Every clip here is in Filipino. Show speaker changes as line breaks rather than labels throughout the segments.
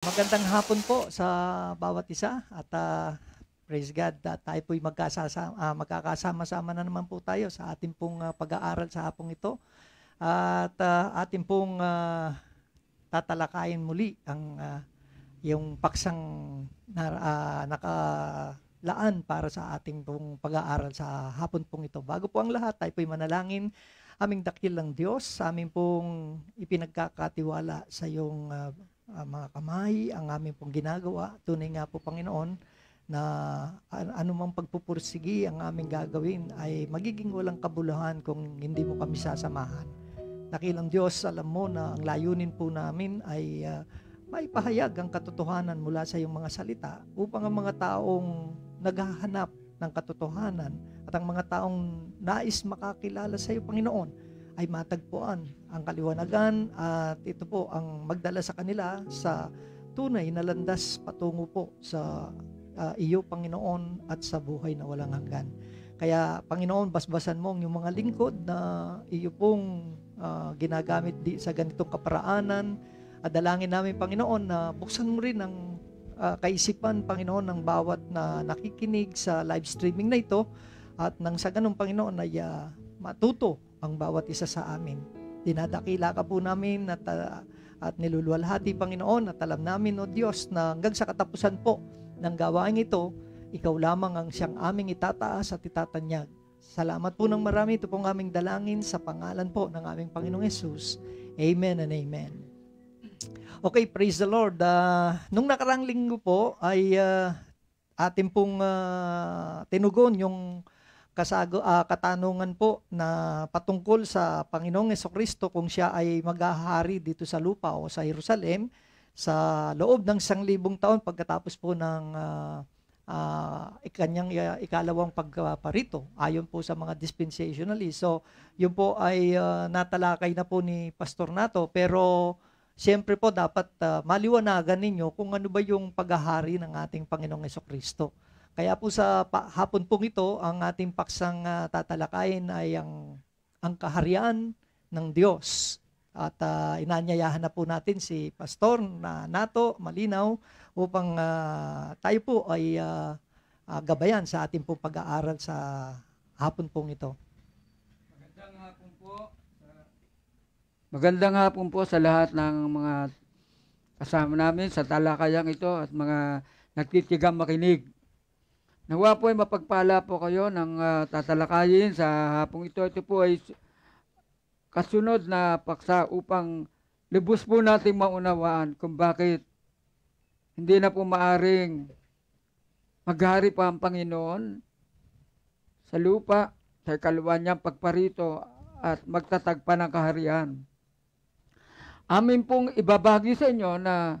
Magandang hapon po sa bawat isa at uh, praise God na tayo po'y magkasama, uh, ah, magkakasama-sama na naman po tayo sa ating pong uh, pag-aaral sa hapong ito at uh, ating pong uh, tatalakayin muli ang uh, yung paksang na, uh, nakalaan para sa ating pong pag-aaral sa hapon pong ito. Bago po ang lahat, tayo po'y manalangin aming dakilang Diyos, aming pong ipinagkakatiwala sa iyong uh, uh, mga kamay, ang aming pong ginagawa. Tunay nga po, Panginoon, na anumang pagpupursigi ang aming gagawin ay magiging walang kabuluhan kung hindi mo kami sasamahan. Nakilang Diyos, alam mo na ang layunin po namin ay uh, maipahayag ang katotohanan mula sa iyong mga salita upang ang mga taong naghahanap ng katotohanan at ang mga taong nais makakilala sa iyo, Panginoon, ay matagpuan ang kaliwanagan at ito po ang magdala sa kanila sa tunay na landas patungo po sa uh, iyo Panginoon at sa buhay na walang hanggan. Kaya Panginoon, basbasan mo ang mga lingkod na iyo pong uh, ginagamit di sa ganitong kaparaanan. At dalangin namin Panginoon na buksan mo rin ang uh, kaisipan Panginoon ng bawat na nakikinig sa live streaming na ito at nang sa ganun Panginoon ay uh, matuto ang bawat isa sa amin. Dinadakila ka po namin at, uh, at niluluwalhati, Panginoon, at alam namin, O Diyos, na hanggang sa katapusan po ng gawain ito, ikaw lamang ang siyang aming itataas at itatanyag. Salamat po ng marami. Ito pong aming dalangin sa pangalan po ng aming Panginoong Yesus. Amen and amen. Okay, praise the Lord. Uh, nung nakarang linggo po ay uh, atin pong uh, tinugon yung kasago, uh, katanungan po na patungkol sa Panginoong Kristo kung siya ay maghahari dito sa lupa o sa Jerusalem sa loob ng sanglibong taon pagkatapos po ng uh, ah, uh, ah, kanyang uh, ikalawang pagparito ayon po sa mga dispensationalists. So, yun po ay uh, natalakay na po ni Pastor Nato pero siyempre po dapat uh, maliwanagan ninyo kung ano ba yung paghahari ng ating Panginoong Kristo. Kaya po sa hapon pong ito, ang ating paksang uh, tatalakayin ay ang, ang kaharian ng Diyos. At uh, ah, inanyayahan na po natin si Pastor na nato, malinaw, upang uh, tayo po ay uh, uh, gabayan sa ating pong pag-aaral sa hapon pong ito.
Magandang hapon po. Sa...
Magandang hapon po sa
lahat ng mga kasama namin sa talakayang ito at mga nagtitigang makinig. Nawa po ay mapagpala po kayo ng uh, tatalakayin sa hapong ito. Ito po ay kasunod na paksa upang lubos po natin maunawaan kung bakit hindi na po maaring maghari pa ang Panginoon sa lupa, sa kalwa niyang pagparito at magtatagpa ng kaharian. Amin pong ibabagi sa inyo na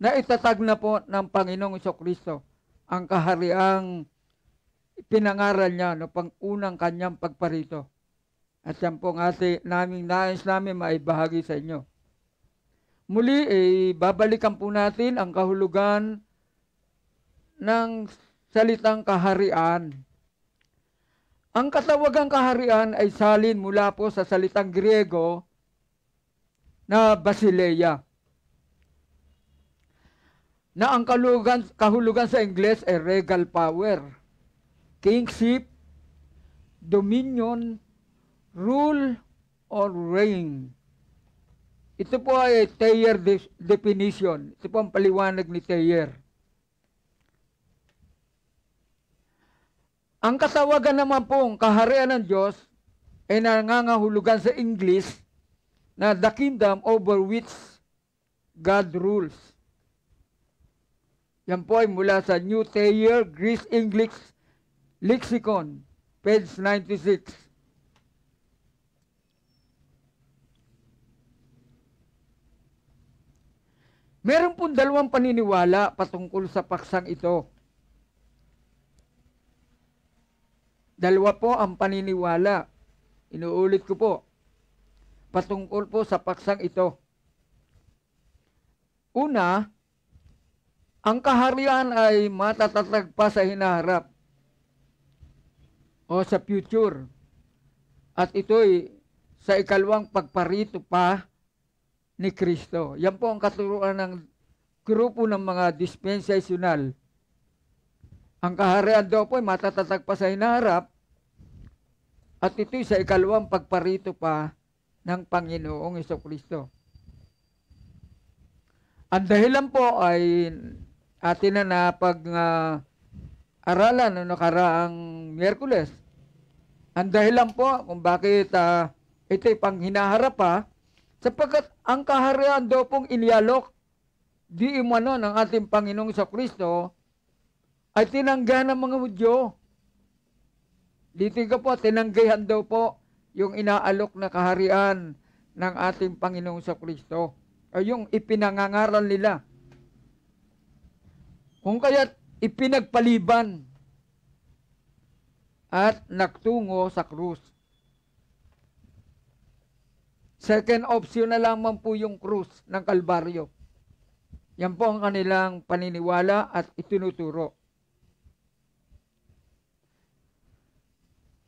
naitatag na po ng Panginoong Kristo ang kahariang pinangaral niya no pangunang kanyang pagparito. At yan po nga naming nais namin maibahagi sa inyo. Muli, eh, babalikan po natin ang kahulugan ng salitang kaharian. Ang katawagang kaharian ay salin mula po sa salitang Griego na Basileia na ang kahulugan, kahulugan sa Ingles ay regal power, kingship, dominion, rule, or reign. Ito po ay Thayer de definition. Ito po ang paliwanag ni Thayer. Ang kasawagan naman pong kaharian ng Diyos ay nangangahulugan sa English na the kingdom over which God rules. Yan po ay mula sa New Thayer Greek English Lexicon, page 96. Meron pong dalawang paniniwala patungkol sa paksang ito. Dalawa po ang paniniwala. Inuulit ko po. Patungkol po sa paksang ito. Una, ang kaharian ay matatatag pa sa hinaharap o sa future. At ito'y sa ikalawang pagparito pa ni Kristo. Yan po ang katuruan ng grupo ng mga dispensational. Ang kaharian daw po ay matatatag pa sa hinaharap at ito'y sa ikalawang pagparito pa ng Panginoong Kristo. Ang dahilan po ay atin na napag uh, aralan no nakaraang Miyerkules. Ang dahilan po kung bakit uh, ito'y panghinaharap pa ah, sapagkat ang kaharian daw pong inialok di imano ng ating Panginoong sa Kristo ay tinangga ng mga Hudyo. Dito ka po, tinanggihan daw po yung inaalok na kaharian ng ating Panginoong sa Kristo. Ay yung ipinangangaral nila kung kaya't ipinagpaliban at nagtungo sa krus. Second option na lamang po yung krus ng Kalbaryo. Yan po ang kanilang paniniwala at itinuturo.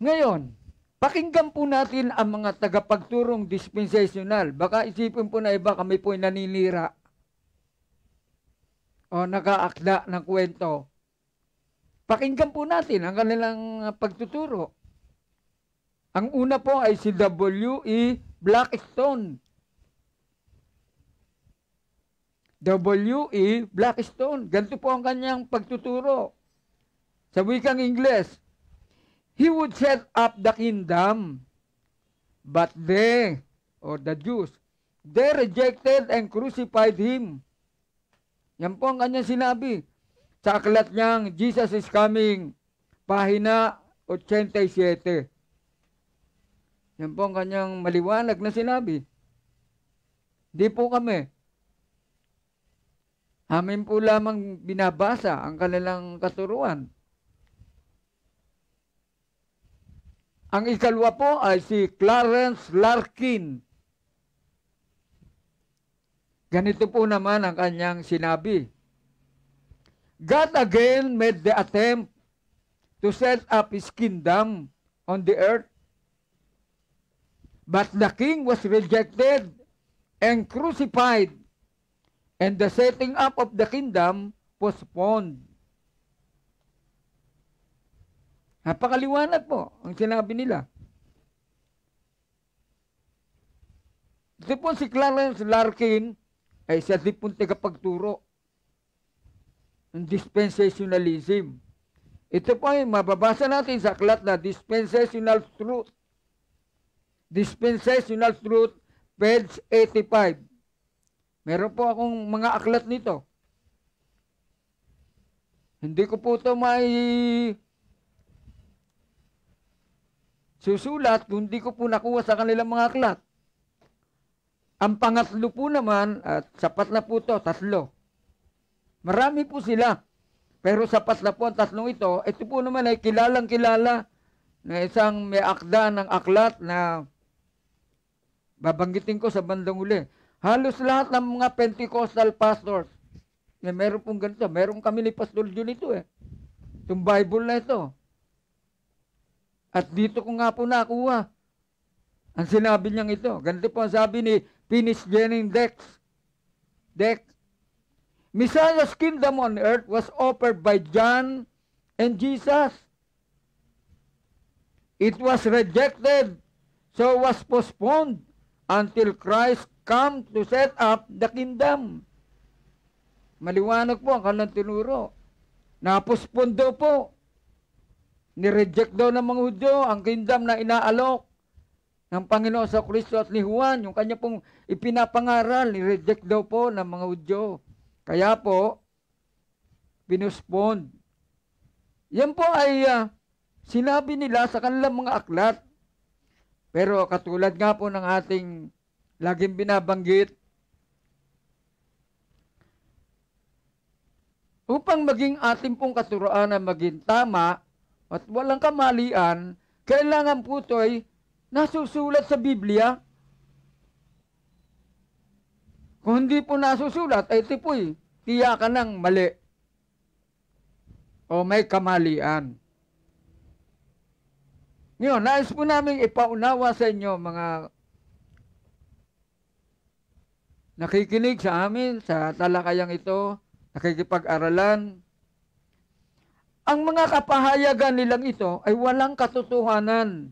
Ngayon, pakinggan po natin ang mga tagapagturong dispensasyonal. Baka isipin po na iba kami po naninira o nag ng kwento. Pakinggan po natin ang kanilang pagtuturo. Ang una po ay si W.E. Blackstone. W.E. Blackstone. Ganito po ang kanyang pagtuturo. Sa wikang Ingles, He would set up the kingdom, but they, or the Jews, they rejected and crucified Him yan po ang kanyang sinabi sa aklat niyang Jesus is Coming, pahina 87. Yan po ang kanyang maliwanag na sinabi. Di po kami. Amin po lamang binabasa ang kanilang katuruan. Ang ikalwa po ay si Clarence Larkin Ganito po naman ang kanyang sinabi. God again made the attempt to set up his kingdom on the earth. But the king was rejected and crucified, and the setting up of the kingdom postponed. Napakaliwanag po ang sinabi nila. Ito po si Clarence Larkin, ay siya di tagapagturo ng dispensationalism. Ito po ay mababasa natin sa aklat na Dispensational Truth. Dispensational Truth, page 85. Meron po akong mga aklat nito. Hindi ko po ito may susulat hindi ko po nakuha sa kanilang mga aklat. Ang pangatlo po naman, at sapat na po to, tatlo. Marami po sila. Pero sapat na po ang tatlong ito. Ito po naman ay kilalang kilala na isang may akda ng aklat na babanggitin ko sa bandang uli. Halos lahat ng mga Pentecostal pastors, na eh, meron pong ganito, meron kami ni Pastor Jun ito eh. Itong Bible na ito. At dito ko nga po nakuha ang sinabi niyang ito. Ganito po ang sabi ni Finish Jennings Dex. Dex. Messiah's kingdom on earth was offered by John and Jesus. It was rejected, so was postponed until Christ come to set up the kingdom. Maliwanag po ang kanilang tinuro. Napospon daw po. Nireject daw ng mga Hudyo ang kingdom na inaalok ng Panginoon sa Kristo at ni Juan, yung kanya pong ipinapangaral, ni-reject daw po ng mga Udyo. Kaya po, pinuspond. Yan po ay uh, sinabi nila sa kanilang mga aklat. Pero katulad nga po ng ating laging binabanggit, upang maging ating pong katuroan na maging tama at walang kamalian, kailangan po ito ay Nasusulat sa Biblia? Kung hindi po nasusulat, ay ito po'y eh, tiyakan ng mali. O may kamalian. Ngayon, nais po namin ipaunawa sa inyo mga nakikinig sa amin sa talakayang ito, nakikipag-aralan. Ang mga kapahayagan nilang ito ay walang katotohanan.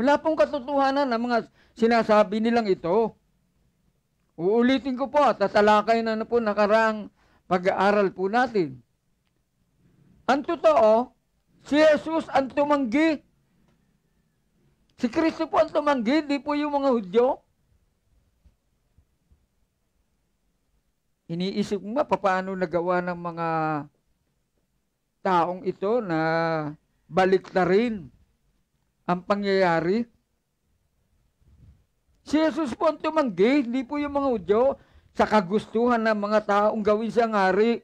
Wala pong katotohanan ang mga sinasabi nilang ito. Uulitin ko po, tatalakay na, na po nakarang pag-aaral po natin. Ang totoo, si Jesus ang tumanggi. Si Kristo po ang tumanggi, di po yung mga Hudyo. Iniisip mo ba paano nagawa ng mga taong ito na baliktarin ang pangyayari? Si Jesus po ang tumanggi, hindi po yung mga Hudyo sa kagustuhan ng mga taong gawin siyang hari.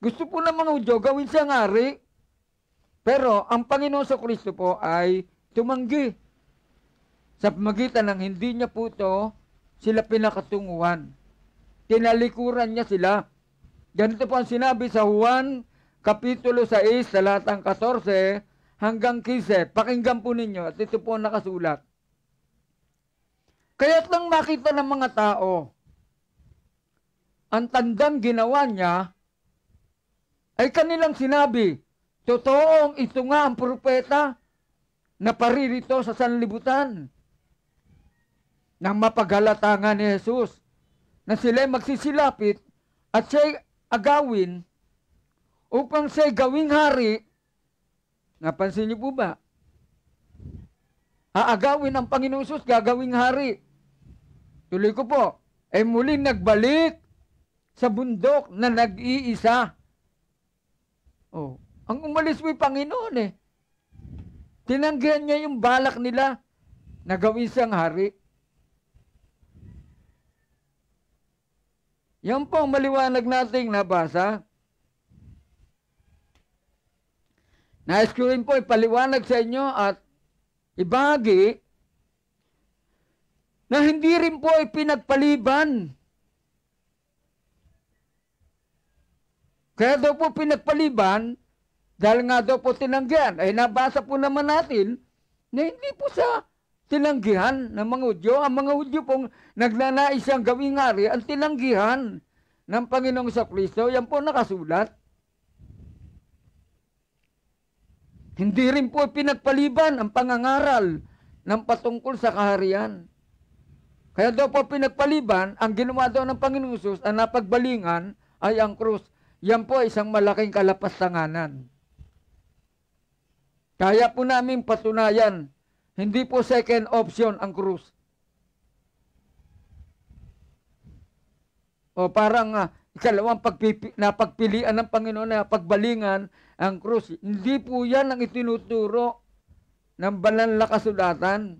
Gusto po ng mga Hudyo gawin siyang hari. Pero ang Panginoon sa Kristo po ay tumanggi. Sa pamagitan ng hindi niya po ito, sila pinakatunguhan. Tinalikuran niya sila. Ganito po ang sinabi sa Juan, Kapitulo 6, talatang 14, hanggang 15. Pakinggan po ninyo at ito po nakasulat. Kaya't lang makita ng mga tao, ang tandang ginawa niya, ay kanilang sinabi, totoong ito nga ang propeta na paririto sa sanlibutan. Nang mapaghalata nga ni Jesus na sila'y magsisilapit at siya'y agawin upang siya'y gawing hari Napansin niyo po ba? Aagawin ang Panginoong Sus, gagawing hari. Tuloy ko po. Ay e muli nagbalik sa bundok na nag-iisa. Oh, ang umalis mo'y Panginoon eh. Tinanggihan niya yung balak nila na gawin siyang hari. Yan po ang maliwanag nating nabasa Nais ko rin po ipaliwanag sa inyo at ibagi na hindi rin po ipinagpaliban. Kaya daw po pinagpaliban dahil nga daw po tinanggihan. Ay nabasa po naman natin na hindi po sa tinanggihan ng mga Hudyo. Ang mga Hudyo pong nagnanais ang gawing ari ang tinanggihan ng Panginoong sa Kristo. Yan po nakasulat. Hindi rin po pinagpaliban ang pangangaral ng patungkol sa kaharian. Kaya daw po pinagpaliban, ang ginawa daw ng Panginoon Isus, ang napagbalingan ay ang krus. Yan po isang malaking kalapastanganan. Kaya po namin patunayan, hindi po second option ang krus. O parang uh, ikalawang pagpipi, napagpilian ng Panginoon na pagbalingan ang krus. Hindi po yan ang itinuturo ng banal na kasulatan.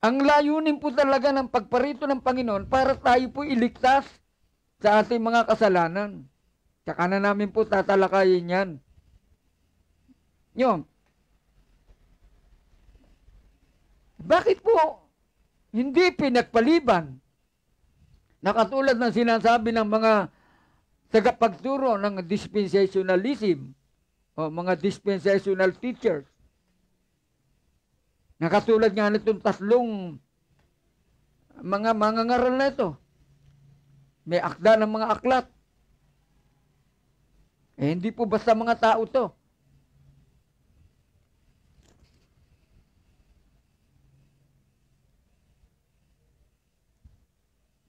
Ang layunin po talaga ng pagparito ng Panginoon para tayo po iligtas sa ating mga kasalanan. Tsaka na namin po tatalakayin yan. Yun. Bakit po hindi pinagpaliban na katulad ng sinasabi ng mga tagapagturo ng dispensationalism o mga dispensational teachers. Nakatulad nga nitong tatlong mga mga ngaral na ito. May akda ng mga aklat. Eh, hindi po basta mga tao to.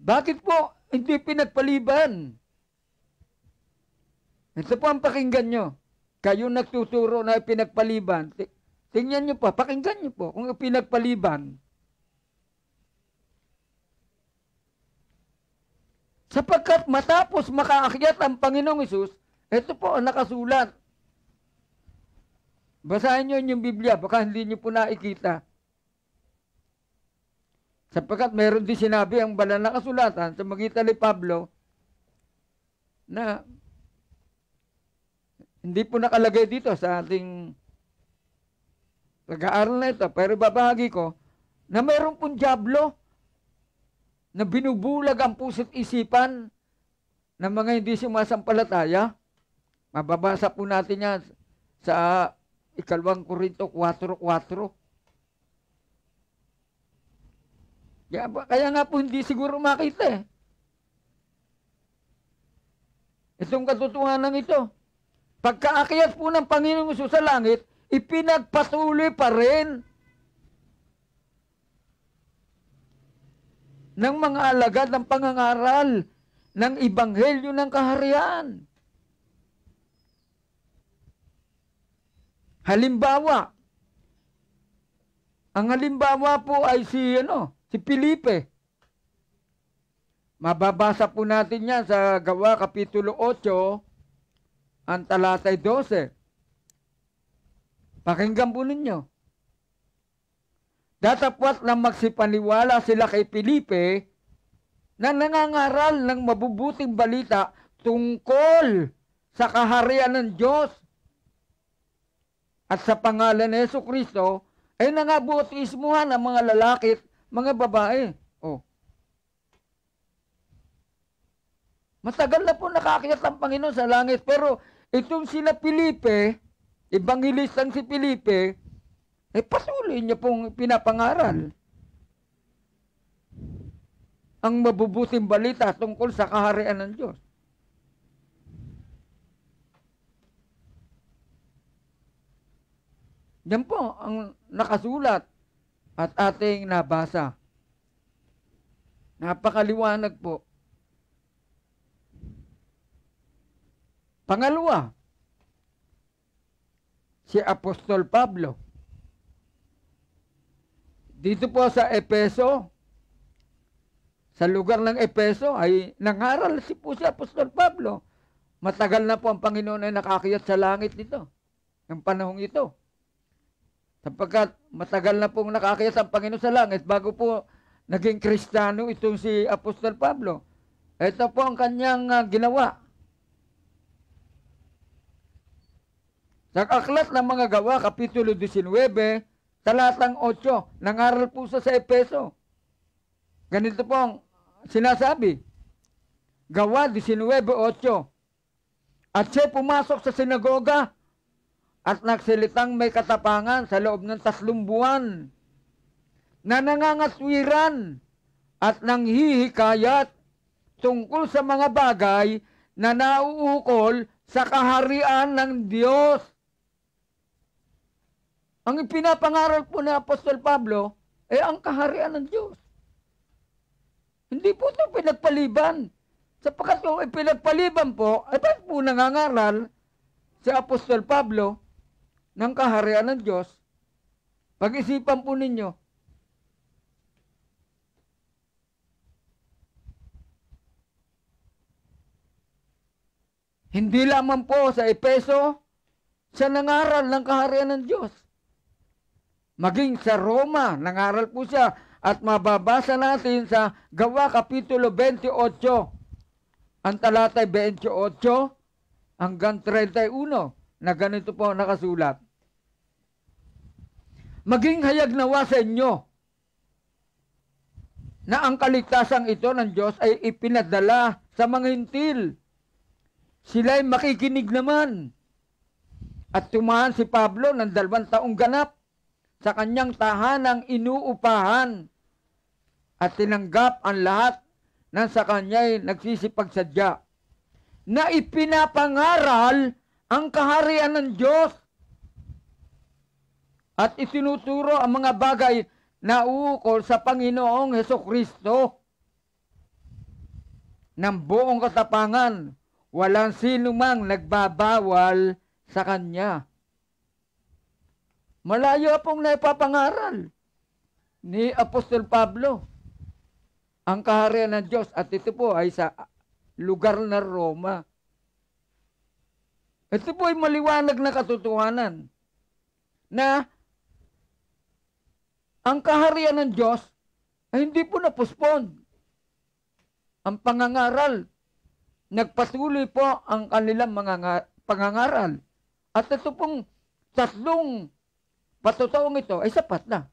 Bakit po hindi pinagpaliban ito po ang pakinggan nyo. Kayo nagtuturo na pinagpaliban. Tingnan nyo po, pakinggan nyo po kung pinagpaliban. Sapagkat matapos makaakyat ang Panginoong Isus, ito po ang nakasulat. Basahin nyo yung Biblia, baka hindi nyo po nakikita. Sapagkat mayroon din sinabi ang banal na kasulatan sa magitan ni Pablo na hindi po nakalagay dito sa ating pag-aaral na ito, pero babahagi ko na mayroon pong Diablo na binubulag ang puso't isipan ng mga hindi sumasampalataya. Mababasa po natin yan sa ikalawang Korinto 4.4. Kaya, kaya nga po hindi siguro makita eh. Itong katotohanan ito. Pagkaakyat po ng Panginoong Isus sa langit, ipinagpatuloy pa rin ng mga alagad ng pangangaral ng Ibanghelyo ng Kaharian. Halimbawa, ang halimbawa po ay si ano, si Felipe. Mababasa po natin 'yan sa Gawa kapitulo 8 ang talatay 12. Pakinggan po ninyo. Datapwat na magsipaniwala sila kay Felipe na nangangaral ng mabubuting balita tungkol sa kaharian ng Diyos at sa pangalan ni Yesu Kristo ay nangabutismuhan ang mga lalaki mga babae. Oh, Matagal na po nakakiyat ang Panginoon sa langit. Pero itong sila Pilipe, ebanghilistang si Pilipe, eh patuloy niya pong pinapangaral. Ang mabubuting balita tungkol sa kaharian ng Diyos. Yan po ang nakasulat at ating nabasa. Napakaliwanag po Pangalawa, si Apostol Pablo. Dito po sa Epeso, sa lugar ng Epeso ay nangaral si po si Apostol Pablo. Matagal na po ang Panginoon ay nakakiyat sa langit nito, ng panahong ito. Sapagkat matagal na pong nakakiyat ang Panginoon sa langit bago po naging kristyano itong si Apostol Pablo. Ito po ang kanyang uh, ginawa. Sa aklat ng mga gawa, Kapitulo 19, talatang 8, nangaral po sa sa Epeso. Ganito po sinasabi. Gawa 19.8 At siya pumasok sa sinagoga at nagsilitang may katapangan sa loob ng tatlong buwan na nangangaswiran at nanghihikayat tungkol sa mga bagay na nauukol sa kaharian ng Diyos ang pinapangaral po ni Apostol Pablo ay eh, ang kaharian ng Diyos. Hindi po ito pinagpaliban. Sapagkat kung ipinagpaliban po, ay ba't po nangangaral si Apostol Pablo ng kaharian ng Diyos? Pag-isipan po ninyo, Hindi lamang po sa Epeso, siya nangaral ng kaharian ng Diyos. Maging sa Roma, nangaral po siya at mababasa natin sa Gawa Kapitulo 28, ang talatay 28 hanggang 31 na ganito po nakasulat. Maging hayag nawa sa inyo na ang kaligtasang ito ng Diyos ay ipinadala sa mga hintil. Sila'y makikinig naman. At tumahan si Pablo ng dalawang taong ganap sa kanyang tahanang inuupahan at tinanggap ang lahat ng sa kanya'y nagsisipagsadya na ipinapangaral ang kaharian ng Diyos at itinuturo ang mga bagay na uukol sa Panginoong Heso Kristo ng buong katapangan walang sinumang nagbabawal sa Kanya. Malayo pong naipapangaral ni Apostol Pablo ang kaharian ng Diyos at ito po ay sa lugar na Roma. Ito po ay maliwanag na katotohanan na ang kaharian ng Diyos ay hindi po napospon. Ang pangangaral, nagpatuloy po ang kanilang mga pangangaral. At ito pong tatlong patutoong ito ay sapat na.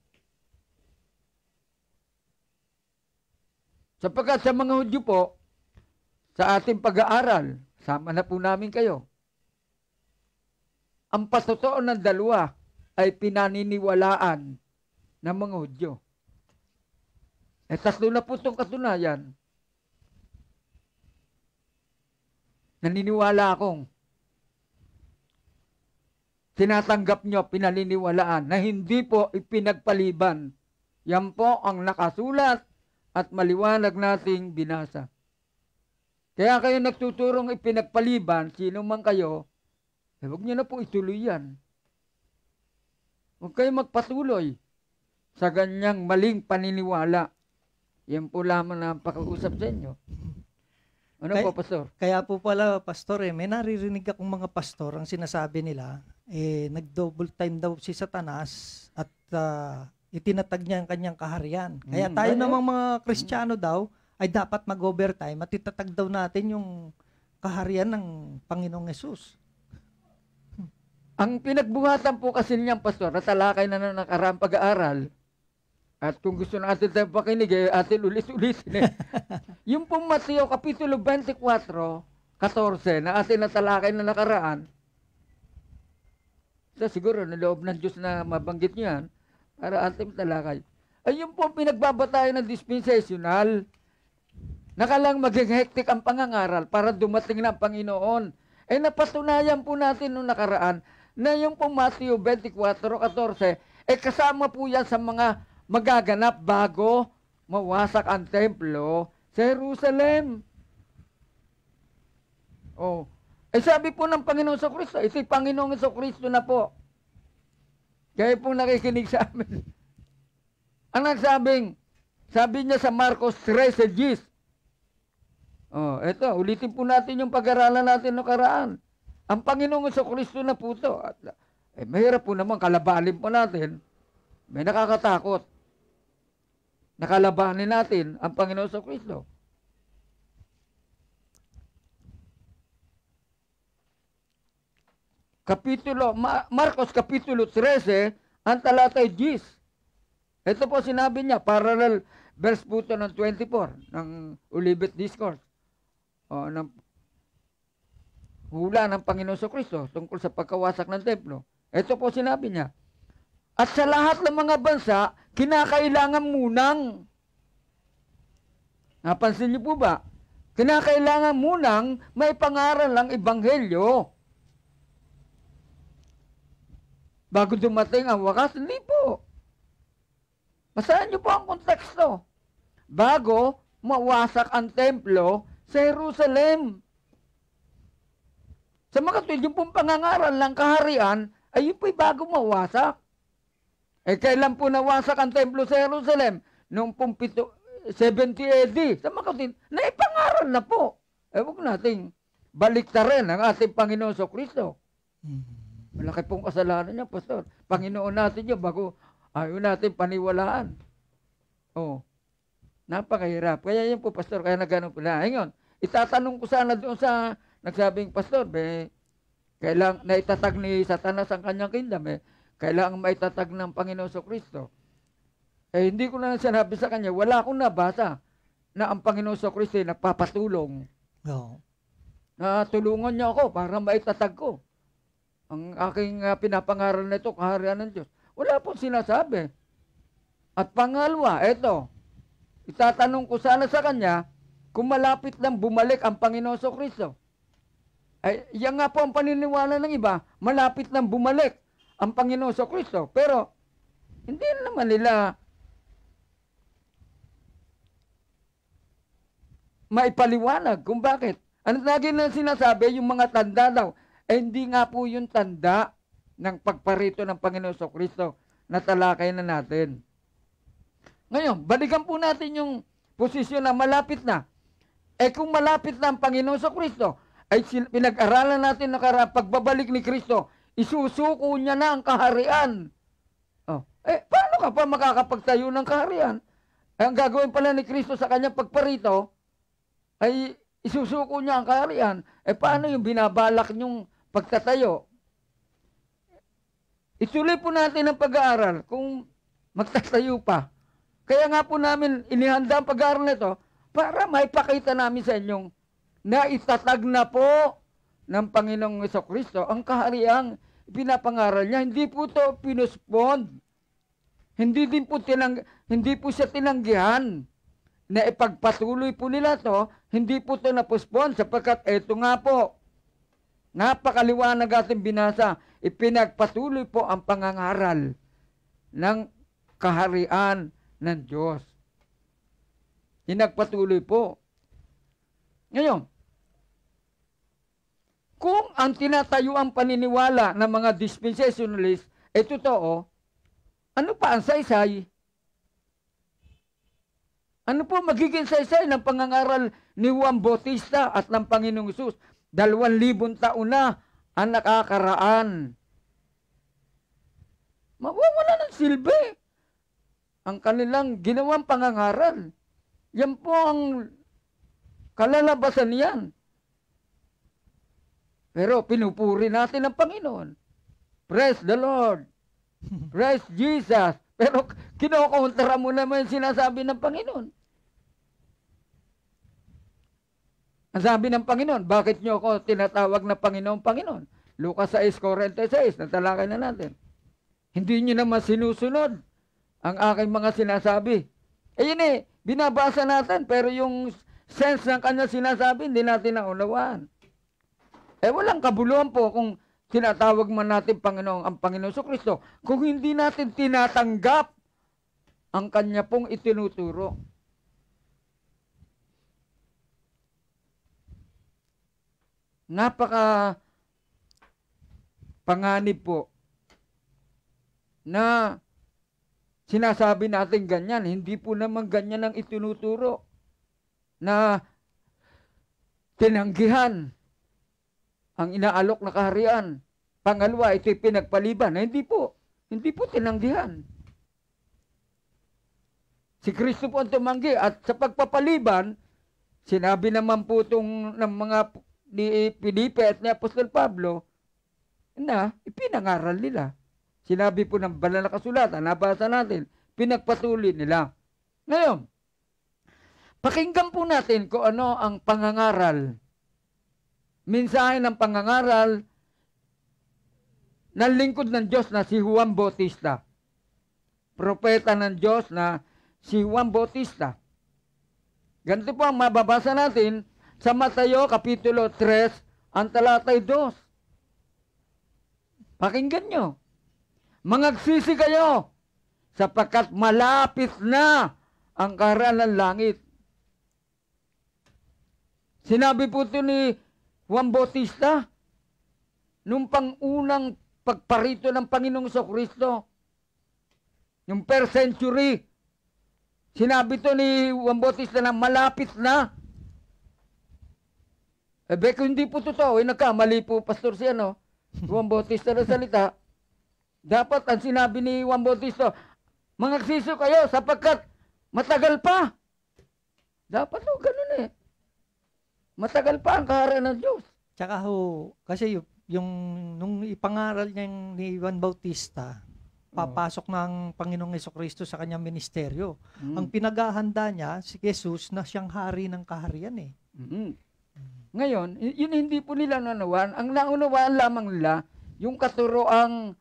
Sapagkat sa mga Hudyo po, sa ating pag-aaral, sama na po namin kayo. Ang patotoo ng dalawa ay pinaniniwalaan ng mga Hudyo. Eh, tatlo na po itong katunayan. Naniniwala akong tinatanggap nyo, pinaniniwalaan na hindi po ipinagpaliban. Yan po ang nakasulat at maliwanag nating binasa. Kaya kayo nagtuturong ipinagpaliban, sino man kayo, eh, huwag nyo na po ituloy yan. Huwag kayo magpatuloy sa
ganyang maling paniniwala. Yan po lamang na pakausap sa inyo. Ano kaya, po, Pastor? Kaya po pala, Pastor, eh, may naririnig akong mga pastor ang sinasabi nila, eh, nag-double time daw si Satanas at uh, itinatag niya ang kanyang kaharian. Kaya hmm, tayo eh, namang mga hmm. Kristiyano mm. daw ay dapat mag-overtime at itatag daw natin yung kaharian ng Panginoong Yesus.
Ang pinagbuhatan po kasi niyang pastor, natalakay na ng nakaraang pag-aaral, at kung gusto na atin tayo pakinig, eh, atin ulis-ulisin eh. yung pong Mateo Kapitulo 24, 14, na atin natalakay na nakaraan, So, siguro, naloob ng Diyos na mabanggit nyo yan para ultimate nalakay. Ayun po ang pinagbabatayan ng dispensational. Nakalang maging hektik ang pangangaral para dumating na ang Panginoon. Ay eh, napatunayan po natin noong nakaraan na yung po Matthew 24.14 ay eh, kasama po yan sa mga magaganap bago mawasak ang templo sa Jerusalem. Oh, eh sabi po ng Panginoong sa Kristo, eh si Panginoong sa Kristo na po. Kaya po nakikinig sa amin. Ang nagsabing, sabi niya sa Marcos 13, Oh, eto, ulitin po natin yung pag-aralan natin no karaan. Ang Panginoong sa Kristo na po ito. At, eh, mahirap po naman, kalabanin po natin. May nakakatakot. Nakalabanin natin ang Panginoon sa Kristo. Kapitulo, Ma- Marcos Kapitulo 13, ang talata 10. Ito po sinabi niya, parallel verse po ito ng 24, ng Olivet Discourse. O, ng hula ng Panginoon sa Kristo tungkol sa pagkawasak ng templo. Ito po sinabi niya. At sa lahat ng mga bansa, kinakailangan munang Napansin niyo po ba? Kinakailangan munang may pangaral ng ebanghelyo bago dumating ang wakas? Hindi po. Basahin niyo po ang konteksto. Bago mawasak ang templo sa Jerusalem. Sa mga katwid, yung pong pangangaral ng kaharian, ay yun po'y bago mawasak. Eh, kailan po nawasak ang templo sa Jerusalem? Noong pong pito, 70 AD. Sa mga katwid, naipangaral na po. Eh, huwag nating baliktarin ang ating Panginoon sa Kristo. Mm-hmm. Malaki pong kasalanan niya, Pastor. Panginoon natin yun bago ayaw natin paniwalaan. Oh, napakahirap. Kaya yun po, Pastor, kaya nagano pala. Ngayon, itatanong ko sana doon sa nagsabing, Pastor, be, kailang naitatag ni Satanas ang kanyang kingdom, eh, kailangan maitatag ng Panginoon sa Kristo. Eh, hindi ko na sinabi sa kanya, wala akong nabasa na ang Panginoon sa Kristo ay nagpapatulong. No. Na tulungan niya ako para maitatag ko ang aking uh, pinapangaral nito, kaharian ng Diyos. Wala pong sinasabi. At pangalawa, eto, itatanong ko sana sa kanya kung malapit lang bumalik ang Panginoon so Kristo. Ay, yan nga po ang paniniwala ng iba, malapit lang bumalik ang Panginoon so Kristo. Pero, hindi naman nila maipaliwanag kung bakit. Ano lagi na sinasabi, yung mga tanda daw, eh, hindi nga po yun tanda ng pagparito ng Panginoon sa Kristo na talakay na natin. Ngayon, balikan po natin yung posisyon na malapit na. Eh kung malapit na ang Panginoon sa Kristo, ay pinag-aralan natin na pagbabalik ni Kristo, isusuko niya na ang kaharian. Oh. Eh, paano ka pa makakapagtayo ng kaharian? Eh, ang gagawin pala ni Kristo sa kanyang pagparito, ay isusuko niya ang kaharian. Eh, paano yung binabalak niyong pagtatayo. Ituloy po natin ang pag-aaral kung magtatayo pa. Kaya nga po namin inihanda ang pag-aaral ito para maipakita namin sa inyong na itatag na po ng Panginoong Iso Kristo ang kahariang pinapangaral niya. Hindi po to pinuspond. Hindi din po tinang hindi po siya tinanggihan na ipagpatuloy po nila to, hindi po to napospon sapagkat eto nga po Napakaliwanag ating binasa. Ipinagpatuloy po ang pangangaral ng kaharian ng Diyos. Pinagpatuloy po. Ngayon, kung ang tinatayuang paniniwala ng mga dispensationalist ay eh, totoo, ano pa ang saysay? Ano po magiging saysay ng pangangaral ni Juan Bautista at ng Panginoong Isus? Dalawang libon taon na ang nakakaraan. Mawawala ng silbi ang kanilang ginawang pangangaral. Yan po ang kalalabasan niyan. Pero pinupuri natin ang Panginoon. Praise the Lord. Praise Jesus. Pero kinukontra mo naman yung sinasabi ng Panginoon. Ang sabi ng Panginoon, bakit nyo ako tinatawag na Panginoon, Panginoon? Lucas 6.46, natalakay na natin. Hindi nyo naman sinusunod ang aking mga sinasabi. Ayun eh, eh, binabasa natin, pero yung sense ng kanya sinasabi, hindi natin naunawaan. Eh, walang kabuluhan po kung tinatawag man natin Panginoon ang Panginoon sa Kristo kung hindi natin tinatanggap ang kanya pong itinuturo. napaka panganib po na sinasabi natin ganyan. Hindi po naman ganyan ang itinuturo na tinanggihan ang inaalok na kaharian. Pangalawa, ito'y pinagpaliban. Na hindi po. Hindi po tinanggihan. Si Kristo po ang tumanggi. At sa pagpapaliban, sinabi naman po itong ng mga ni Filipe at ni Apostol Pablo na ipinangaral nila. Sinabi po ng banal na kasulatan, nabasa natin, pinagpatuloy nila. Ngayon, pakinggan po natin kung ano ang pangangaral. Minsahe ng pangangaral ng lingkod ng Diyos na si Juan Bautista. Propeta ng Diyos na si Juan Bautista. Ganito po ang mababasa natin sa Mateo, Kapitulo 3, ang talatay 2. Pakinggan nyo. Mangagsisi kayo sapagkat malapit na ang karan ng langit. Sinabi po ito ni Juan Bautista nung pangunang pagparito ng Panginoong Kristo. Yung per century, sinabi to ni Juan Bautista na malapit na eh, Beko, hindi po totoo. Eh, nagkamali po, Pastor, si ano, Juan Bautista na salita. Dapat ang sinabi ni Juan Bautista, mga siso kayo
sapagkat matagal pa. Dapat ho, ganun eh. Matagal pa ang kahara ng Diyos. Tsaka ho, kasi yung, yung nung ipangaral niya ni Juan Bautista, oh. papasok ng Panginoong Yeso Kristo sa kanyang ministeryo. Mm. Ang pinaghahanda niya, si Jesus, na siyang hari ng kaharian eh. Mm-hmm. Ngayon, yun hindi po nila nanawaan. Ang naunawaan lamang nila, yung
katuroang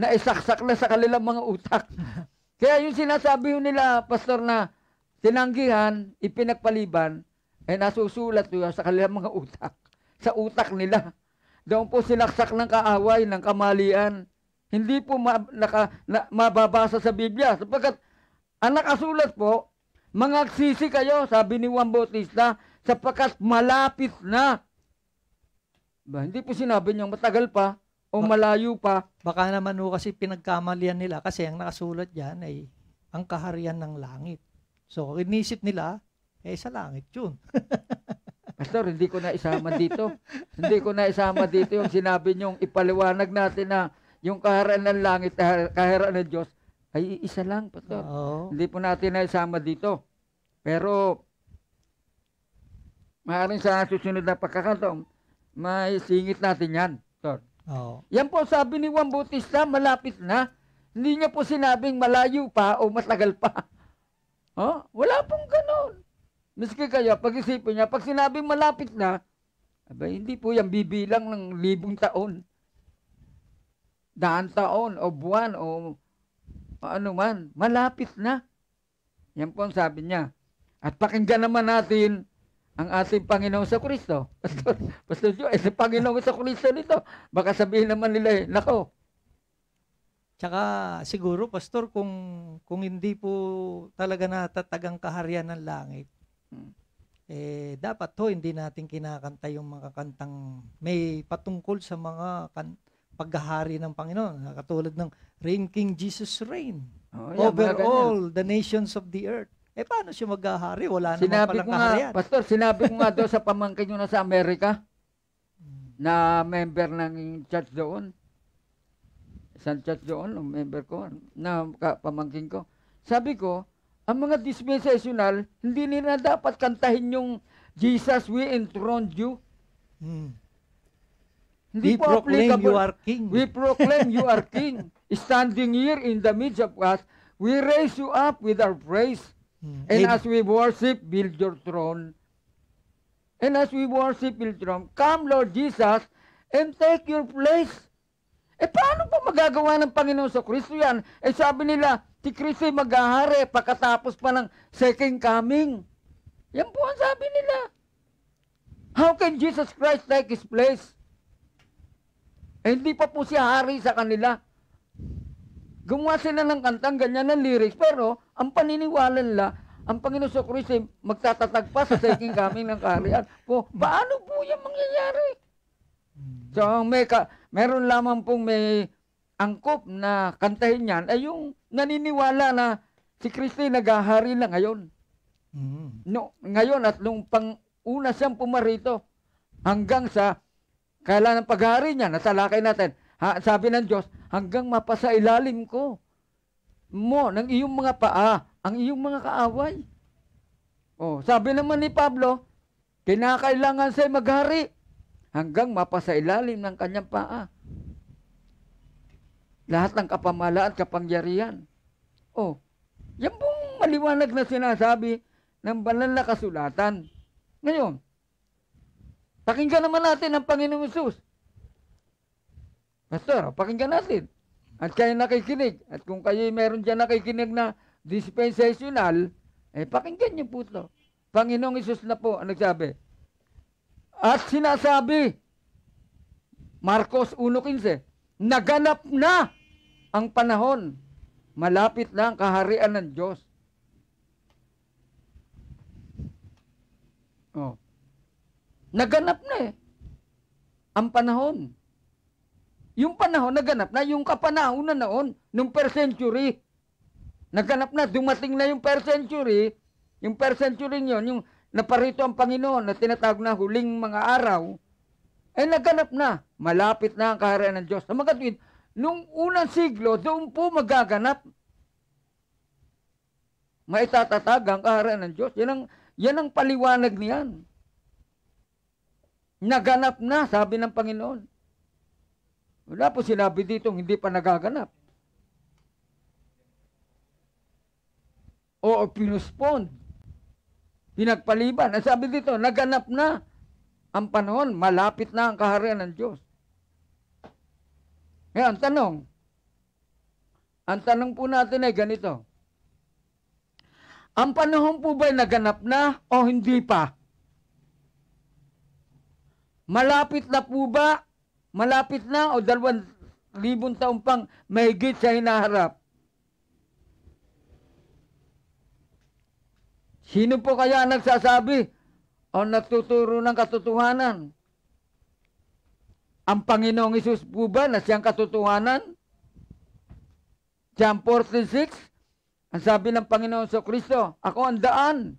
naisaksak na sa kanilang mga utak. Kaya yung sinasabi nila, pastor, na tinanggihan, ipinagpaliban, ay eh, nasusulat yun sa kanilang mga utak. Sa utak nila. Doon po sinaksak ng kaaway, ng kamalian. Hindi po ma- naka, na- mababasa sa Biblia. Sapagkat ang nakasulat po, mga agsisi kayo, sabi ni Juan Bautista, sapagkat
malapit na. Ba, hindi po sinabi niyang matagal pa o malayo pa. Baka naman o kasi pinagkamalian nila kasi ang nakasulat diyan ay ang kaharian ng langit. So, inisip nila, eh sa langit yun.
Pastor, hindi ko na
isama dito. hindi ko na isama dito yung
sinabi niyong
ipaliwanag
natin na yung kaharian ng langit, ah, kaharian ng Diyos, ay isa lang, Pastor. Oo. Hindi po natin na isama dito. Pero, maaaring sa susunod na pagkakataon, may singit natin yan, Sir. Oo. Yan po sabi ni Juan Bautista, malapit na. Hindi niya po sinabing malayo pa o matagal pa. Oh, wala pong ganun. Miski kaya, pag-isipin niya, pag sinabing malapit na, abay, hindi po yan bibilang ng libong taon. Daan taon, o buwan, o, o ano man. Malapit na. Yan po ang sabi niya. At pakinggan naman natin ang ating Panginoong sa Kristo. Pastor, Pastor Joe, eh, si Panginoong sa Kristo nito, baka sabihin naman nila
eh, nako. Tsaka siguro, Pastor, kung, kung hindi po talaga natatagang kaharian ng langit, hmm. eh, dapat to, hindi natin kinakanta yung mga kantang may patungkol sa mga kan paghahari ng Panginoon. Katulad ng Reign King Jesus Reign. Oh, yeah, over all the nations of the earth. Eh paano siya maghahari? Wala sinabi naman palang ko nga, Pastor, sinabi ko nga
doon sa pamangkin nyo na sa Amerika hmm. na member ng church doon. Isang church doon, um, member ko, na pamangkin ko. Sabi ko, ang mga dispensational, hindi nila dapat kantahin yung Jesus, we enthroned you. Hmm.
Hindi we proclaim applicable. you are king.
We proclaim you are king. Standing here in the midst of us, we raise you up with our praise. Mm. And as we worship, build your throne. And as we worship, build your throne. Come, Lord Jesus, and take your place. Eh, paano po magagawa ng Panginoon sa Kristo yan? Eh, sabi nila, si Kristo ay maghahari pagkatapos pa ng second coming. Yan po ang sabi nila. How can Jesus Christ take His place? Eh, hindi pa po siya hari sa kanila. Gumawa sila ng kantang ganyan ng lyrics, pero ang paniniwala nila, ang Panginoon sa Kristo ay magtatatag pa sa daiging kaming ng kaharian. Po, paano po yan mangyayari? Hmm. So, may ka, meron lamang pong may angkop na kantahin yan ay yung naniniwala na si Kristo naghahari na ngayon. Hmm. No, ngayon at nung pang una siyang pumarito hanggang sa kailan ang paghari niya, natalakay natin. Ha, sabi ng Diyos, hanggang mapasa ilalim ko mo ng iyong mga paa ang iyong mga kaaway. Oh, sabi naman ni Pablo, kinakailangan sa'y maghari hanggang mapasailalim ng kanyang paa. Lahat ng kapamalaan, kapangyarihan. Oh, yan pong maliwanag na sinasabi ng banal na kasulatan. Ngayon, pakinggan naman natin ang Panginoong Jesus. Pastor, pakinggan natin at kayo nakikinig. At kung kayo meron dyan nakikinig na dispensational, eh pakinggan niyo po ito. Panginoong Isus na po ang nagsabi. At sinasabi, Marcos 1.15, naganap na ang panahon. Malapit na ang kaharian ng Diyos. Oh. Naganap na eh. Ang panahon. Yung panahon naganap na, yung kapanahon na noon, nung per century. Naganap na, dumating na yung per century. Yung per century yun, yung naparito ang Panginoon na tinatawag na huling mga araw, ay naganap na. Malapit na ang kaharian ng Diyos. Sa nung unang siglo, doon po magaganap. Maitatatag ang kaharian ng Diyos. Yan ang, yan ang paliwanag niyan. Naganap na, sabi ng Panginoon. Wala po sinabi dito hindi pa nagaganap. Oo, pinuspond. Pinagpaliban. Ang sabi dito, naganap na ang panahon. Malapit na ang kaharian ng Diyos. Ngayon, tanong. Ang tanong po natin ay ganito. Ang panahon po ba naganap na o hindi pa? Malapit na po ba malapit na o dalawang libon taon pang mahigit sa hinaharap. Sino po kaya nagsasabi o nagtuturo ng katotohanan? Ang Panginoong Isus po ba na siyang katotohanan? John 4.36 Ang sabi ng Panginoon sa Kristo, Ako ang daan,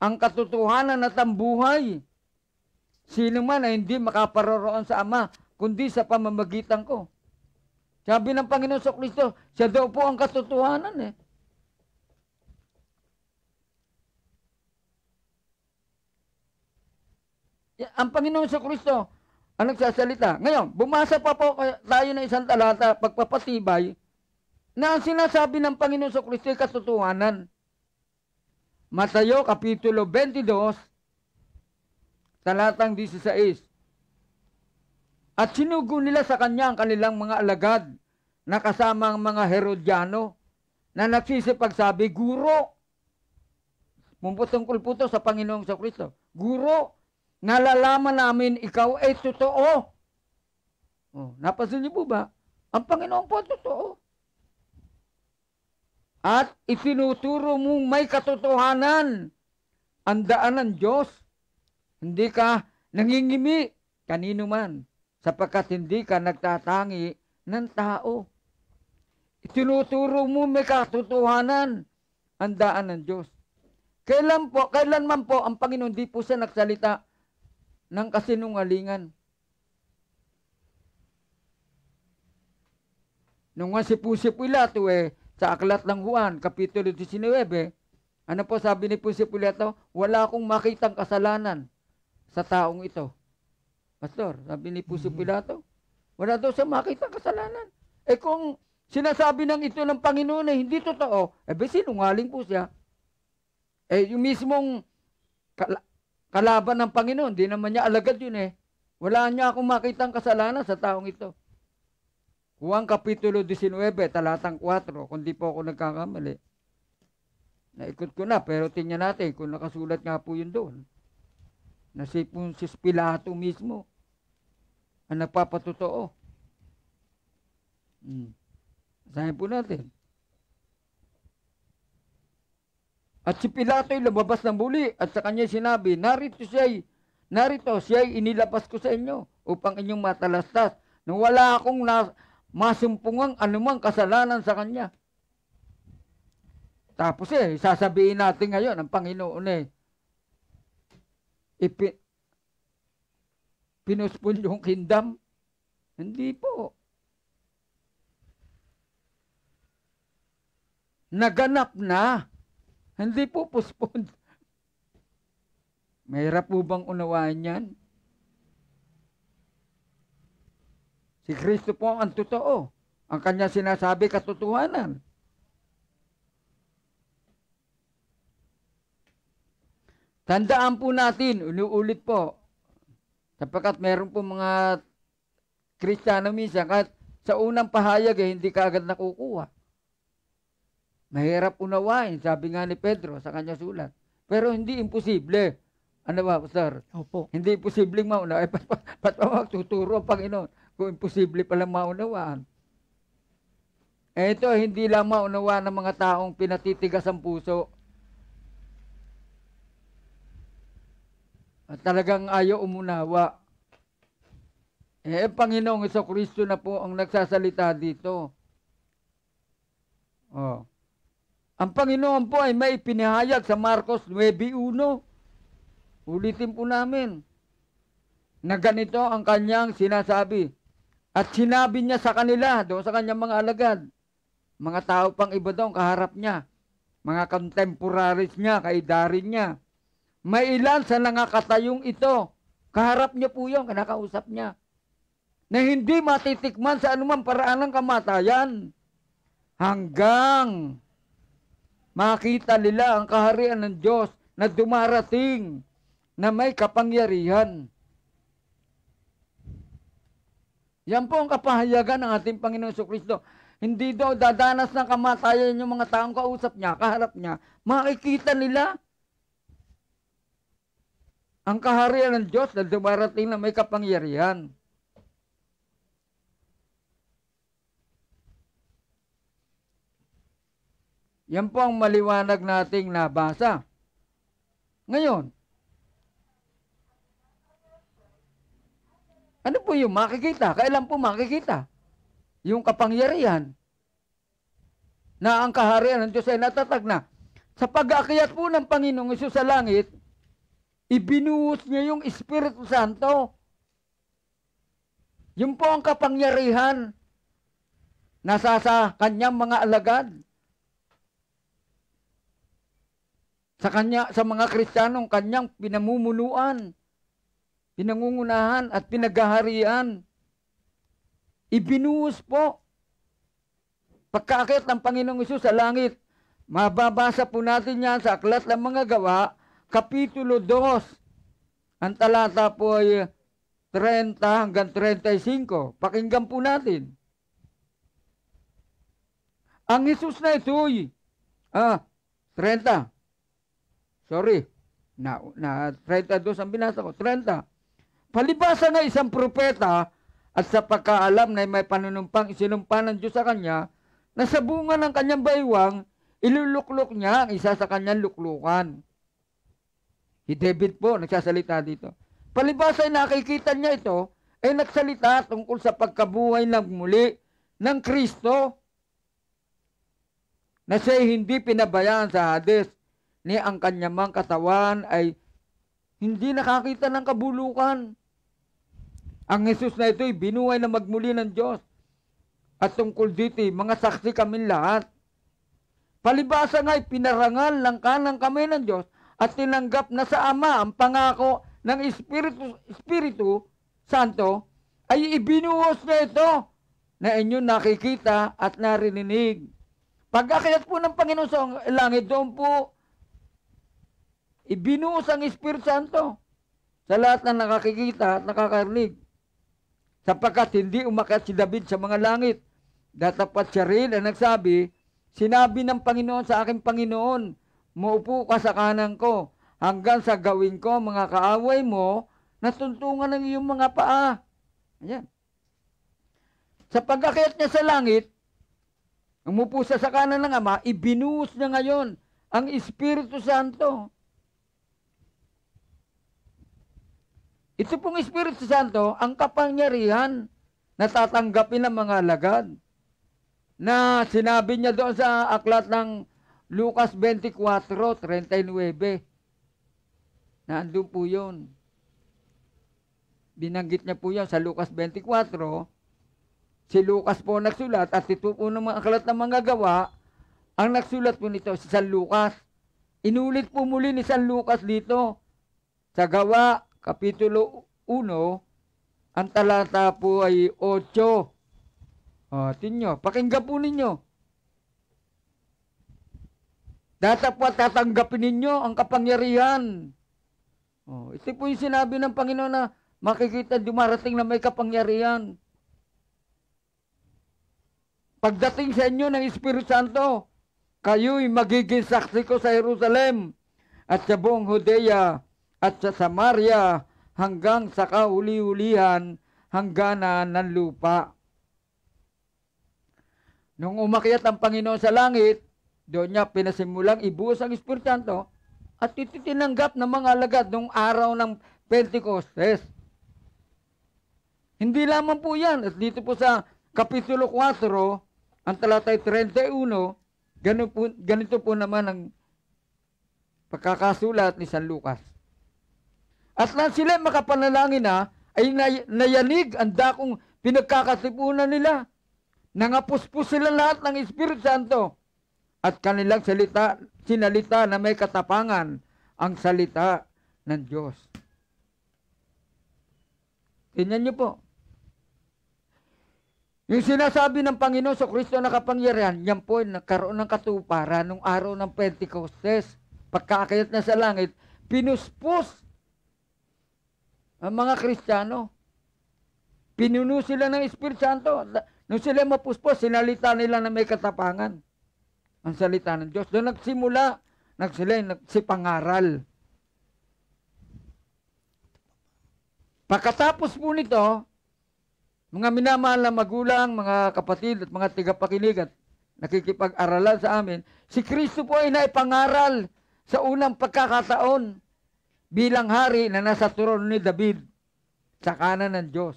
ang katotohanan at ang buhay. Sino man ay hindi makaparoroon sa Ama, kundi sa pamamagitan ko. Sabi ng Panginoon sa Kristo, siya daw po ang katotohanan eh. Ang Panginoon sa Kristo ang nagsasalita. Ngayon, bumasa pa po tayo ng isang talata, pagpapatibay, na ang sinasabi ng Panginoon sa Kristo ay katotohanan. Matayo, Kapitulo 22, talatang 16. At sinugo nila sa kanya ang kanilang mga alagad na kasama ang mga Herodiano na nagsisipagsabi, Guro! Mumputungkol kulputo sa Panginoong sa Kristo. Guro, nalalaman namin ikaw ay totoo. Oh, napasin niyo po ba? Ang Panginoon po totoo. At ipinuturo mong may katotohanan ang daan ng Diyos hindi ka nangingimi kanino man sapagkat hindi ka nagtatangi ng tao. Itinuturo mo may katotohanan ang daan ng Diyos. Kailan po, kailan man po ang Panginoon di po siya nagsalita ng kasinungalingan. Nung nga si Pusip Pilato eh, sa aklat ng Juan, Kapitulo 19, ano po sabi ni Pusip Pilato? Wala akong makitang kasalanan sa taong ito. Pastor, sabi ni Puso mm-hmm. Pilato, wala daw siya makita kasalanan. Eh kung sinasabi ng ito ng Panginoon na hindi totoo, eh ba sinungaling po siya? Eh yung mismong kal- kalaban ng Panginoon, di naman niya alagad yun eh. Wala niya akong makita kasalanan sa taong ito. Juan Kapitulo 19, talatang 4, kung di po ako nagkakamali. Naikot ko na, pero tingnan natin kung nakasulat nga po yun doon na si Pontius Pilato mismo ang nagpapatotoo. Hmm. Asahin po natin. At si Pilato ay lumabas ng buli at sa kanya sinabi, narito siya'y, narito siya'y inilabas ko sa inyo upang inyong matalastas na wala akong na, masumpungang anumang kasalanan sa kanya. Tapos eh, sasabihin natin ngayon ang Panginoon eh, ipi, pinuspon yung kingdom? Hindi po. Naganap na. Hindi po postponed. Mahirap po bang unawaan yan? Si Kristo po ang totoo. Ang kanya sinasabi katotohanan. Tandaan po natin, unuulit po, sapagkat meron po mga kristyano minsan, kahit sa unang pahayag eh, hindi ka agad nakukuha. Mahirap unawain, sabi nga ni Pedro sa kanya sulat. Pero hindi imposible. Ano ba, sir? Opo. Hindi imposibleng mauna. Eh, ba't ba't pa magtuturo ang Panginoon kung imposible palang maunawaan? Eh, ito, hindi lang maunawaan ng mga taong pinatitigas ang puso At talagang ayaw umunawa. Eh, Panginoong Iso Kristo na po ang nagsasalita dito. Oh. Ang Panginoon po ay may pinahayag sa Marcos 9.1. Ulitin po namin na ganito ang kanyang sinasabi. At sinabi niya sa kanila, doon sa kanyang mga alagad, mga tao pang iba daw kaharap niya, mga contemporaries niya, kaidarin niya, may ilan sa nangakatayong ito. Kaharap niya po yun, kinakausap niya. Na hindi matitikman sa anumang paraan ng kamatayan. Hanggang makita nila ang kaharian ng Diyos na dumarating na may kapangyarihan. Yan po ang kapahayagan ng ating Panginoon sa Kristo. Hindi daw dadanas ng kamatayan yung mga taong kausap niya, kaharap niya. Makikita nila ang kaharian ng Diyos na dumarating na may kapangyarihan. Yan po ang maliwanag nating nabasa. Ngayon, ano po yung makikita? Kailan po makikita? Yung kapangyarihan na ang kaharian ng Diyos ay natatag na. Sa pag-aakyat po ng Panginoong Isus sa langit, Ibinuhos niya yung Espiritu Santo. Yun po ang kapangyarihan na sa kanyang mga alagad. Sa, kanya, sa mga Kristiyanong kanyang pinamumunuan, pinangungunahan at pinaghaharian. Ibinuhos po. Pagkaakit ng Panginoong Isus sa langit, mababasa po natin yan sa aklat ng mga gawa, Kapitulo 2, ang talata po ay 30 eh, hanggang 35. Pakinggan po natin. Ang Jesus na ito ay ah, 30. Sorry. Na, na 32 ang binasa ko. 30. Palibasa ng isang propeta at sa pagkaalam na may panunumpang isinumpa ng Diyos sa kanya na sa bunga ng kanyang baywang iluluklok niya ang isa sa kanyang luklukan Si David po, nagsasalita dito. Palibasa ay nakikita niya ito, ay nagsalita tungkol sa pagkabuhay ng muli ng Kristo na siya hindi pinabayaan sa Hades ni ang kanyamang katawan ay hindi nakakita ng kabulukan. Ang Jesus na ito ay binuhay na magmuli ng Diyos. At tungkol dito, mga saksi kami lahat. Palibasa ay pinarangal ng kanang kami ng Diyos at tinanggap na sa Ama ang pangako ng Espiritu, Espiritu Santo ay ibinuhos na ito na inyo nakikita at narinig. Pag-akyat po ng Panginoon sa langit, doon po ibinuhos ang Espiritu Santo sa lahat na nakakikita at nakakarinig. Sapagkat hindi umakyat si David sa mga langit. Datapat siya rin ang nagsabi, Sinabi ng Panginoon sa aking Panginoon, Maupo ka sa kanan ko hanggang sa gawin ko mga kaaway mo natuntungan ng iyong mga paa. Ayan. Sa pagkakit niya sa langit, umupo siya sa kanan ng Ama, ibinuhos niya ngayon ang Espiritu Santo. Ito pong Espiritu Santo, ang kapangyarihan na tatanggapin ng mga lagad. Na sinabi niya doon sa aklat ng Lucas 24:39. Nandun po 'yon. Binanggit niya po 'yon sa Lucas 24. Si Lucas po nagsulat at ito po ng mga aklat ng mga gawa, ang nagsulat po nito si San Lucas. Inulit po muli ni San Lucas dito sa gawa, kapitulo 1, ang talata po ay 8. Ah, tinyo, pakinggan po ninyo. Datapat tatanggapin ninyo ang kapangyarihan. Oh, ito po yung sinabi ng Panginoon na makikita dumarating na may kapangyarihan. Pagdating sa inyo ng Espiritu Santo, kayo'y magiging saksi ko sa Jerusalem at sa buong Judea at sa Samaria hanggang sa kahuli-hulihan hangganan ng lupa. Nung umakyat ang Panginoon sa langit, doon niya pinasimulang ibuhos ang Espiritu Santo at ititinanggap ng mga alagad noong araw ng Pentecostes. Hindi lamang po yan. At dito po sa Kapitulo 4, ang talatay 31, ganito po, ganito po naman ang pagkakasulat ni San Lucas. At nang sila makapanalangin na, ay nayanig ang dakong pinagkakasipunan nila. Nangapuspos sila lahat ng Espiritu Santo at kanilang salita, sinalita na may katapangan ang salita ng Diyos. Tingnan niyo po. Yung sinasabi ng Panginoon sa Kristo na kapangyarihan, yan po nagkaroon ng katuparan nung araw ng Pentecostes. Pagkakayat na sa langit, pinuspos ang mga Kristiyano. Pinuno sila ng Espiritu Santo. Nung sila mapuspos, sinalita nila na may katapangan ang salita ng Diyos. Doon nagsimula, nagsila, pangaral. Pagkatapos po nito, mga minamahal na magulang, mga kapatid at mga tigapakinig at nakikipag-aralan sa amin, si Kristo po ay naipangaral sa unang pagkakataon bilang hari na nasa trono ni David sa kanan ng Diyos.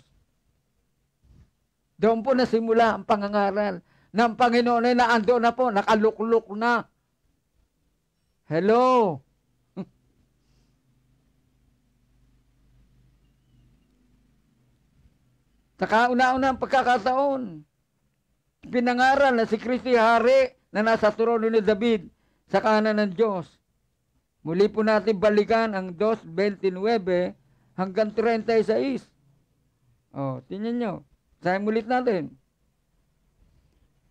Doon po nasimula ang pangangaral ng Panginoon ay naandoon na po, nakaluklok na. Hello? Nakauna-una ang pagkakataon. Pinangaral na si Kristi Hari na nasa trono ni David sa kanan ng Diyos. Muli po natin balikan ang 2.29 hanggang 36. O, oh, tingnan nyo. Sahin ulit natin.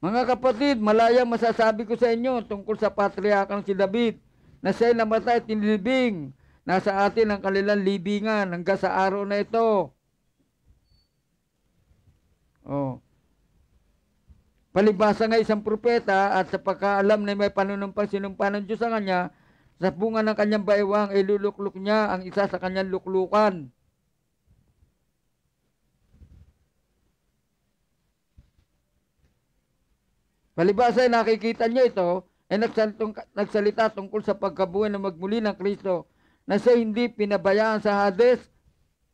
Mga kapatid, malayang masasabi ko sa inyo tungkol sa patriarkang si David na siya'y namatay at tinilibing. Nasa atin ang kanilang libingan hanggang sa araw na ito. Oh. Palibasa nga isang propeta at sa pagkaalam na may panunumpang sinumpa ng Diyos sa kanya, sa bunga ng kanyang baywang, ilulukluk niya ang isa sa kanyang luklukan. Palibasa ay nakikita nyo ito ay nagsalita tungkol sa pagkabuhay na magmuli ng Kristo na siya hindi pinabayaan sa Hades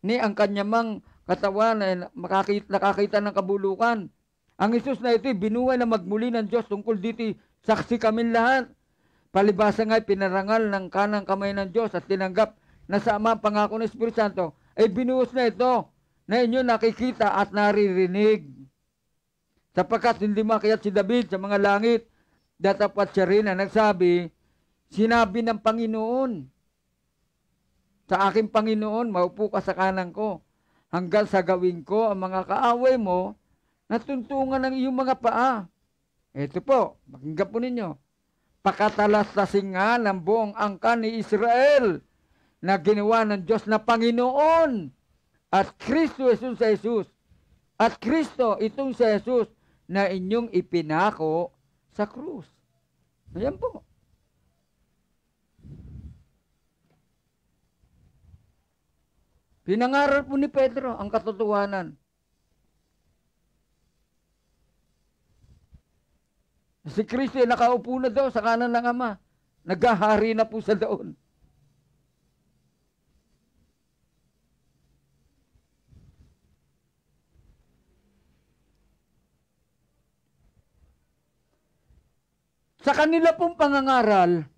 ni ang kanyamang katawan ay makakita, nakakita ng kabulukan. Ang Isus na ito'y binuhay na magmuli ng Diyos tungkol dito saksi kami lahat. Palibasa nga'y pinarangal ng kanang kamay ng Diyos at tinanggap na sa amang pangako ng Espiritu Santo ay binuhos na ito na inyo nakikita at naririnig. Sapagkat hindi makiat si David sa mga langit, datapat siya rin na nagsabi, sinabi ng Panginoon, sa aking Panginoon, maupo ka sa kanan ko, hanggang sa gawin ko ang mga kaaway mo, natuntungan ng iyong mga paa. Ito po, pakinggan po ninyo. Pakatalastasin nga ng buong angka ni Israel na ginawa ng Diyos na Panginoon at Kristo Jesus sa Jesus. At Kristo, itong si Jesus, na inyong ipinako sa krus. Ayan po. Pinangaral po ni Pedro ang katotohanan. Si Kristo ay nakaupo na daw sa kanan ng Ama. Naghahari na po sa daon. Sa kanila pong pangangaral,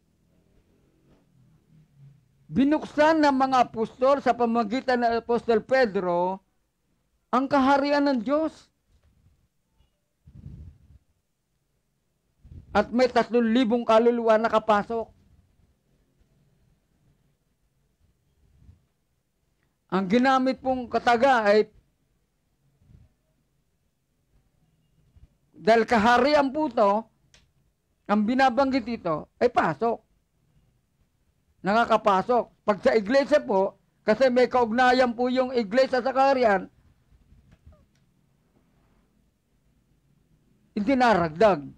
binuksan ng mga apostol sa pamagitan ng apostol Pedro ang kaharian ng Diyos. At may tatlong libong kaluluwa nakapasok. Ang ginamit pong kataga ay dahil kaharian po to, ang binabanggit dito ay pasok. Nakakapasok. Pag sa iglesia po, kasi may kaugnayan po yung iglesia sa kaharian, hindi naragdag.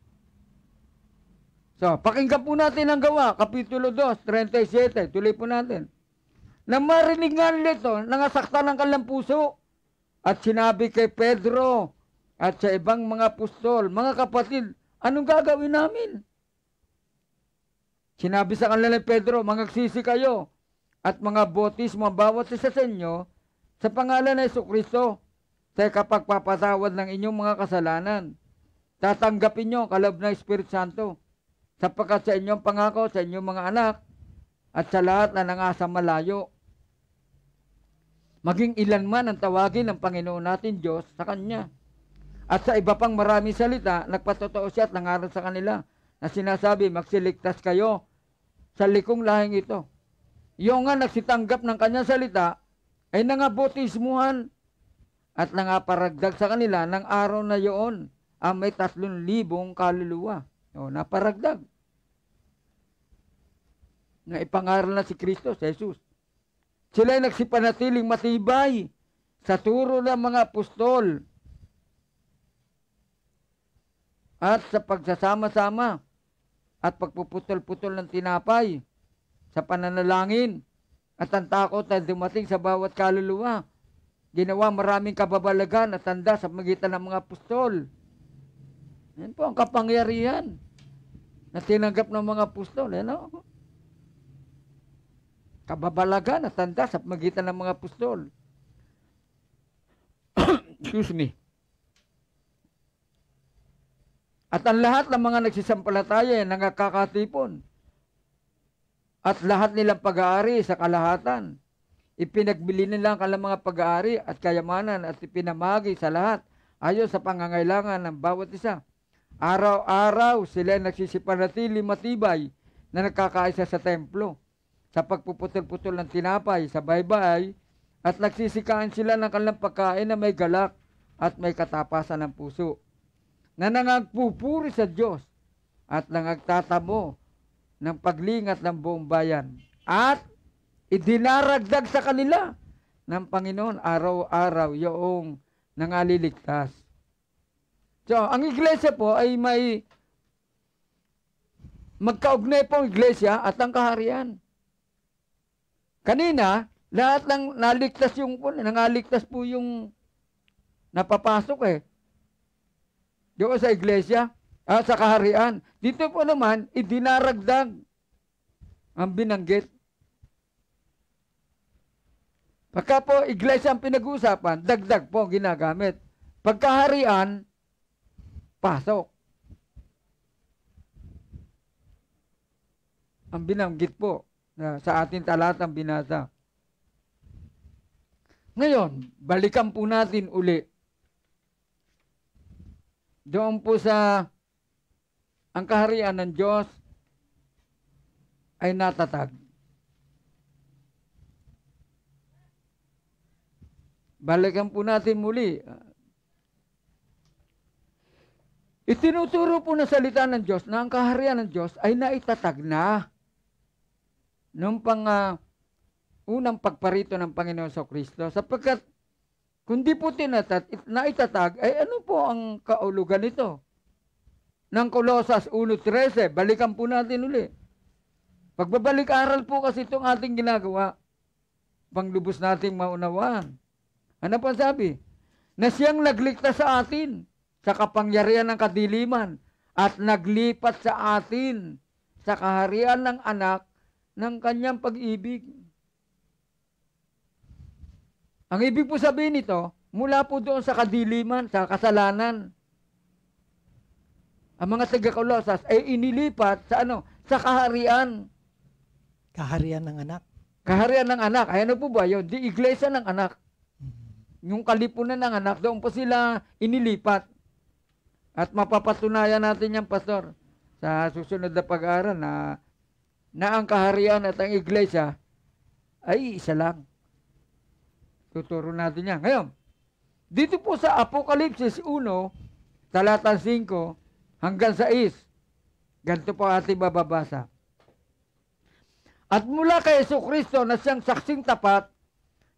So, pakinggan po natin ang gawa, Kapitulo 2, 37. Tuloy po natin. Nang marinig nga nito, nangasaktan ang kanilang puso. At sinabi kay Pedro at sa ibang mga apostol, mga kapatid, Anong gagawin namin? Sinabi sa kanila ni Pedro, mangagsisi kayo at mga botismo bawat isa sa inyo sa pangalan ng Yesu Kristo sa kapagpapatawad ng inyong mga kasalanan. Tatanggapin nyo kalab na Espiritu Santo sapagkat sa inyong pangako, sa inyong mga anak at sa lahat na nangasa malayo. Maging ilan man ang tawagin ng Panginoon natin Diyos sa Kanya. At sa iba pang maraming salita, nagpatotoo siya at nangaral sa kanila na sinasabi, magsiligtas kayo sa likong lahing ito. Yung nga nagsitanggap ng kanyang salita ay nangabotismuhan at nangaparagdag sa kanila ng araw na yon ang may tatlong libong kaluluwa. O, naparagdag. Na ipangaral na si Kristo, si Jesus. Sila ay nagsipanatiling matibay sa turo ng mga apostol at sa pagsasama-sama at pagpuputol-putol ng tinapay sa pananalangin at ang takot na dumating sa bawat kaluluwa. Ginawa maraming kababalagan at tanda sa magitan ng mga apostol. Yan po ang kapangyarihan na tinanggap ng mga apostol. Yan o. Kababalagan at tanda sa magitan ng mga apostol. Excuse me. At ang lahat ng mga nagsisampalataya ay nangakakatipon. At lahat nilang pag-aari sa kalahatan. Ipinagbili nila ang kanilang mga pag-aari at kayamanan at ipinamagi sa lahat ayon sa pangangailangan ng bawat isa. Araw-araw sila nagsisipanatili matibay na nagkakaisa sa templo sa pagpuputol-putol ng tinapay sa baybay at nagsisikaan sila ng kanilang pagkain na may galak at may katapasan ng puso na nangagpupuri sa Diyos at nangagtatamo ng paglingat ng buong bayan at idinaragdag sa kanila ng Panginoon araw-araw yung nangaliligtas. So, ang iglesia po ay may magkaugnay pong iglesia at ang kaharian. Kanina, lahat ng naligtas yung, nangaligtas po yung napapasok eh doon sa iglesia ah, sa kaharian. Dito po naman, idinaragdag ang binanggit. Pagka po iglesia ang pinag-uusapan, dagdag po ang ginagamit. Pagkaharian, pasok. Ang binanggit po na sa ating talatang binasa. Ngayon, balikan po natin uli doon po sa ang kaharian ng Diyos ay natatag. Balikan po natin muli. Itinuturo po na salita ng Diyos na ang kaharian ng Diyos ay naitatag na noong pang uh, unang pagparito ng Panginoon sa Kristo sapagkat kundi po tinatat, na naitatag, ay ano po ang kaulugan nito? Ng Colosas 1.13, balikan po natin uli. Pagbabalik-aral po kasi itong ating ginagawa, panglubos nating maunawaan. Ano pa sabi? Na siyang nagligtas sa atin sa kapangyarihan ng kadiliman at naglipat sa atin sa kaharian ng anak ng kanyang pag-ibig. Ang ibig po sabihin nito, mula po doon sa kadiliman, sa kasalanan, ang mga taga-Kolosas ay inilipat sa ano? Sa kaharian. Kaharian ng anak. Kaharian ng anak. Ay ano po ba yun? Di iglesia ng anak. Mm-hmm. Yung kalipunan ng anak, doon po sila inilipat. At mapapatunayan natin yan, Pastor, sa susunod na pag-aaral na, na ang kaharian at ang iglesia ay isa lang. Tuturo natin yan. Ngayon, dito po sa Apokalipsis 1, talatan 5 hanggang 6, ganito po ating bababasa. At mula kay Yeso Kristo na siyang saksing tapat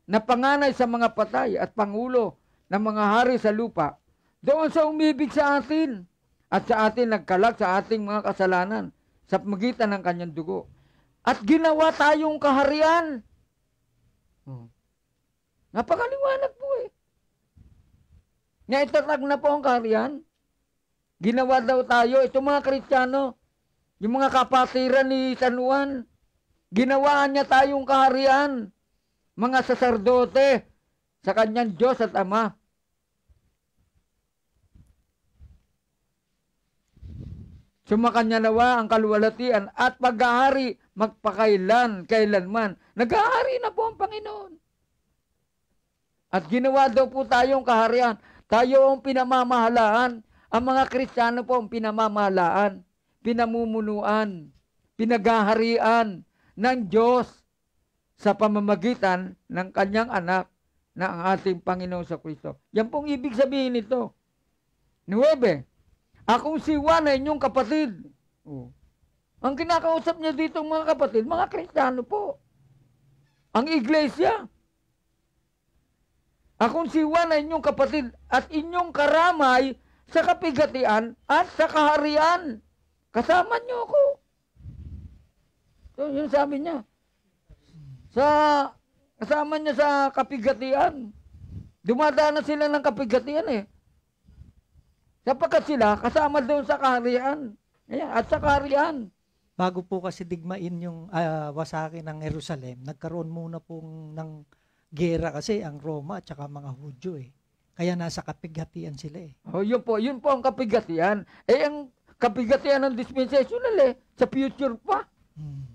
na panganay sa mga patay at pangulo ng mga hari sa lupa, doon sa umibig sa atin at sa atin nagkalag sa ating mga kasalanan sa magitan ng kanyang dugo. At ginawa tayong kaharian. Hmm. Napakaliwanag po eh. Naitatag na po ang kaharian. Ginawa daw tayo, itong mga kristyano, yung mga kapatiran ni San Juan, ginawaan niya tayong kaharian, mga saserdote, sa kanyang Diyos at Ama. Sumakanya nawa ang kalwalatian at paghahari magpakailan, kailanman. Naghahari na po ang Panginoon. At ginawa daw po tayong kaharian. Tayo ang pinamamahalaan. Ang mga Kristiyano po ang pinamamahalaan, pinamumunuan, pinaghaharian ng Diyos sa pamamagitan ng kanyang anak na ang ating Panginoon sa Kristo. Yan pong ibig sabihin nito. 9. Akong si Juan ay inyong kapatid. Oh. Ang kinakausap niya dito mga kapatid, mga Kristiyano po. Ang iglesia. Akong siwa na inyong kapatid at inyong karamay sa kapigatian at sa kaharian. Kasama niyo ako. So, yun sabi niya. Sa, kasama niya sa kapigatian. Dumadaan sila ng kapigatian eh.
Sapagkat sila kasama doon sa kaharian. Ayan, at sa kaharian. Bago po kasi digmain yung uh, ah, wasaki ng Jerusalem, nagkaroon muna pong ng gera kasi ang Roma at saka mga Hudyo eh. Kaya nasa kapighatian sila eh. Oh, yun po, yun po ang kapighatian. Eh, ang kapigatian ng dispensational eh, sa future pa. Hmm.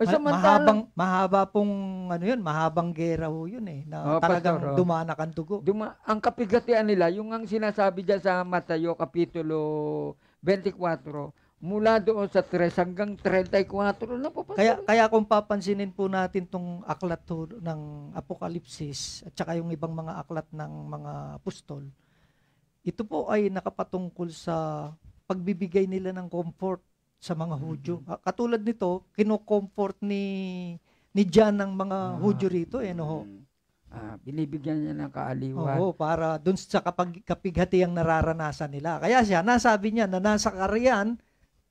Eh, samantala... mahabang, mahaba pong, ano yun, mahabang gera ho yun eh, na oh, talagang Pastor, oh. dumanak ang dugo. Duma-
ang kapighatian nila, yung ang sinasabi dyan sa Matayo, Kapitulo 24, mula doon sa 3 hanggang 34 na po.
Kaya, kaya kung papansinin po natin tong aklat to ng Apokalipsis at saka yung ibang mga aklat ng mga apostol, ito po ay nakapatungkol sa pagbibigay nila ng comfort sa mga mm-hmm. Hudyo. Mm-hmm. Katulad nito, kinocomfort ni ni John ng mga ah, Hudyo rito eh no. Mm, ah, binibigyan niya ng kaaliwan. Oo, para dun sa kapag kapighati ang nararanasan nila. Kaya siya nasabi niya na nasa Karyan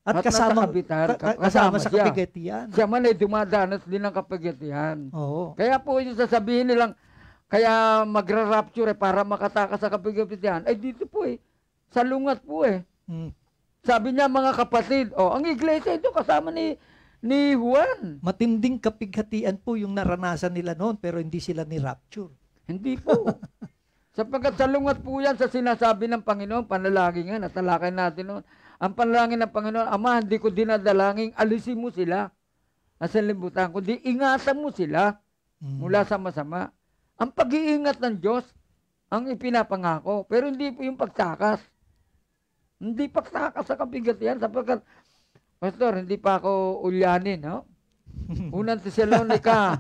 at, At kasama, ka, kasama, kasama sa kapigatian. Siya man ay dumadanas din ng kapigatian. Oo. Kaya po yung sasabihin
nilang, kaya magra-rapture eh, para makatakas sa kapigatian, ay eh, dito po eh.
Sa lungat po eh. Hmm. Sabi niya mga kapatid, oh, ang iglesia ito kasama ni ni Juan. Matinding kapighatian po yung naranasan nila noon pero hindi sila ni rapture. Hindi po. Sapagkat salungat po yan sa sinasabi ng Panginoon,
panalagi nga, natalakay natin noon. Ang panalangin ng Panginoon, Ama, hindi ko dinadalangin, alisin mo sila na sa libutan ko. Di ingatan mo sila mm. mula sa masama. Ang pag-iingat ng Diyos ang ipinapangako, pero hindi po yung pagtakas. Hindi pagtakas sa kabigat sapagkat, Pastor, hindi pa ako ulyanin, no? Unang Thessalonica,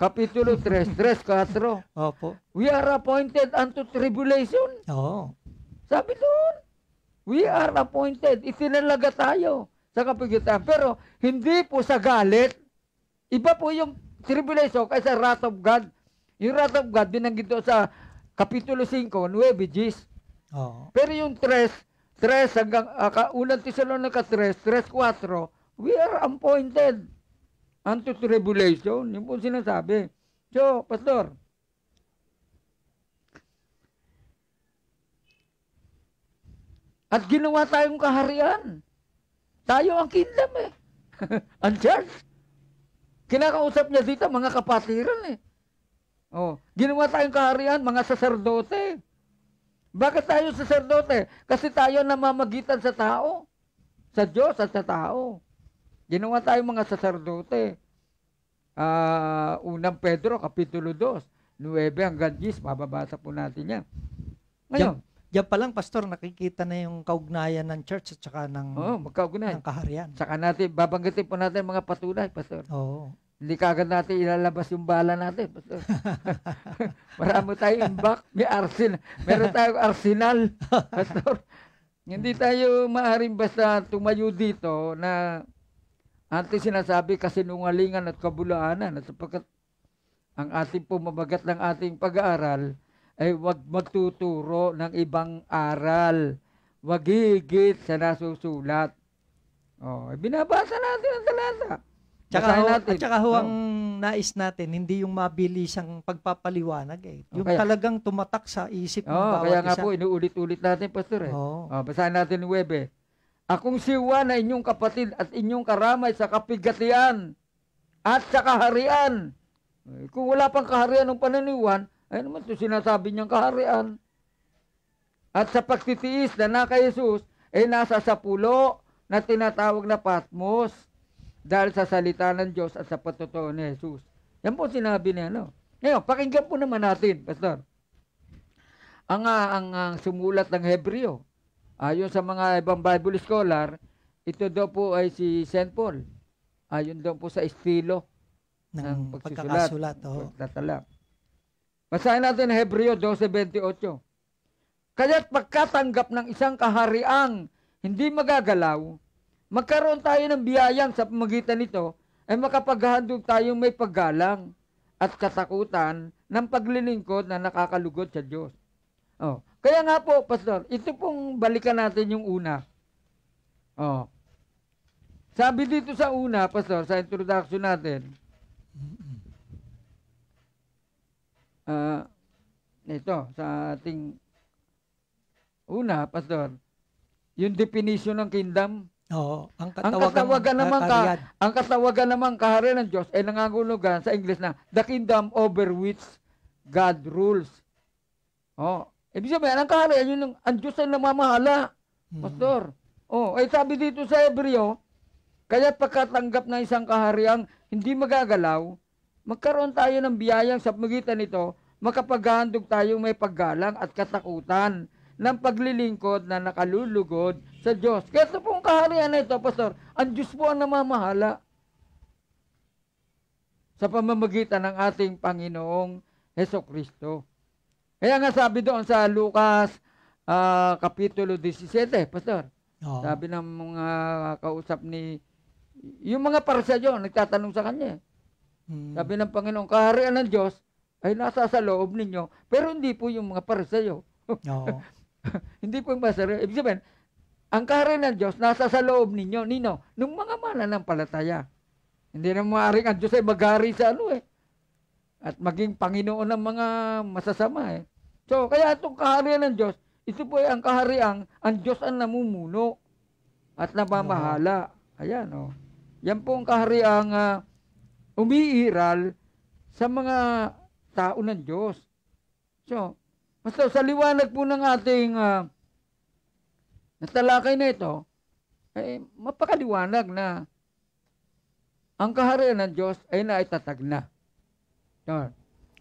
Kapitulo 3, 3, 4. Opo. We are appointed unto tribulation. Oo. Sabi doon, We are appointed. Itinalaga tayo sa kapigitan. Pero hindi po sa galit. Iba po yung tribulation kaysa wrath of God. Yung wrath of God, binanggit doon sa Kapitulo 5, 9, Gs. Oh. Pero yung stress, stress hanggang uh, unang Thessalonica 3, stress 4, we are appointed unto tribulation. Yun po sinasabi. So, Pastor, At ginawa tayong kaharian. Tayo ang kingdom eh. ang church. Kinakausap niya dito mga kapatiran eh. Oh, ginawa tayong kaharian, mga saserdote. Bakit tayo saserdote? Kasi tayo namamagitan sa tao. Sa Diyos at sa tao. Ginawa tayong mga saserdote. Uh, unang Pedro, Kapitulo 2,
9 hanggang 10, mababasa po natin yan. Ngayon, Diyan pa lang, Pastor, nakikita na yung kaugnayan ng church at saka ng, Oo, ng kaharian. Saka natin, babanggitin
po natin mga patunay, Pastor. Oo. Hindi kagad natin ilalabas yung bala natin, Pastor. Marami tayong imbak, may arsenal. Meron tayong arsenal, Pastor. Hindi tayo maaaring basta tumayo dito na antes sinasabi kasinungalingan at kabulaanan at sapagkat ang ating pumabagat ng ating pag-aaral ay wag magtuturo ng ibang aral.
Wag higit sa nasusulat. Oh, eh, binabasa natin ang talata. Tsaka ho, natin. At tsaka ho ang nais natin, hindi yung mabilis ang pagpapaliwanag eh. Yung kaya, talagang tumatak sa isip ng oh, bawat kaya isa. nga po,
inuulit-ulit
natin, Pastor
eh. Oh. Oh, basahin natin ni Webe. Akong siwa na inyong kapatid at inyong karamay sa kapigatian at sa kaharian. Eh, kung wala pang kaharian ng pananiwan, Ayun ano naman ito sinasabi niyang kaharian. At sa pagtitiis na naka kay ay nasa sa pulo na tinatawag na Patmos dahil sa salita ng Diyos at sa patotoo ni Jesus. Yan po sinabi niya, no? Ngayon, pakinggan po naman natin, Pastor. Ang, uh, ang sumulat ng Hebreo, ayon sa mga ibang Bible scholar, ito daw po ay si St. Paul. Ayon daw po sa estilo ng, ng pagkakasulat. Oh. Pagtatala. Masahin natin Hebreo 12.28. Kaya't pagkatanggap ng isang kaharian, hindi magagalaw, magkaroon tayo ng biyayang sa pamagitan nito ay makapaghahandog tayong may paggalang at katakutan ng paglilingkod na nakakalugod sa Diyos. Oh. Kaya nga po, Pastor, ito pong balikan natin yung una. Oh. Sabi dito sa una, Pastor, sa introduction natin, uh, ito sa ating una, Pastor, yung definition ng kingdom.
Oo. Ang katawagan, ang katawagan naman, ka,
ang katawagan naman kaharian ng Diyos ay nangangulugan sa English na the kingdom over which God rules. Oh, ibig sabihin, ang kaharian yun ang, ang Diyos ay namamahala. Hmm. Pastor. Oh, ay sabi dito sa Hebreo, kaya pagkatanggap ng isang kahariang hindi magagalaw, magkaroon tayo ng biyayang sa magitan nito, makapaghandog tayo may paggalang at katakutan ng paglilingkod na nakalulugod sa Diyos. Kaya ito pong kaharian na ito, Pastor, ang Diyos po ang namamahala sa pamamagitan ng ating Panginoong Heso Kristo. Kaya nga sabi doon sa Lucas uh, ah, Kapitulo 17, Pastor, Oo. sabi ng mga kausap ni, yung mga parasadyo, nagtatanong sa kanya, Hmm. Sabi ng Panginoon, kaharian ng Diyos ay nasa sa loob ninyo, pero hindi po yung mga pariseyo. Oo. hindi po yung masari. Ibig sabihin, ang kaharian ng Diyos nasa sa loob ninyo, nino, ng mga mananampalataya. Hindi na maaaring ang Diyos ay maghari sa ano eh. At maging Panginoon ng mga masasama eh. So, kaya itong kaharian ng Diyos, ito po ay ang kahariang, ang Diyos ang namumuno at namamahala. Ayan, oh. Yan po ang kahariang uh, umiiral sa mga tao ng Diyos. So, basta sa liwanag po ng ating uh, ah, natalakay na ito, ay mapakaliwanag na ang kaharian ng Diyos ay naitatag na. Yan.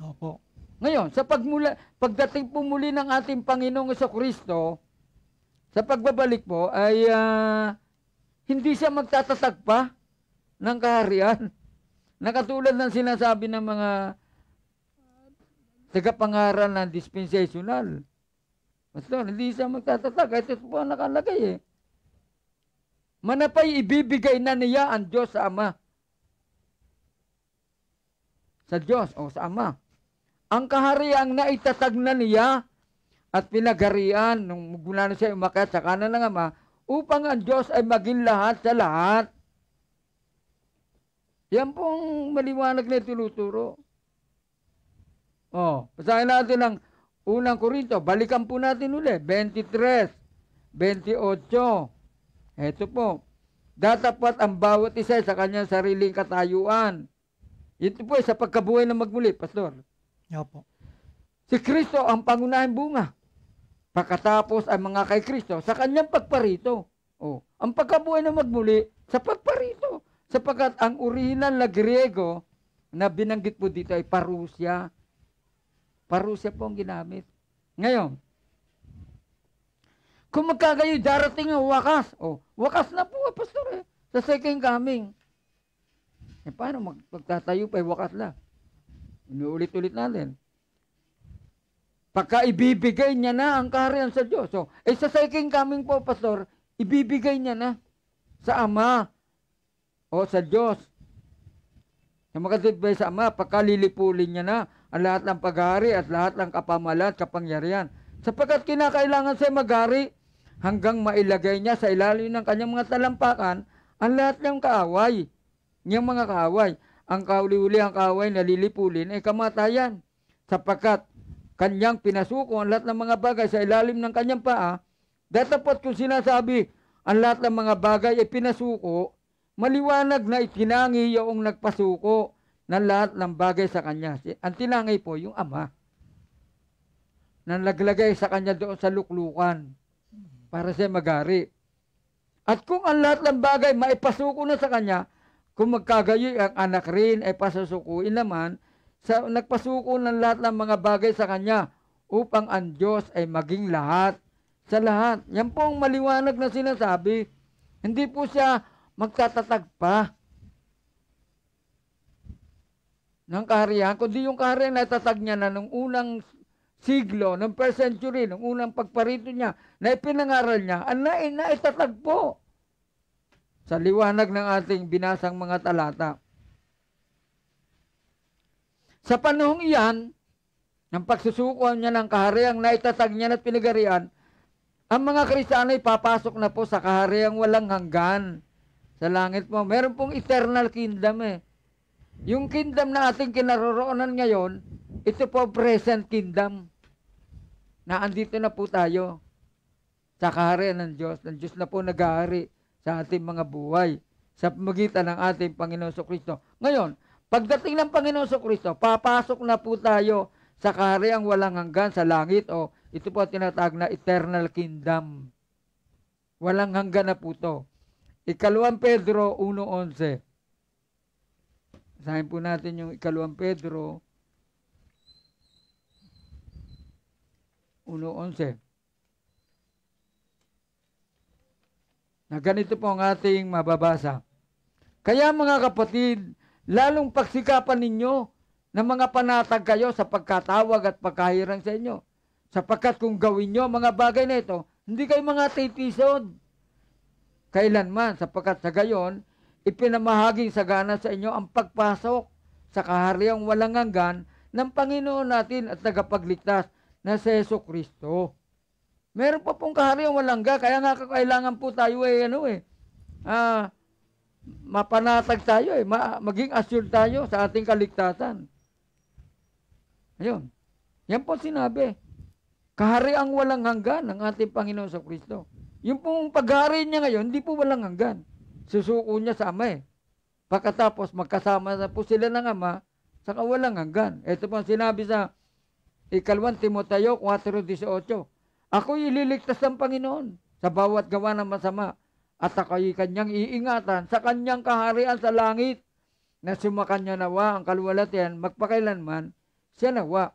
Opo. Ngayon, sa pagmula, pagdating po muli ng ating Panginoong sa Kristo, sa pagbabalik po ay uh, hindi siya magtatatag pa ng kaharian. Nakatulad ng sinasabi ng mga tagapangaral ng dispensational. Pastor, hindi siya magtatatag. Ito po ang nakalagay eh. Manapay ibibigay na niya ang Diyos sa Ama. Sa Diyos o sa Ama. Ang kahariang na itatag na niya at pinagharian nung mula na siya umakyat sa kanan ng Ama upang ang Diyos ay maging lahat sa lahat yan pong maliwanag na tinuturo. Oh, basahin natin ang unang Korinto. Balikan po natin ulit. 23, 28. Ito po. Datapat ang bawat isa sa kanyang sariling katayuan. Ito po eh, sa pagkabuhay na magmuli, Pastor. Opo. Si Kristo ang pangunahing bunga. Pagkatapos ang mga kay Kristo sa kanyang pagparito. Oh, ang pagkabuhay na magmuli sa pagparito. Sapagkat ang orihinal na Grego na binanggit po dito ay Parusia. Parusia po ang ginamit. Ngayon, kung magkagayo, darating ang wakas. O, oh, wakas na po, ah, pastor eh. Sa second coming. Eh, paano mag magtatayo pa, eh, wakas na. Inuulit-ulit natin. Pagka ibibigay niya na ang kaharian sa Diyos. So, eh, sa second coming po, pastor, ibibigay niya na sa Ama o sa Diyos. Sa makatibay sa Ama, pakalilipulin niya na ang lahat ng paghari at lahat ng kapamalan at kapangyarihan. Sapagkat kinakailangan siya magari hanggang mailagay niya sa ilalim ng kanyang mga talampakan ang lahat ng kaaway, niyang mga kaaway. Ang kauli-uli ang kaaway na lilipulin ay kamatayan sapagkat kanyang pinasuko ang lahat ng mga bagay sa ilalim ng kanyang paa. Datapot kung sinasabi ang lahat ng mga bagay ay pinasuko, maliwanag na itinangi yung nagpasuko ng lahat ng bagay sa kanya. Ang tinangi po, yung ama na naglagay sa kanya doon sa luklukan para siya magari. At kung ang lahat ng bagay maipasuko na sa kanya, kung magkagayoy ang anak rin ay pasusukuin naman, sa, nagpasuko ng lahat ng mga bagay sa kanya upang ang Diyos ay maging lahat sa lahat. Yan po ang maliwanag na sinasabi. Hindi po siya magtatatag pa ng kaharian, kundi yung kaharian natatag niya na nung unang siglo, ng first century, nung unang pagparito niya, na ipinangaral niya, ang naitatag po sa liwanag ng ating binasang mga talata. Sa panahong iyan, ng pagsusuko niya ng kahariang itatag niya at pinagarian, ang mga kristyano ay papasok na po sa kahariang walang hanggan sa langit po. Meron pong eternal kingdom eh. Yung kingdom na ating kinaroroonan ngayon, ito po present kingdom. Na andito na po tayo sa kaharian ng Diyos. Ng Diyos na po nag-ahari sa ating mga buhay sa pamagitan ng ating Panginoon so Kristo. Ngayon, pagdating ng Panginoon so Kristo, papasok na po tayo sa kaharian walang hanggan sa langit o ito po tinatag na eternal kingdom. Walang hanggan na po to. Ikalawang Pedro 1.11. Basahin po natin yung ikalawang Pedro 1.11. Na ganito po ang ating mababasa. Kaya mga kapatid, lalong pagsikapan ninyo na mga panatag kayo sa pagkatawag at pagkahirang sa inyo. Sapagkat kung gawin nyo mga bagay na ito, hindi kayo mga titisod kailanman sapagkat sa gayon, ipinamahaging sagana sa inyo ang pagpasok sa kahariang walang hanggan ng Panginoon natin at tagapagligtas na si Yeso Kristo. Meron pa pong kahariang walang hanggan, kaya nga kailangan po tayo ay ano eh, ah, mapanatag tayo eh, ma- maging assured tayo sa ating kaligtasan. Ayun. Yan po sinabi. Kahariang walang hanggan ng ating Panginoon sa Kristo. Yung pong paghari niya ngayon, hindi po walang hanggan. Susuko niya sa ama eh. Pagkatapos, magkasama na po sila ng ama, sa kawalang hanggan. Ito po ang sinabi sa ikalwan Timoteo 4.18. Ako'y ililigtas ng Panginoon sa bawat gawa ng masama at ako'y kanyang iingatan sa kanyang kaharian sa langit na sumakanya nawa ang kalwalatian magpakailanman siya nawa.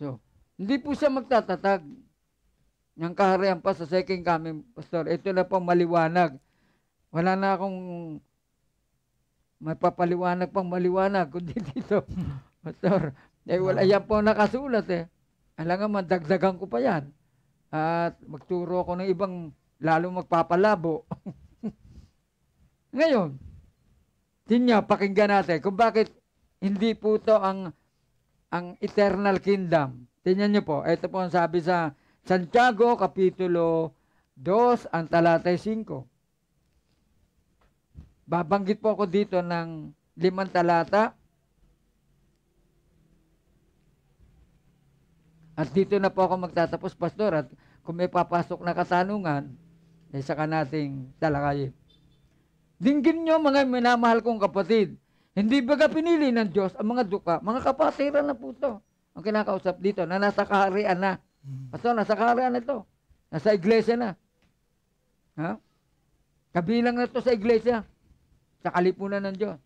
So, hindi po siya magtatatag ng kaharian pa sa second coming, Pastor. Ito na pang maliwanag. Wala na akong mapapaliwanag pang maliwanag kundi dito, Pastor. Eh, wala, ah. yan po nakasulat eh. Alam nga man, ko pa yan. At magturo ko ng ibang lalo magpapalabo. Ngayon, din pakinggan natin kung bakit hindi po to ang ang eternal kingdom. Tingnan niyo po, ito po ang sabi sa Santiago Kapitulo 2, ang talata 5. Babanggit po ako dito ng limang talata. At dito na po ako magtatapos, Pastor. At kung may papasok na katanungan, eh saka nating talakayin. Dinggin nyo mga minamahal kong kapatid. Hindi ba ka pinili ng Diyos ang mga duka? Mga kapatiran na po ito. Ang kinakausap dito na nasa kaharian na Basta nasa karaan na ito. Nasa iglesia na. Ha? Kabilang na ito sa iglesia. Sa kalipunan ng Diyos.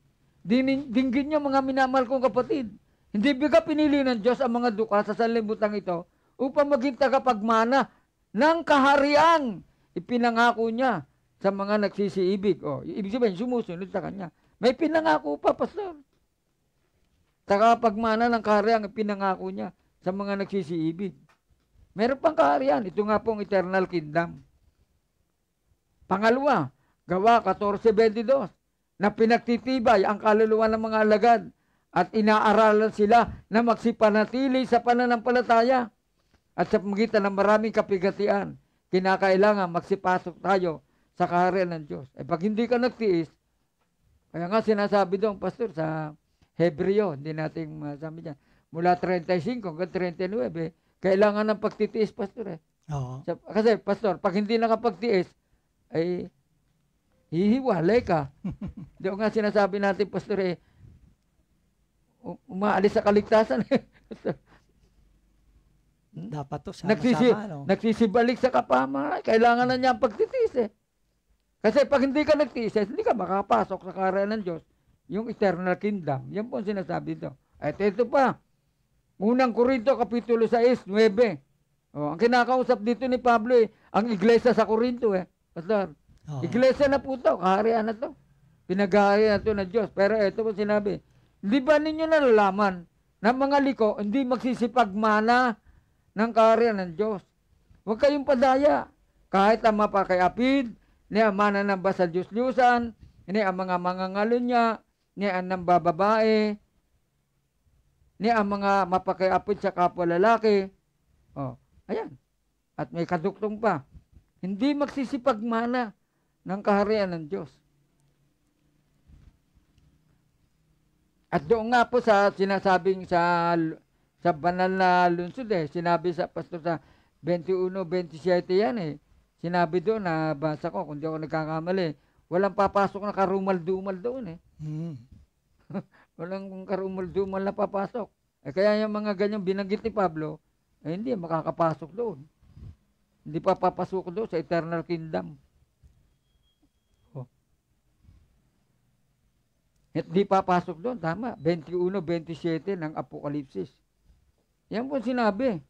Din, dinggin niyo mga minamahal kong kapatid. Hindi bigla pinili ng Diyos ang mga duka sa sanlibutan ito upang maging tagapagmana ng kaharian ipinangako niya sa mga nagsisiibig. O, ibig sabihin, sumusunod sa kanya. May pinangako pa, pastor. Tagapagmana ng kaharian ipinangako niya sa mga nagsisiibig. Meron pang kaharian. Ito nga pong eternal kingdom. Pangalawa, gawa 14.22 na pinagtitibay ang kaluluwa ng mga alagad at inaaralan sila na magsipanatili sa pananampalataya at sa pamagitan ng maraming kapigatian. Kinakailangan magsipasok tayo sa kaharian ng Diyos. Eh pag hindi ka nagtiis, kaya nga sinasabi doon, Pastor, sa Hebreo, hindi natin masabi dyan, mula 35 hanggang 39, kailangan ng pagtitiis, pastor eh. Oo. Kasi, pastor, pag hindi nakapagtiis, ay hihiwalay ka. Di nga sinasabi natin, pastor eh, umaalis sa kaligtasan eh.
Dapat to sama-sama, Nagsisi, no?
Nagsisibalik sa kapama. Kailangan na niya ang pagtitiis eh. Kasi pag hindi ka nagtiis, eh, hindi ka makapasok sa karya ng Diyos. Yung eternal kingdom. Yan po ang sinasabi ito. At ito pa, Unang Korinto, Kapitulo 6, 9. Oh, ang kinakausap dito ni Pablo, eh, ang iglesia sa Korinto. Eh. Pastor, oh. iglesia na po ito, kaharian na ito. Pinagaharian na ito ng Diyos. Pero ito po sinabi, di ba ninyo nalalaman na mga liko hindi magsisipagmana ng kaharian ng Diyos? Huwag kayong padaya. Kahit ang mapakayapid, ni ang mananamba sa Diyos-Diyusan, ni ang mga mangangalon niya, ni ang nambababae, ni ang mga mapakiapod sa kapwa lalaki. Oh, ayan. At may kaduktong pa. Hindi magsisipagmana ng kaharian ng Diyos. At doon nga po sa sinasabing sa sa banal na lungsod eh, sinabi sa pastor sa 21-27 yan eh. Sinabi doon na basa ko, kung di ako nagkakamali, walang papasok na karumal-dumal doon eh. Mm. Walang karumuldo man napapasok. Eh, kaya yung mga ganyang binanggit ni Pablo, eh, hindi makakapasok doon. Hindi pa papasok doon sa eternal kingdom. Oh. Hindi papasok doon, tama. 21, 27 ng Apokalipsis. Yan po sinabi.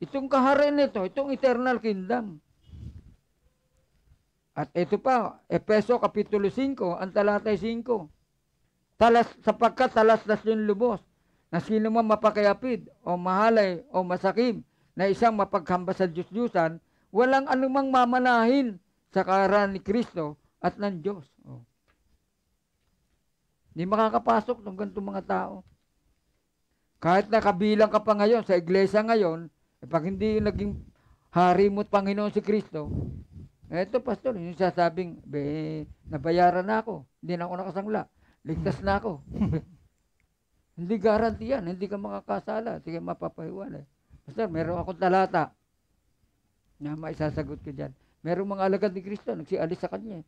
Itong kaharian nito, itong eternal kingdom. At ito pa, Epeso Kapitulo 5, ang talatay 5 talas, sapagkat talastas yung lubos na sino man mapakayapid o mahalay o masakim na isang mapaghamba sa Diyos-Diyusan, walang anumang mamanahin sa karan ni Kristo at ng Diyos. Oh. makakapasok ng ganitong mga tao. Kahit nakabilang ka pa ngayon sa iglesia ngayon, eh, pag hindi naging hari mo at Panginoon si Kristo, eh, eto pastor, yung sasabing, be, nabayaran na ako, hindi na ako nakasangla. Ligtas na ako. hindi garanti yan. Hindi ka makakasala. Hindi ka mapapahiwalay. Basta meron akong talata na maisasagot ko dyan. Merong mga alagad ni Kristo, nagsialis sa kanya.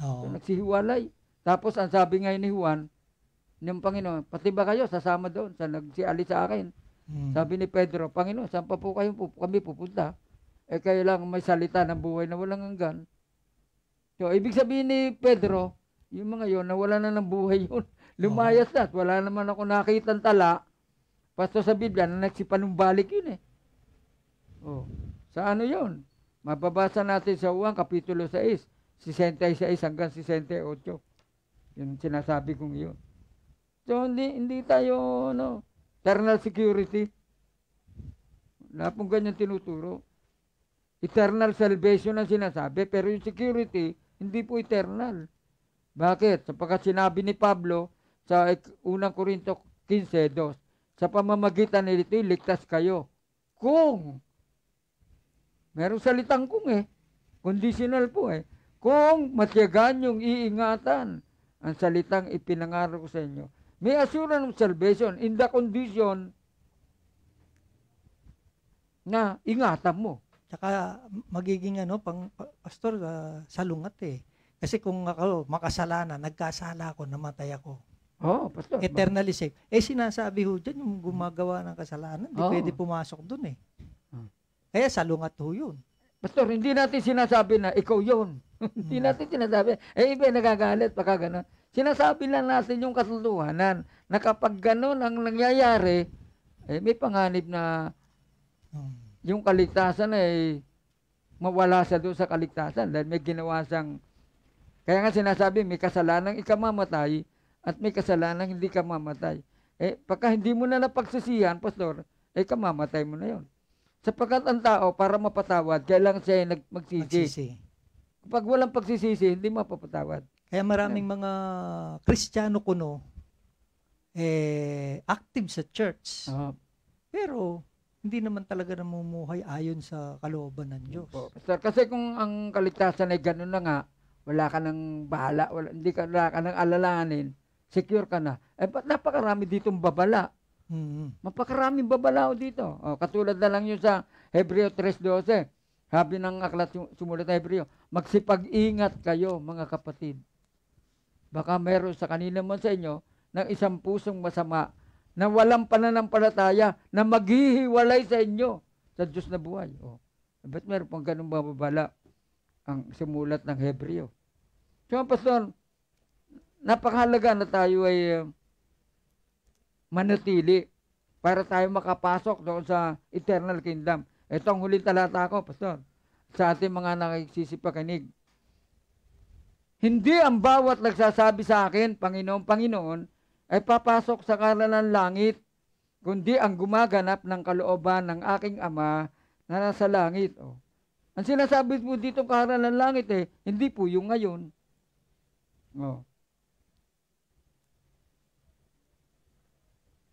Oo. So, nagsihiwalay. Tapos ang sabi ngayon ni Juan, ng Panginoon, pati ba kayo sasama doon sa nagsialis sa akin? Hmm. Sabi ni Pedro, Panginoon, saan pa po kayo po, kami pupunta? Eh kayo may salita ng buhay na walang hanggan. So, ibig sabihin ni Pedro, yung mga yon, nawala na ng buhay yun. Lumayas na at wala naman ako nakitang tala. Pasto sa Biblia na nagsipanumbalik yun eh. Oh. Sa ano yon? Mababasa natin sa uwang, Kapitulo 6, 66 hanggang 68. Yun sinasabi kong yun. So, hindi, hindi tayo, no, eternal security. Wala pong ganyan tinuturo. Eternal salvation ang sinasabi, pero yung security, hindi po eternal. Bakit? Sapagkat sinabi ni Pablo sa 1 Korinto 15.2, sa pamamagitan nito, ligtas kayo. Kung, merong salitang kung eh, conditional po eh, kung matiyagan yung iingatan ang salitang ipinangarap ko sa inyo. May assurance of
salvation in the condition na ingatan mo. Tsaka magiging ano, pang, pastor, uh, salungat eh. Kasi kung ako makasalanan, nagkasala ako, namatay ako. Oo, oh, pastor. Eternally safe. Eh sinasabi ho dyan, yung gumagawa ng kasalanan, hindi oh. pwede pumasok dun eh. Ah. Kaya salungat ho yun. Pastor, hindi natin sinasabi na ikaw yun. hindi hmm. natin
sinasabi. Eh, iba nagagalit, baka ganun. Sinasabi lang natin yung katotohanan na kapag ganun ang nangyayari, eh, may panganib na hmm. yung kaligtasan ay eh, mawala sa doon sa kaligtasan dahil may ginawa siyang kaya nga sinasabi, may kasalanang ikamamatay at may kasalanang hindi ka mamatay. Eh, pagka hindi mo na napagsisihan, Pastor, eh, kamamatay mo na yon. Sapagkat ang tao, para mapatawad, kailangan siya nag magsisi. magsisi. Kapag walang pagsisisi, hindi mapapatawad.
Kaya maraming mga Kristiyano kuno, eh, active sa church. Uh-huh. Pero, hindi naman talaga namumuhay ayon sa kalooban ng Diyos. Pastor, kasi kung ang kaligtasan ay ganun na nga, wala
ka nang bahala, wala, hindi ka, wala ka nang alalahanin, secure ka na. Eh, ba't napakarami ditong babala? Mm-hmm. Mapakaraming babala dito. O, oh, katulad na lang yun sa Hebreo 3.12. Habi ng aklat sumulat na Hebreo, magsipag-ingat kayo mga kapatid. Baka meron sa kanila man sa inyo ng isang pusong masama na walang pananampalataya na maghihiwalay sa inyo sa Diyos na buhay. O, oh, ba't meron pang ganun babala? ang simulat ng Hebreo. So, Pastor, napakahalaga na tayo ay eh, manatili para tayo makapasok doon sa eternal kingdom. Ito huling talata ko, Pastor, sa ating mga nakikisipakinig. Hindi ang bawat nagsasabi sa akin, Panginoon, Panginoon, ay papasok sa karalan ng langit, kundi ang gumaganap ng kalooban ng aking Ama na nasa langit. Oh. Ang sinasabi po dito kaharan ng langit eh, hindi po yung ngayon. Oh.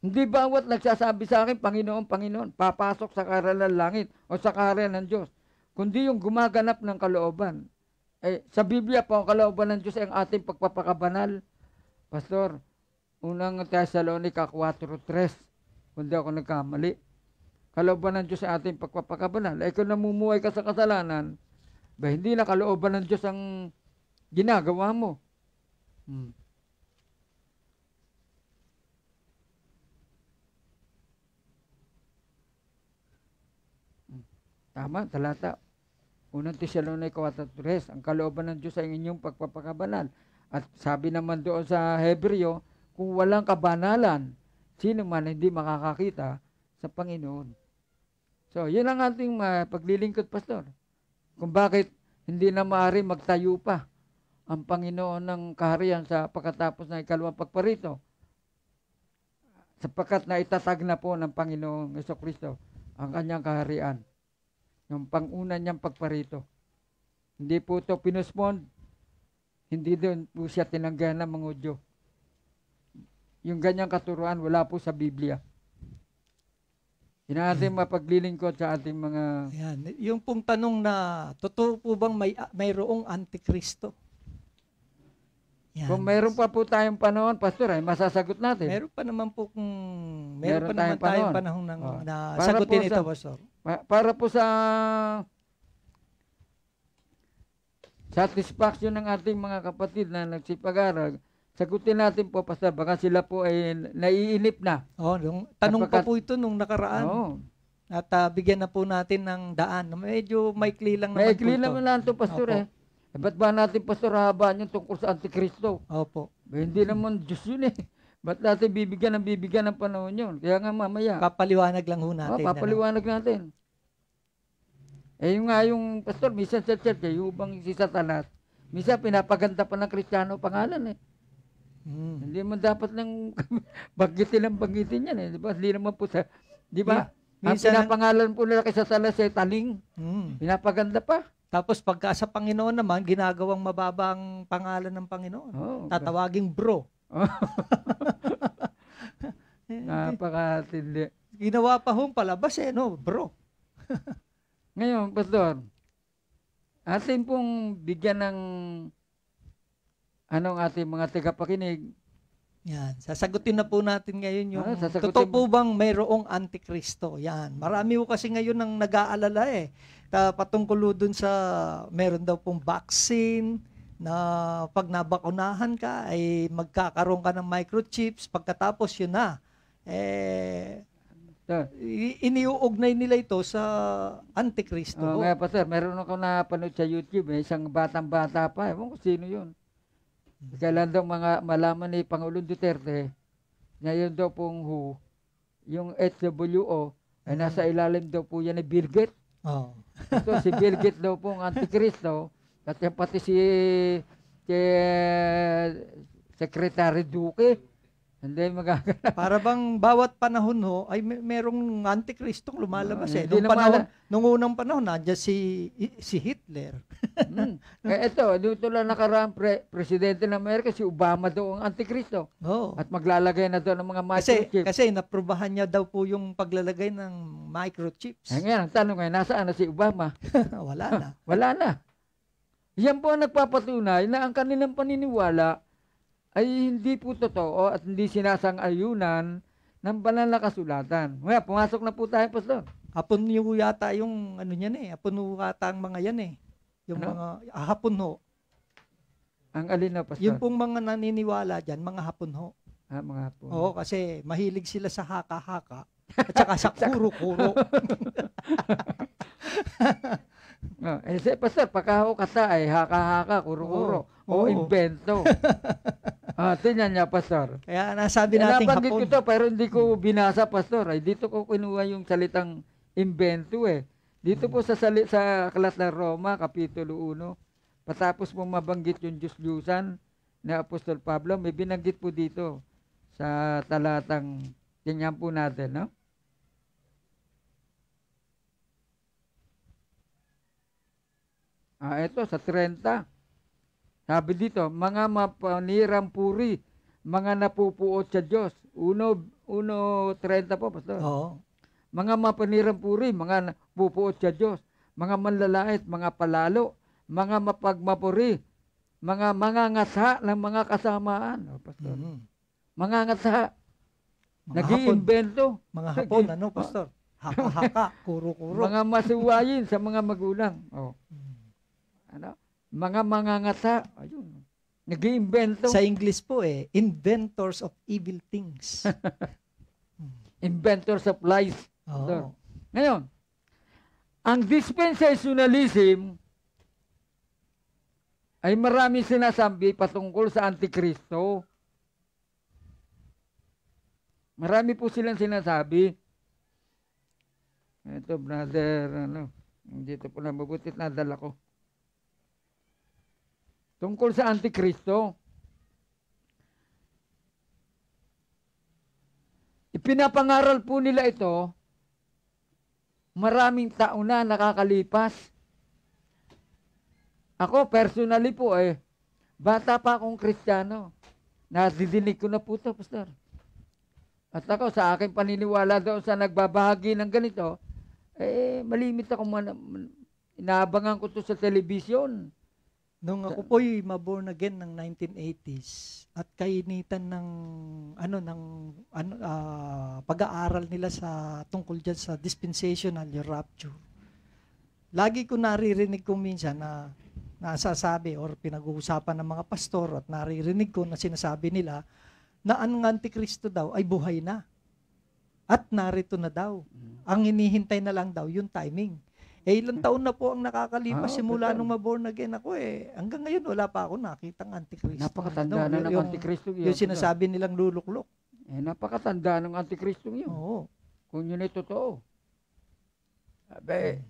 Hindi bawat nagsasabi sa akin, Panginoon, Panginoon, papasok sa kaharan ng langit o sa kaharan ng Diyos. Kundi yung gumaganap ng kalooban. Eh, sa Biblia po, ang kalooban ng Diyos ay ang ating pagpapakabanal. Pastor, unang Thessalonica 4.3, kundi ako nagkamali kalooban ng Diyos sa ating pagpapakabanal. Ay kung namumuhay ka sa kasalanan, ba hindi na kalooban ng Diyos ang ginagawa mo. Hmm. hmm. Tama, talata. Unang Tesalonica 4.3, ang kalooban ng Diyos ay inyong pagpapakabanal. At sabi naman doon sa Hebreo, kung walang kabanalan, sino man hindi makakakita sa Panginoon. So, yun ang ating uh, paglilingkod, Pastor. Kung bakit hindi na maaari magtayo pa ang Panginoon ng kaharian sa pagkatapos ng ikalawang pagparito. Sapagkat na itatag na po ng Panginoong Yeso Kristo ang kanyang kaharian. Yung panguna niyang pagparito. Hindi po ito pinuspond. Hindi doon po siya tinanggahan ng mga Udyo. Yung ganyang katuruan
wala po sa Biblia. Yan ang ating mapaglilingkod sa ating mga... Yan. Yung pong tanong na, totoo po bang may, mayroong antikristo? Yan. Kung mayroon pa po tayong panahon, Pastor, ay masasagot natin. Meron pa naman po kung... Meron, meron pa naman tayong panahon, tayong panahon ng, oh. na para sagutin ito, sa, Pastor.
Para po sa satisfaction ng ating mga kapatid na nagsipag-aral, Sagutin natin po, Pastor, baka sila po ay naiinip
na. oh, nung, tanong Kapakat, pa po ito nung nakaraan. Oo. Oh. At uh, bigyan na po natin ng daan. Medyo maikli lang naman maikli po naman lang ito, Pastor. Opo. Eh. eh. Ba't ba natin, Pastor,
habaan yung tungkol sa Antikristo? Opo. Eh, hindi naman Diyos yun eh. Ba't natin bibigyan ng bibigyan ng panahon yun? Kaya nga mamaya. Papaliwanag lang ho natin. Oh, papaliwanag na ano? natin. Eh yung nga yung pastor, minsan sa church, eh, yung bang si Satanas, minsan pinapaganda pa ng Kristiyano pangalan eh. Mm. Hindi mo dapat lang bagitin lang bagitin yan eh. Di ba? Hindi naman po sa... Di ba? Yeah. Minsan ang pinapangalan po nila kaysa sa ay eh,
taling. Mm. Pinapaganda pa. Tapos pagka sa Panginoon naman, ginagawang mababang pangalan ng Panginoon. Oh, Tatawaging bro. Oh. Napakatindi. Ginawa pa hong palabas eh, no? Bro.
Ngayon, Pastor, atin pong bigyan ng
anong ating mga tagapakinig. Yan. Sasagutin na po natin ngayon yung ano, totoo po bang mayroong antikristo? Yan. Marami po kasi ngayon ang nag-aalala eh. Ta, patungkol dun sa meron daw pong vaccine na pag nabakunahan ka ay magkakaroon ka ng microchips pagkatapos yun na eh ah. iniuugnay nila ito sa
Antikristo. Oh, nga pa sir, meron ako na napanood sa YouTube, eh, isang batang-bata pa, ewan ko sino yun. Mm-hmm. Kailan daw mga malaman ni Pangulong Duterte na yun daw pong WHO, yung HWO, ay nasa mm-hmm. ilalim daw po yan ni Bill Gates.
Oh. Ito, si Bill Gates
daw pong antikristo. At yan pati si, si
Secretary Duque. Hindi magaganap. Para bang bawat panahon ho, ay may, merong antikristong lumalabas ah, eh. Nung, panahon, nung unang panahon, nandiyan si, si Hitler. hmm. Kaya ito, eh, dito lang nakaraang
pre- presidente ng Amerika, si Obama daw ang antikristo. Oo. At maglalagay na daw ng mga microchips.
Kasi, kasi naprubahan niya daw po yung paglalagay ng microchips. Eh, ngayon, ang tanong ngayon, nasaan na si Obama? Wala na. Wala na. Yan po ang nagpapatunay na ang
kanilang paniniwala ay hindi po totoo at hindi sinasang-ayunan
ng banal na kasulatan. Kaya pumasok na po tayo, Pastor. Hapon yung yata yung ano niyan eh. Hapon yata ang mga yan eh. Yung ano? mga ah, hapon ho.
Ang alin na, Pastor? Yung pong
mga naniniwala dyan, mga hapon ho.
Ah, mga hapon. Oo,
kasi mahilig sila sa haka-haka
at saka sa kuro-kuro. Oh, eh, say, pastor, pakaho kata ay haka-haka, kuro-kuro, oh, o oh. invento. ah, tinan niya, pastor. Kaya
nasabi natin Nabanggit hapon. ko to, pero
hindi ko binasa, pastor. Ay, dito ko kinuha yung salitang invento eh. Dito po sa, sali- sa aklat ng Roma, Kapitulo 1, patapos mong mabanggit yung Diyos Diyosan na Apostol Pablo, may binanggit po dito sa talatang, tingnan po natin, no? Ah, ito sa 30. Sabi dito, mga mapanirang puri, mga napupuot sa Diyos. Uno, uno 30 po, pastor. Oo. Mga mapanirang puri, mga napupuot sa Diyos. Mga manlalait, mga palalo, mga mapagmapuri, mga mangangasa ng mga kasamaan. Oh, pastor. Mm-hmm. Mangangasa.
Nag-iimbento. Mga hapon, ano, oh. pastor?
Haka-haka, kuro-kuro. mga masuwayin sa mga magulang. Oh. Mm ano, mga mangangata, ayun,
nag-iimbento. Sa English po eh, inventors of evil things. inventors of lies. Oh. ngayon, ang
dispensationalism ay marami sinasabi patungkol sa Antikristo. Marami po silang sinasabi. Ito, brother, ano, dito po na mabutit nadala ko tungkol sa Antikristo. Ipinapangaral po nila ito maraming taon na nakakalipas. Ako personally po eh, bata pa akong kristyano. Nadidinig ko na po ito, Pastor. At ako sa aking paniniwala doon sa nagbabahagi ng ganito, eh malimit ako man,
inaabangan ko to sa telebisyon. Nung ako po'y maborn again ng 1980s at kainitan ng ano ng ano uh, pag-aaral nila sa tungkol diyan sa dispensational rapture. Lagi ko naririnig ko minsan na nasasabi or pinag-uusapan ng mga pastor at naririnig ko na sinasabi nila na ang Antikristo daw ay buhay na. At narito na daw. Mm. Ang hinihintay na lang daw yung timing. Eh, ilang taon na po ang nakakalipas ah, simula okay. nung maborn again ako eh. Hanggang ngayon, wala pa ako nakitang antikristo. Napakatanda ano, na ng antikristo yun. Yung sinasabi
nilang luluklok. Eh, napakatanda ng antikristo yun. Oo. Kung yun ay totoo. Abe,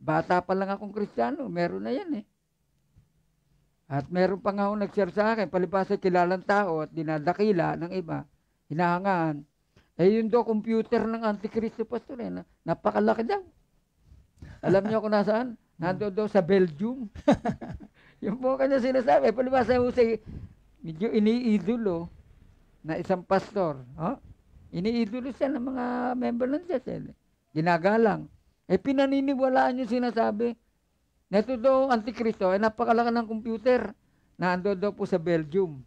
bata pa lang akong Kristiyano, meron na yan eh. At meron pa nga akong nag-share sa akin, palibasa kilalang tao at dinadakila ng iba, hinahangaan. Eh yun daw, computer ng antikristo pastor eh, napakalaki daw. Alam niyo kung nasaan? Hmm. Nandun daw sa Belgium. yung po kanya sinasabi. Palibasa mo si, medyo iniidolo na isang pastor. Oh? Iniidolo siya ng mga member ng church. Eh. Ginagalang. Eh pinaniniwalaan yung sinasabi. Neto daw antikristo, eh napakalaka ng computer. Nandun daw po sa Belgium.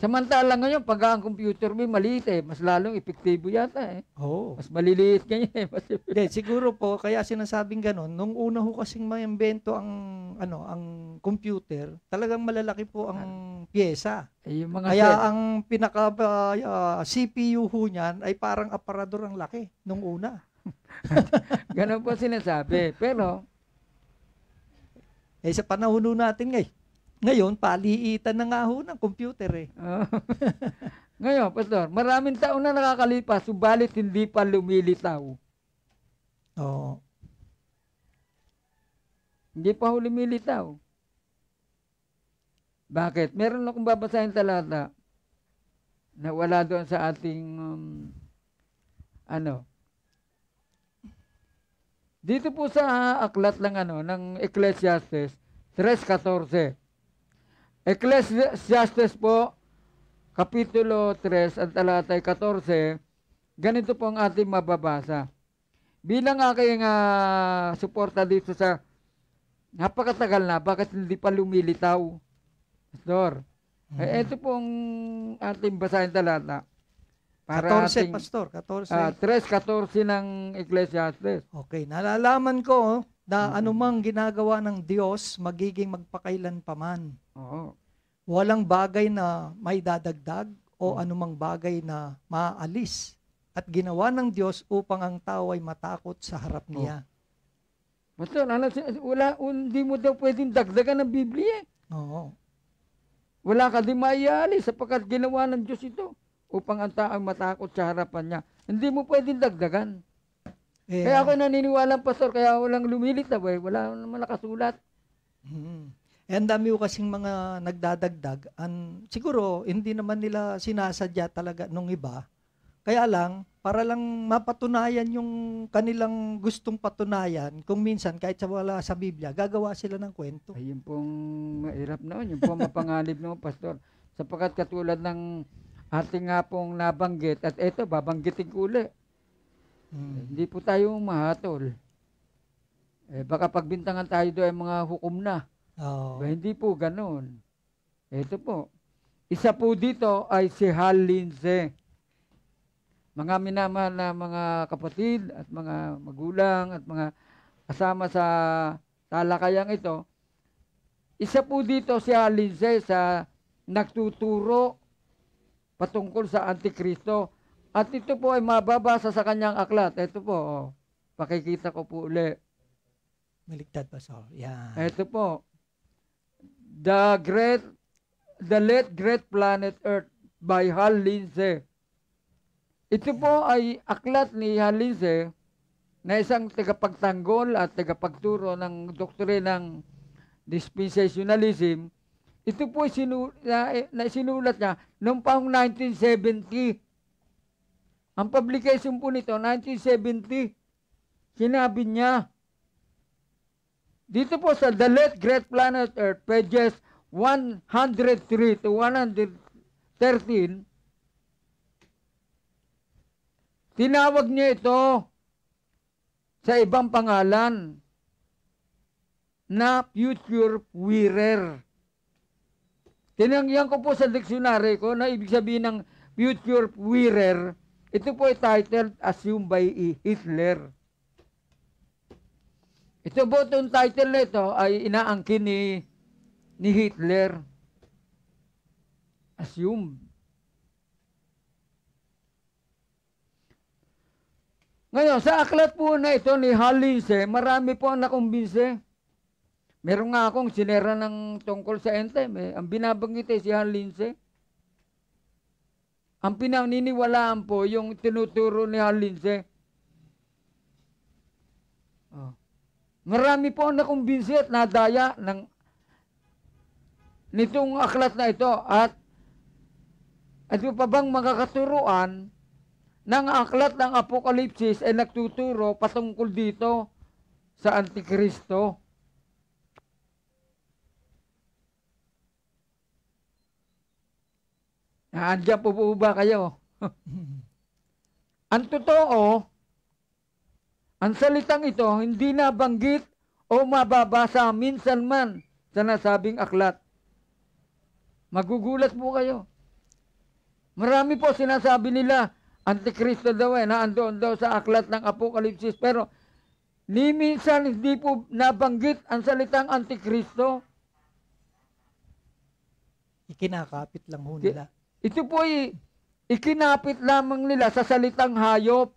Samantalang ngayon, pag ang
computer may maliit eh, mas lalong epektibo yata eh. Oo. Oh. Mas maliliit ngayon eh. Mas... De, siguro po, kaya sinasabing ganun, nung una ho kasing may invento ang, ano, ang computer, talagang malalaki po ang ano? pyesa.
Eh, yung mga kaya set. ang
pinaka uh, ah, CPU ho niyan ay parang aparador ang laki nung una. ganun po sinasabi. Pero, eh sa panahon natin ngayon, ngayon, paliitan na nga ho ng computer eh. Oh.
Ngayon, Pastor, maraming taon na nakakalipas, subalit hindi pa lumilitaw. Oo. Hindi pa ho lumilitaw. Bakit? Meron akong babasahin talata na wala doon sa ating um, ano. Dito po sa aklat lang ano ng Ecclesiastes 3:14. Ecclesiastes po, Kapitulo 3 at talatay 14, ganito po ang ating mababasa. Bilang aking uh, suporta dito sa napakatagal na, bakit hindi pa lumilitaw? Pastor, hmm eh, ito mm-hmm. pong ating basahin
talata. Para 14, ating, Pastor, 14. Uh, 3, 14 ng Ecclesiastes. Okay, nalalaman ko, oh na anumang ginagawa ng Diyos magiging magpakailan paman. Oo. Walang bagay na may dadagdag o mm. anumang bagay na maalis at ginawa ng Diyos upang ang tao ay matakot sa harap niya. Basta ano, wala, wala, hindi mo daw pwedeng dagdagan ng
Biblia. Oo. Wala ka din maialis sapagkat ginawa ng Diyos ito upang ang tao ay matakot sa harapan niya. Hindi mo pwedeng dagdagan.
Yeah. Kaya ako naniniwala, Pastor, kaya walang lumilit na boy. Wala naman nakasulat. Mm-hmm. Eh, ang dami kasing mga nagdadagdag. An, siguro, hindi naman nila sinasadya talaga nung iba. Kaya lang, para lang mapatunayan yung kanilang gustong patunayan, kung minsan, kahit sa wala sa Biblia, gagawa sila ng kwento. Ayun pong mahirap noon. Yung pong mapangalib noon, Pastor. Sapagkat katulad ng ating
nga pong nabanggit, at ito, babanggitin ko ulit Hmm. Hindi po tayo mahatol. Eh, baka pagbintangan tayo doon mga hukom na. Oh. Ba, hindi po ganun. Ito po. Isa po dito ay si Hal Lindsay. Mga minamahal na mga kapatid at mga magulang at mga kasama sa talakayang ito, isa po dito si Hal Lindsay sa nagtuturo patungkol sa Antikristo at ito po ay mababasa sa kanyang aklat. Ito po, oh. pakikita ko po uli. Maligtad
pa sa Yeah.
Ito po. The Great The Late Great Planet Earth by Hal Lindsey. Ito po ay aklat ni Hal Lindsey na isang tagapagtanggol at tagapagturo ng ng dispensationalism. Ito po sinu, na, eh, na sinulat niya noong paong 1970 ang publication po nito, 1970, sinabi niya, dito po sa The Late Great Planet Earth, pages 103 to 113, tinawag niya ito sa ibang pangalan na future wearer. Tinangyan ko po sa diksyonary ko na ibig sabihin ng future wearer ito po ay titled Assumed by Hitler. Ito po itong title na ito ay inaangkin ni, ni Hitler. Assumed. Ngayon, sa aklat po na ito ni Halinse, marami po ang nakumbinse. Meron nga akong sinera ng tungkol sa entem. Eh. Ang binabanggit ay si Halinse. Halinse. Ang pinaniniwalaan po, yung tinuturo ni Halinse. Oh. Marami po ang nakumbinsi at nadaya ng nitong aklat na ito at at pa bang makakaturuan ng aklat ng Apokalipsis ay nagtuturo patungkol dito sa Antikristo. Naandiyan po po ba kayo? ang totoo, ang salitang ito hindi nabanggit o mababasa minsan man sa nasabing aklat. Magugulat po kayo. Marami po sinasabi nila, Antikristo daw eh, na andoon daw sa aklat ng Apokalipsis. Pero, ni minsan hindi po nabanggit ang salitang Antikristo. Ikinakapit lang ho nila. Ito po ay ikinapit lamang nila sa salitang hayop.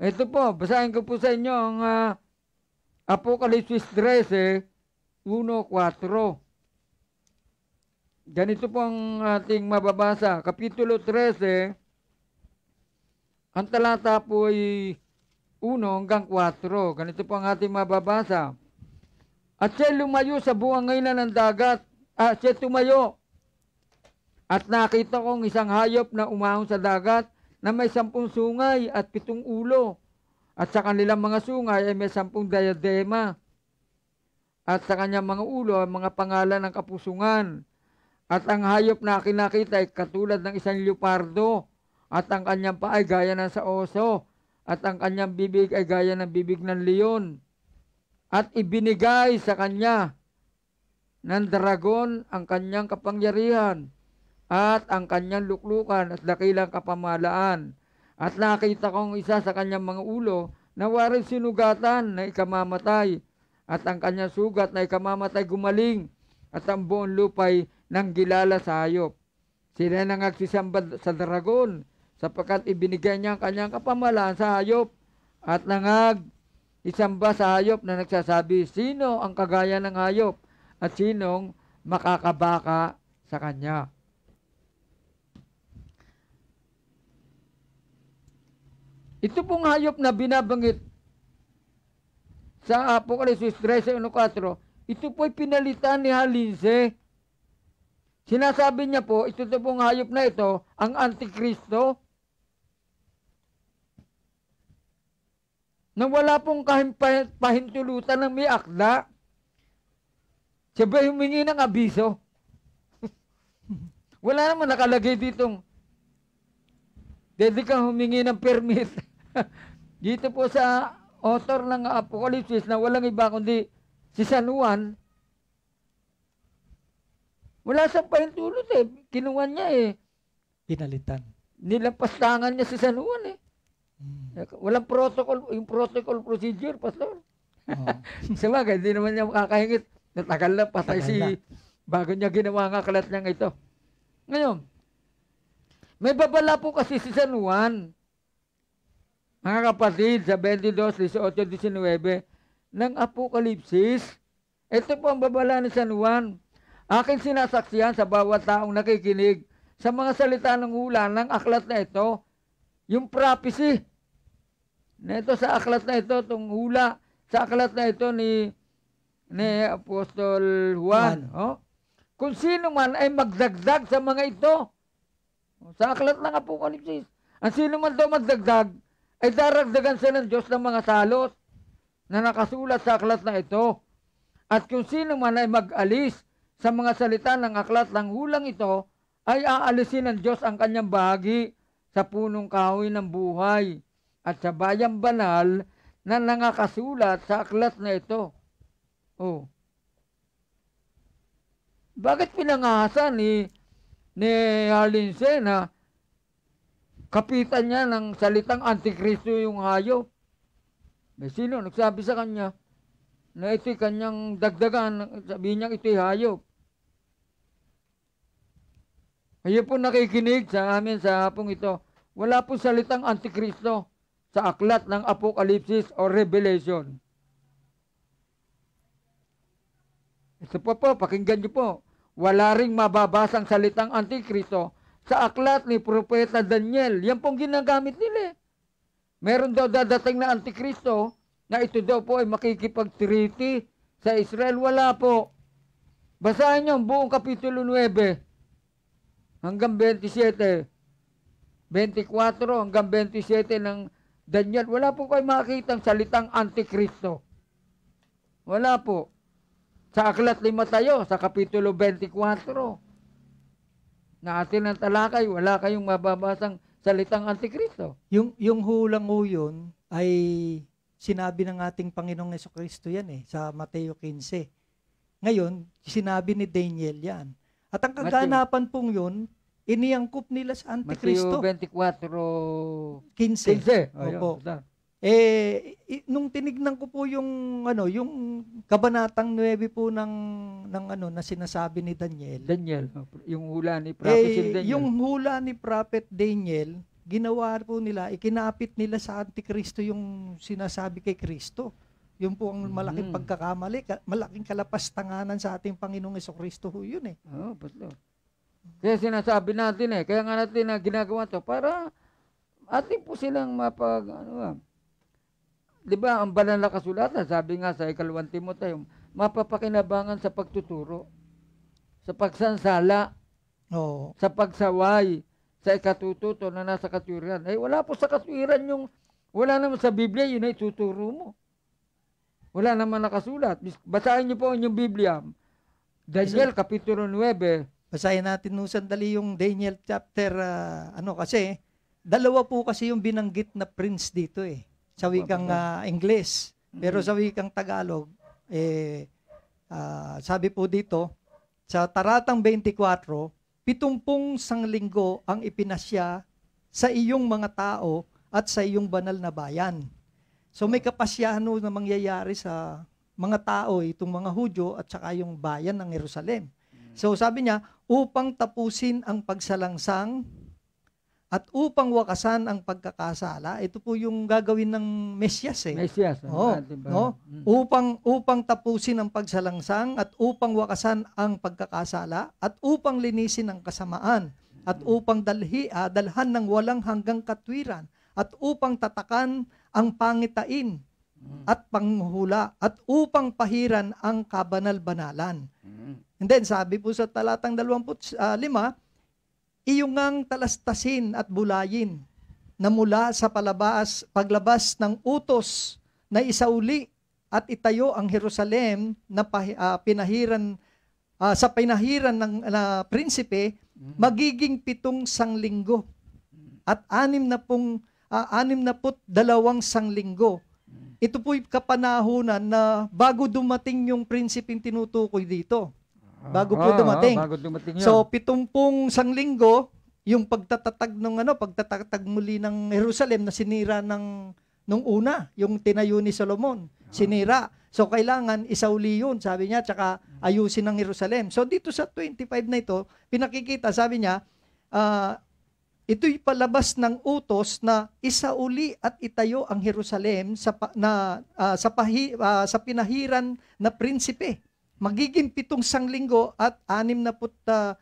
Ito po, basahin ko po sa inyo ang uh, Apocalypse 13, 1.4. Ganito po ang ating mababasa. Kapitulo 13, ang talata po ay 1 hanggang 4. Ganito po ang ating mababasa. At siya lumayo sa buwang ngayon ng dagat. Ah, siya tumayo at nakita kong isang hayop na umahon sa dagat na may sampung sungay at pitong ulo. At sa kanilang mga sungay ay may sampung diadema. At sa kanyang mga ulo ay mga pangalan ng kapusungan. At ang hayop na kinakita ay katulad ng isang leopardo. At ang kanyang paa ay gaya ng sa oso. At ang kanyang bibig ay gaya ng bibig ng leon. At ibinigay sa kanya ng dragon ang kanyang kapangyarihan at ang kanyang luklukan at dakilang kapamalaan. At nakita kong isa sa kanyang mga ulo na waring sinugatan na ikamamatay at ang kanyang sugat na ikamamatay gumaling at ang buong lupay ng gilala sa hayop. Sila nang nagsisamba sa dragon sapagkat ibinigay niya ang kanyang kapamalaan sa hayop at nangag isamba sa hayop na nagsasabi, sino ang kagaya ng hayop at sinong makakabaka sa kanya. Ito pong hayop na binabanggit sa Apokalipsis 13.4, ito po'y pinalitan ni Halinse. Sinasabi niya po, ito to pong hayop na ito, ang Antikristo, na wala pong pahintulutan ng may akda. Siya ba humingi ng abiso? wala naman nakalagay ditong, pwede humingi ng permit. Dito po sa author ng Apocalypse na walang iba kundi si San Juan, wala sa pahintulot eh. Kinuha niya eh. Pinalitan. Nilampastangan niya si San Juan eh. Hmm. Walang protocol, yung protocol procedure, Pastor. Oh. Sabagay, hindi naman niya makakahingit. Natagal na patay Tagal si... Na. Bago niya ginawa nga kalat niya ito. Ngayon, may babala po kasi si San Juan. Mga kapatid, sa 22, 18, 19 ng Apokalipsis, ito po ang babala ni San Juan. Akin sinasaksiyan sa bawat taong nakikinig sa mga salita ng hula ng aklat na ito, yung prophecy nito sa aklat na ito, itong hula sa aklat na ito ni ni Apostol Juan. Juan. Oh? Kung sino man ay magdagdag sa mga ito, oh, sa aklat ng Apokalipsis, ang sino man daw magdagdag, ay daragdagan sa ng Diyos ng mga salos na nakasulat sa aklat na ito. At kung sino man ay mag-alis sa mga salita ng aklat ng hulang ito, ay aalisin ng Diyos ang kanyang bahagi sa punong kahoy ng buhay at sa bayang banal na nangakasulat sa aklat na ito. Oh. Bakit pinangasa ni ni Harlin Sena kapitan niya ng salitang Antikristo yung hayop. May eh, sino nagsabi sa kanya na ito'y kanyang dagdagan, sabihin niya ito'y hayop. Kayo po nakikinig sa amin sa hapong ito, wala po salitang Antikristo sa aklat ng Apokalipsis o Revelation. Ito po po, pakinggan niyo po. Wala ring mababasang salitang Antikristo sa aklat ni Propeta Daniel. Yan pong ginagamit nila. Eh. Meron daw dadating na Antikristo na ito daw po ay makikipag-treaty sa Israel. Wala po. Basahin niyo ang buong Kapitulo 9 hanggang 27. 24 hanggang 27 ng Daniel. Wala po kayo makikita ang salitang Antikristo. Wala po. Sa aklat ni Matayo, sa Kapitulo 24 na atin ang talakay, wala kayong mababasang salitang Antikristo.
Yung, yung hulang ho yun ay sinabi ng ating Panginoong Kristo yan eh, sa Mateo 15. Ngayon, sinabi ni Daniel yan. At ang kaganapan Matthew, pong yun, iniyangkop nila sa Antikristo. Mateo 24, 15. 15. Opo. Oh, eh, nung tinignan ko po yung, ano, yung kabanatang 9 po ng, ng ano, na sinasabi ni Daniel. Daniel,
yung hula ni Prophet eh, Daniel. Yung
hula ni Prophet Daniel, ginawa po nila, ikinapit nila sa Antikristo yung sinasabi kay Kristo. Yun po ang malaking mm pagkakamali, ka, malaking kalapastanganan sa ating Panginoong Kristo ho yun eh. Oo, oh, but Lord.
Kaya sinasabi natin eh, kaya nga natin na ginagawa to para atin po silang mapag, ano, ba, ah, di ba, ang banal na kasulatan, sabi nga sa ikalawang Timoteo, mapapakinabangan sa pagtuturo, sa pagsansala, oh. sa pagsaway, sa ikatututo na nasa katwiran. Eh, wala po sa katwiran yung, wala naman sa Biblia, yun ay tuturo mo. Wala naman nakasulat. Basahin niyo po yung Biblia.
Daniel, Kapitulo 9. Basahin natin nung sandali yung Daniel chapter, uh, ano kasi, dalawa po kasi yung binanggit na prince dito eh sa wikang uh, ah, English. Pero sa wikang Tagalog, eh, uh, sabi po dito, sa taratang 24, pitumpung sanglinggo ang ipinasya sa iyong mga tao at sa iyong banal na bayan. So may ah. kapasyahan na mangyayari sa mga tao, itong mga Hudyo at saka yung bayan ng Jerusalem. Mm. So sabi niya, upang tapusin ang pagsalangsang at upang wakasan ang pagkakasala, ito po yung gagawin ng Mesyas eh. Mesyas. Ano oh, no? Mm. Upang upang tapusin ang pagsalangsang at upang wakasan ang pagkakasala at upang linisin ang kasamaan at mm. upang dalhi, ah, dalhan ng walang hanggang katwiran at upang tatakan ang pangitain mm. at panghula at upang pahiran ang kabanal-banalan. Mm. And then sabi po sa talatang 25, uh, ah, iyong ngang talastasin at bulayin na mula sa palabas, paglabas ng utos na isauli at itayo ang Jerusalem na uh, pinahiran uh, sa pinahiran ng uh, prinsipe mm. magiging pitong sanglinggo at anim na pong uh, ah, anim na put dalawang sanglinggo. Mm. Ito po'y kapanahunan na bago dumating yung prinsipeng tinutukoy dito bago po ah, dumating. bago dumating yun. So, pitumpung sanglinggo, yung pagtatatag ng ano, pagtatatag muli ng Jerusalem na sinira ng nung una, yung tinayo ni Solomon, ah. sinira. So kailangan isauli yun, sabi niya, tsaka ayusin ng Jerusalem. So dito sa 25 na ito, pinakikita, sabi niya, uh, ito'y palabas ng utos na isauli at itayo ang Jerusalem sa pa, na uh, sa pahi, uh, sa pinahiran na prinsipe magiging pitong sanglinggo at anim na put, uh,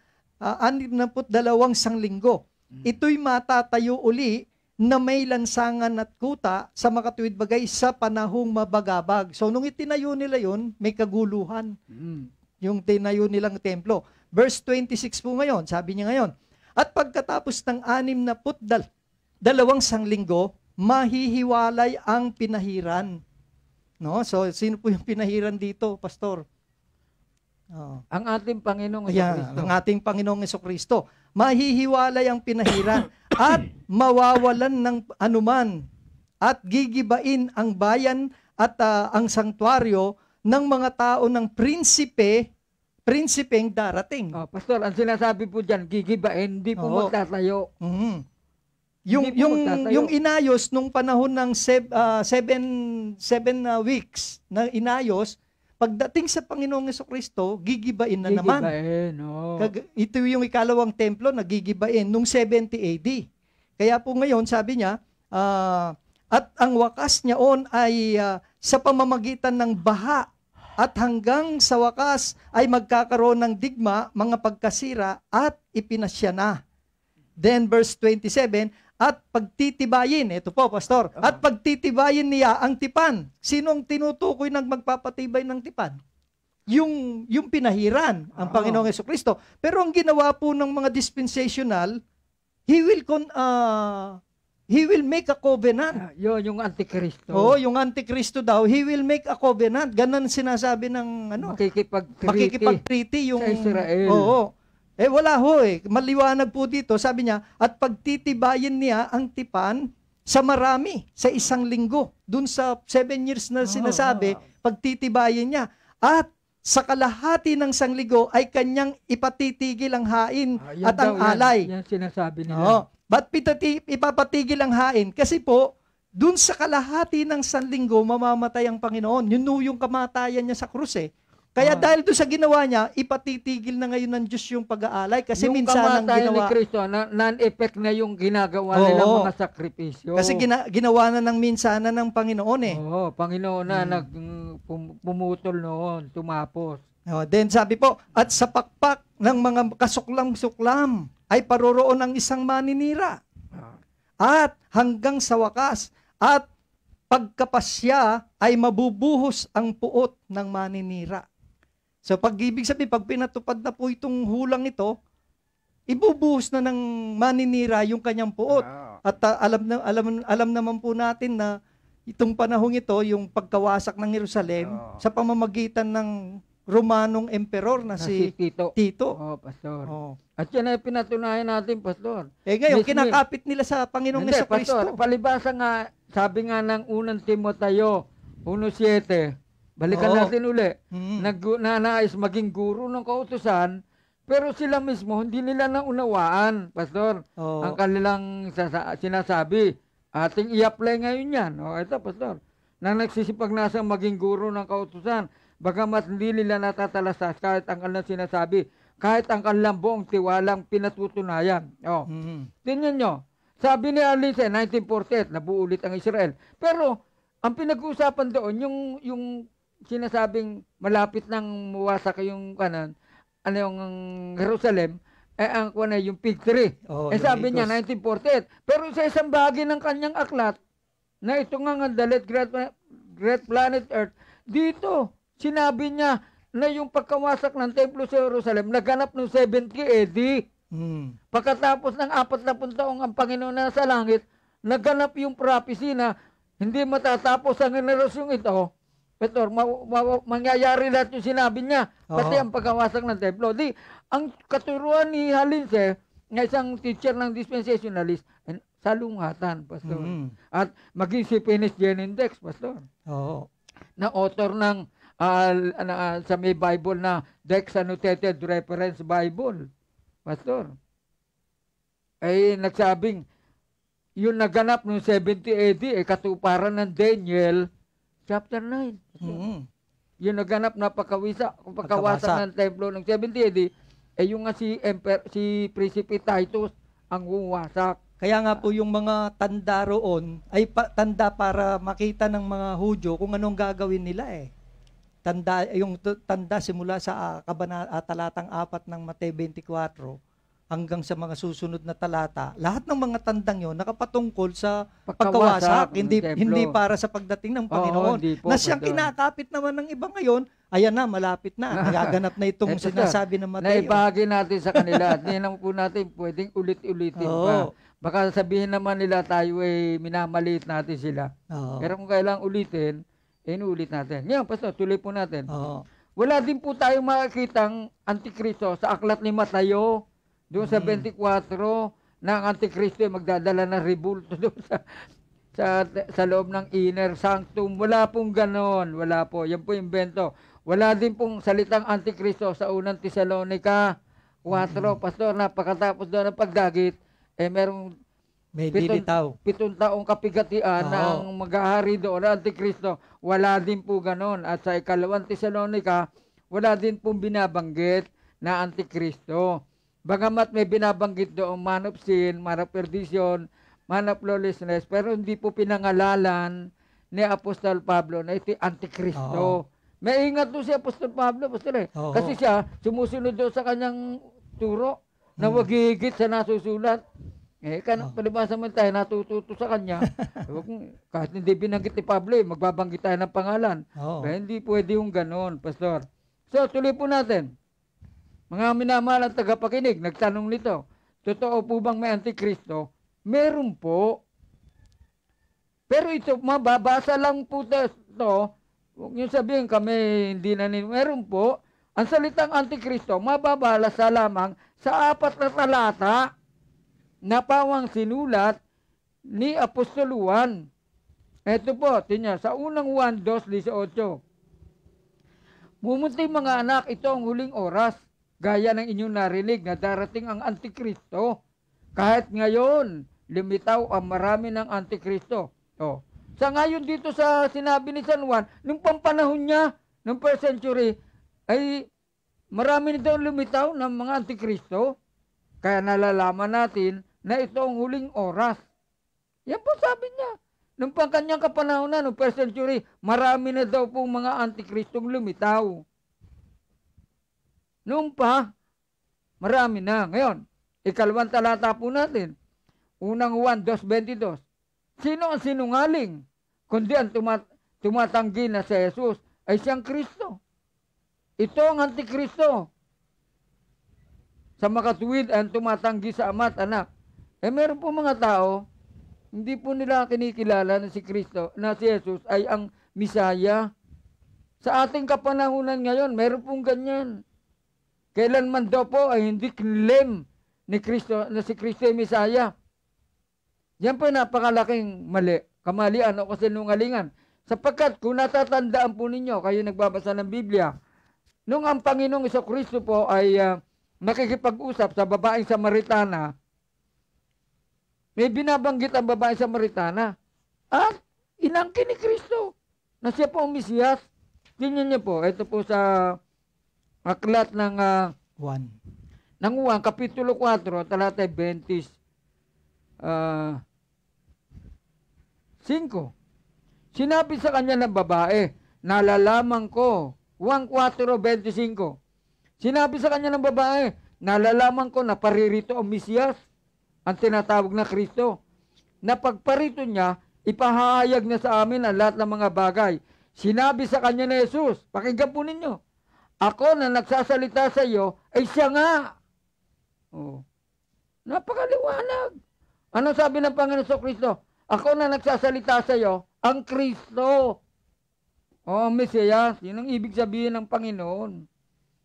anim na put dalawang sanglinggo. Mm. Ito'y matatayo uli na may lansangan at kuta sa makatuwid bagay sa panahong mabagabag. So, nung itinayo nila yon may kaguluhan. Mm. Yung tinayo nilang templo. Verse 26 po ngayon, sabi niya ngayon, At pagkatapos ng anim na put dalawang sanglinggo, mahihiwalay ang pinahiran. No? So, sino po yung pinahiran dito, Pastor? Oh. Ang ating Panginoong Kristo. ang ating Panginoong Kristo. Mahihiwalay ang pinahira at mawawalan ng anuman at gigibain ang bayan at uh, ang sangtuaryo ng mga tao ng prinsipe prinsipeng darating. Oh, pastor, ang sinasabi po diyan, gigibain, hindi po Oo. magtatayo. Mm. Yung Hindi yung magtatayo. yung inayos nung panahon ng 7 ah, seven, seven uh, weeks na inayos Pagdating sa Panginoong Yeso Kristo, gigibain na gigibain, naman. oh. Ito yung ikalawang templo na gigibain nung 70 AD. Kaya po ngayon, sabi niya, uh, at ang wakas niya on ay uh, sa pamamagitan ng baha at hanggang sa wakas ay magkakaroon ng digma, mga pagkasira at ipinasya na. Then verse 27, at pagtitibayin. Ito po, Pastor. Uh-huh. At pagtitibayin niya ang tipan. Sinong tinutukoy ng magpapatibay ng tipan? Yung, yung pinahiran, uh-huh. ang ah. Panginoong Yeso Kristo. Pero ang ginawa po ng mga dispensational, he will, con- uh, he will make a covenant. Uh, yun, yung Antikristo. Oo, yung Antikristo daw, he will make a covenant. Ganon sinasabi ng, ano, makikipag-treaty. Makikipag-treaty yung, sa Israel. Oo. Eh wala ho eh. Maliwanag po dito. Sabi niya, at pagtitibayin niya ang tipan sa marami, sa isang linggo. Dun sa seven years na ah, sinasabi, ah, ah. pagtitibayin niya. At sa kalahati ng sangligo ay kanyang ipatitigil ang hain Ah, at ang daw, alay. Yan
sinasabi nila. Oo.
Ba't pitati, ipapatigil ang hain? Kasi po, dun sa kalahati ng sanlinggo, mamamatay ang Panginoon. Yun ho yung kamatayan niya sa krus eh. Kaya ah. dahil doon sa ginawa niya, ipatitigil na ngayon ng Diyos yung pag-aalay kasi yung minsan ang ginawa... ni Kristo, na, non-effect na yung ginagawa Oo. nila mga sakripisyo. Kasi gina, ginawa na ng minsanan ng Panginoon eh. Oo, Panginoon na hmm. nag pumutol noon, tumapos. Oh, then sabi po, at sa pakpak ng mga kasuklam-suklam ay paroroon ang isang maninira. At hanggang sa wakas, at pagkapasya ay mabubuhos ang puot ng maninira. So pag-ibig sabihin, pag pinatupad na po itong hulang ito, ibubuhos na ng maninira yung kanyang puot. Ah. At uh, alam, na, alam, alam naman po natin na itong panahong ito, yung pagkawasak ng Jerusalem, oh. sa pamamagitan ng Romanong emperor na, si, si Tito. Tito. Oh, pastor. Oh. At yan ay pinatunayan natin, pastor. Eh ngayon, Mismi, kinakapit nila sa Panginoong Heso Kristo. Pastor,
palibasa nga, sabi nga ng unang
Timoteo
1.7, Balikan Oo. natin uli. Mm. Nag, nanais maging guro ng kautusan, pero sila mismo, hindi nila naunawaan, Pastor, Oo. ang kanilang sinasabi. Ating i-apply ngayon yan. O, ito, Pastor, Nang nagsisipag nasa maging guro ng kautusan, bagamat hindi nila natatalasas kahit ang kanilang sinasabi, kahit ang kanilang buong tiwalang pinatutunayan. O, Mm. tingnan nyo, sabi ni Alice, 1948, nabuulit ang Israel. Pero, ang pinag-uusapan doon, yung, yung sinasabing malapit nang Muwasak yung kanan, ano yung Jerusalem, eh ang kuno ano, yung Pig 3. Oh, eh sabi niya 1948. Pero sa isang bahagi ng kanyang aklat na ito nga ang Dalit Great, Great Planet Earth, dito sinabi niya na yung pagkawasak ng Templo sa Jerusalem naganap no 70 AD. Hmm. Pagkatapos ng apat na taong ang Panginoon na sa langit, naganap yung prophecy na hindi matatapos ang generasyong ito Pastor, ma- ma- mangyayari lahat yung sinabi niya, pati Oo. ang pagkawasak ng templo. Di, ang katuruan ni Halinse, eh, na isang teacher ng dispensationalist, an- salungatan, Pastor. Mm. At maging si Penis Index, Pastor, Oo. na author ng ah, na, ah, sa may Bible na Dex Annotated Reference Bible, Pastor. Ay nagsabing, yung naganap noong 70 AD, eh, katuparan ng Daniel Chapter 9. Mm-hmm. Yung naganap na pagkawisa, pagkawasak ng templo
ng 70 AD, eh yung nga si, Emperor, si Prisipi Titus ang huwasak. Kaya nga po yung mga tanda roon ay pa, tanda para makita ng mga Hudyo kung anong gagawin nila eh. Tanda, yung tanda simula sa uh, kabana, uh, talatang 4 ng Mateo 24, hanggang sa mga susunod na talata, lahat ng mga tandang yon nakapatungkol sa pagkawasak, pagkawasak hindi templo. hindi para sa pagdating ng Panginoon. Oo, po, na siyang pardon. kinakapit naman ng iba ngayon, ayan na, malapit na, nagaganap na itong Ito sinasabi ng Mateo. Naibahagi
natin sa kanila at hindi lang po natin pwedeng ulit-ulitin Oo. pa. Baka sabihin naman nila tayo ay eh, minamaliit natin sila. Oo. Pero kung kailangang ulitin, eh, inuulit natin. Ngayon, pastor, tuloy po natin. Oo. Wala din po tayong makakitang antikristo sa aklat ni Mateo doon sa 24 mm. na ang Antikristo ay magdadala ng rebulto doon sa, sa, sa loob ng inner sanctum. Wala pong ganon. Wala po. Yan po yung bento. Wala din pong salitang Antikristo sa unang Tesalonica 4. Mm-hmm. Pastor, napakatapos doon ng pagdagit, eh merong
may pitong, bibitaw.
Pitong taong kapigatian Oo. ng maghahari doon ang Antikristo. Wala din po ganon. At sa ikalawang Tesalonica, wala din pong binabanggit na Antikristo. Bagamat may binabanggit doong man of sin, man of perdition, man of lawlessness, pero hindi po pinangalalan ni Apostol Pablo na ito Antikristo. Oo. May ingat doon si Apostol Pablo, Apostol eh. Oo. Kasi siya, sumusunod doon sa kanyang turo na hmm. wag higit sa nasusulat. Eh, kan, oh. palibasa man tayo, natututo sa kanya. Eh, kahit hindi binanggit ni Pablo, eh, magbabanggit tayo ng pangalan. Oh. Eh, pero hindi pwede yung ganon, Pastor. So, tuloy po natin. Mga minamahal at tagapakinig, nagtanong nito, totoo po bang may antikristo? Meron po. Pero ito, mababasa lang po ito. Huwag niyo sabihin kami, hindi na nito. Meron po. Ang salitang antikristo, mababala sa lamang sa apat na talata na pawang sinulat ni Apostol Juan. Ito po, tinya, sa unang Juan 2.18. Mumunti mga anak, ito ang huling oras. Gaya ng inyong narinig na darating ang Antikristo. Kahit ngayon, limitaw ang marami ng Antikristo. Oh. Sa ngayon dito sa sinabi ni San Juan, nung pampanahon niya, nung first century, ay marami nito ang lumitaw ng mga Antikristo. Kaya nalalaman natin na ito ang huling oras. Yan po sabi niya. Nung pangkanyang kapanahon na, nung first century, marami na daw po mga antikristong lumitaw. Noong pa, marami na. Ngayon, ikalawang talata po natin. Unang 1, 2.22. Sino ang sinungaling? Kundi ang tumat tumatanggi na si Jesus ay siyang Kristo. Ito ang Antikristo. Sa makatuwid ang tumatanggi sa ama at anak. Eh meron po mga tao, hindi po nila kinikilala na si Kristo, na si Jesus ay ang Misaya. Sa ating kapanahunan ngayon, meron pong ganyan. Kailanman daw po ay hindi claim ni Kristo na si Kristo ay Messiah. Yan po napakalaking mali, kamalian o kasinungalingan. Sapagkat kung natatandaan po ninyo, kayo nagbabasa ng Biblia, nung ang Panginoong Iso Kristo po ay uh, nakikipag-usap sa babaeng Samaritana, may binabanggit ang babaeng Samaritana at ah, inangkin ni Kristo na siya po ang Mesiyas. Tingnan niyo po, ito po sa aklat ng uh, ah, 1. Ng 1, Kapitulo 4, talata 20, uh, 5. Sinabi sa kanya ng babae, nalalaman ko, 1.4.25. Sinabi sa kanya ng babae, nalalaman ko na paririto ang Mesiyas, ang tinatawag na Kristo. Na pagparito niya, ipahayag niya sa amin ang lahat ng mga bagay. Sinabi sa kanya ni Jesus, pakinggan po ninyo, ako na nagsasalita sa iyo, ay siya nga. Oh. Napakaliwanag. Ano sabi ng Panginoon sa Kristo? Ako na nagsasalita sa iyo, ang Kristo. Oh, Mesiyas, yun ang ibig sabihin ng Panginoon.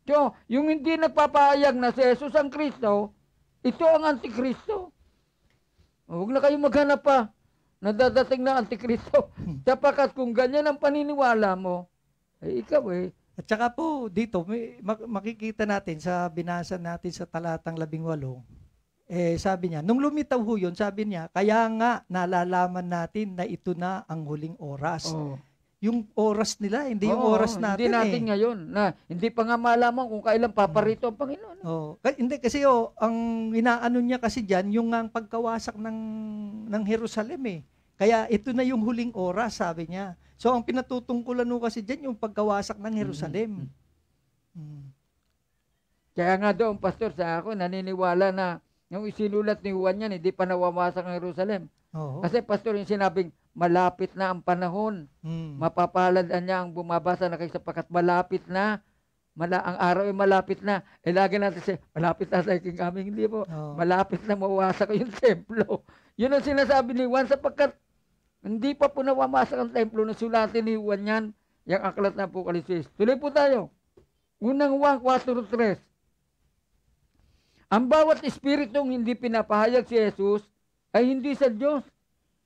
So, yung hindi nagpapahayag na si Jesus ang Kristo, ito ang Antikristo. Oh, huwag na kayong maghanap pa na dadating na Antikristo. Sapakat kung ganyan ang
paniniwala mo, eh ikaw eh, at saka po dito, may, makikita natin sa binasa natin sa talatang labing walo, eh, sabi niya, nung lumitaw ho yun, sabi niya, kaya nga nalalaman natin na ito na ang huling oras. Oh. Yung oras nila, hindi oh, yung oras natin. Hindi natin eh. ngayon. Na, hindi pa nga malaman kung kailan paparito ang Panginoon. Eh. Oh. Hindi, kasi oh, ang inaano niya kasi dyan, yung ang pagkawasak ng, ng Jerusalem eh. Kaya ito na yung huling oras, sabi niya. So ang pinatutungkulan nyo kasi dyan yung pagkawasak ng Jerusalem. hmm
Kaya nga doon, Pastor, sa ako, naniniwala na yung isinulat ni Juan yan, hindi pa nawawasak ang Jerusalem. Oo. Kasi Pastor, yung sinabing, malapit na ang panahon. Mm. Mapapaladan niya ang bumabasa na kayo sapagkat malapit na mala ang araw ay malapit na. Eh lagi natin siya, malapit na sa iking aming libo. Oh. Malapit na mawasak yung templo. Yun ang sinasabi ni Juan sapagkat hindi pa po nawamasak ang templo na sulatin ni Juan yan, yung aklat na Apocalipsis. Tuloy po tayo. Unang 1, 4, Ang bawat espiritong hindi pinapahayag si Jesus ay hindi sa Diyos.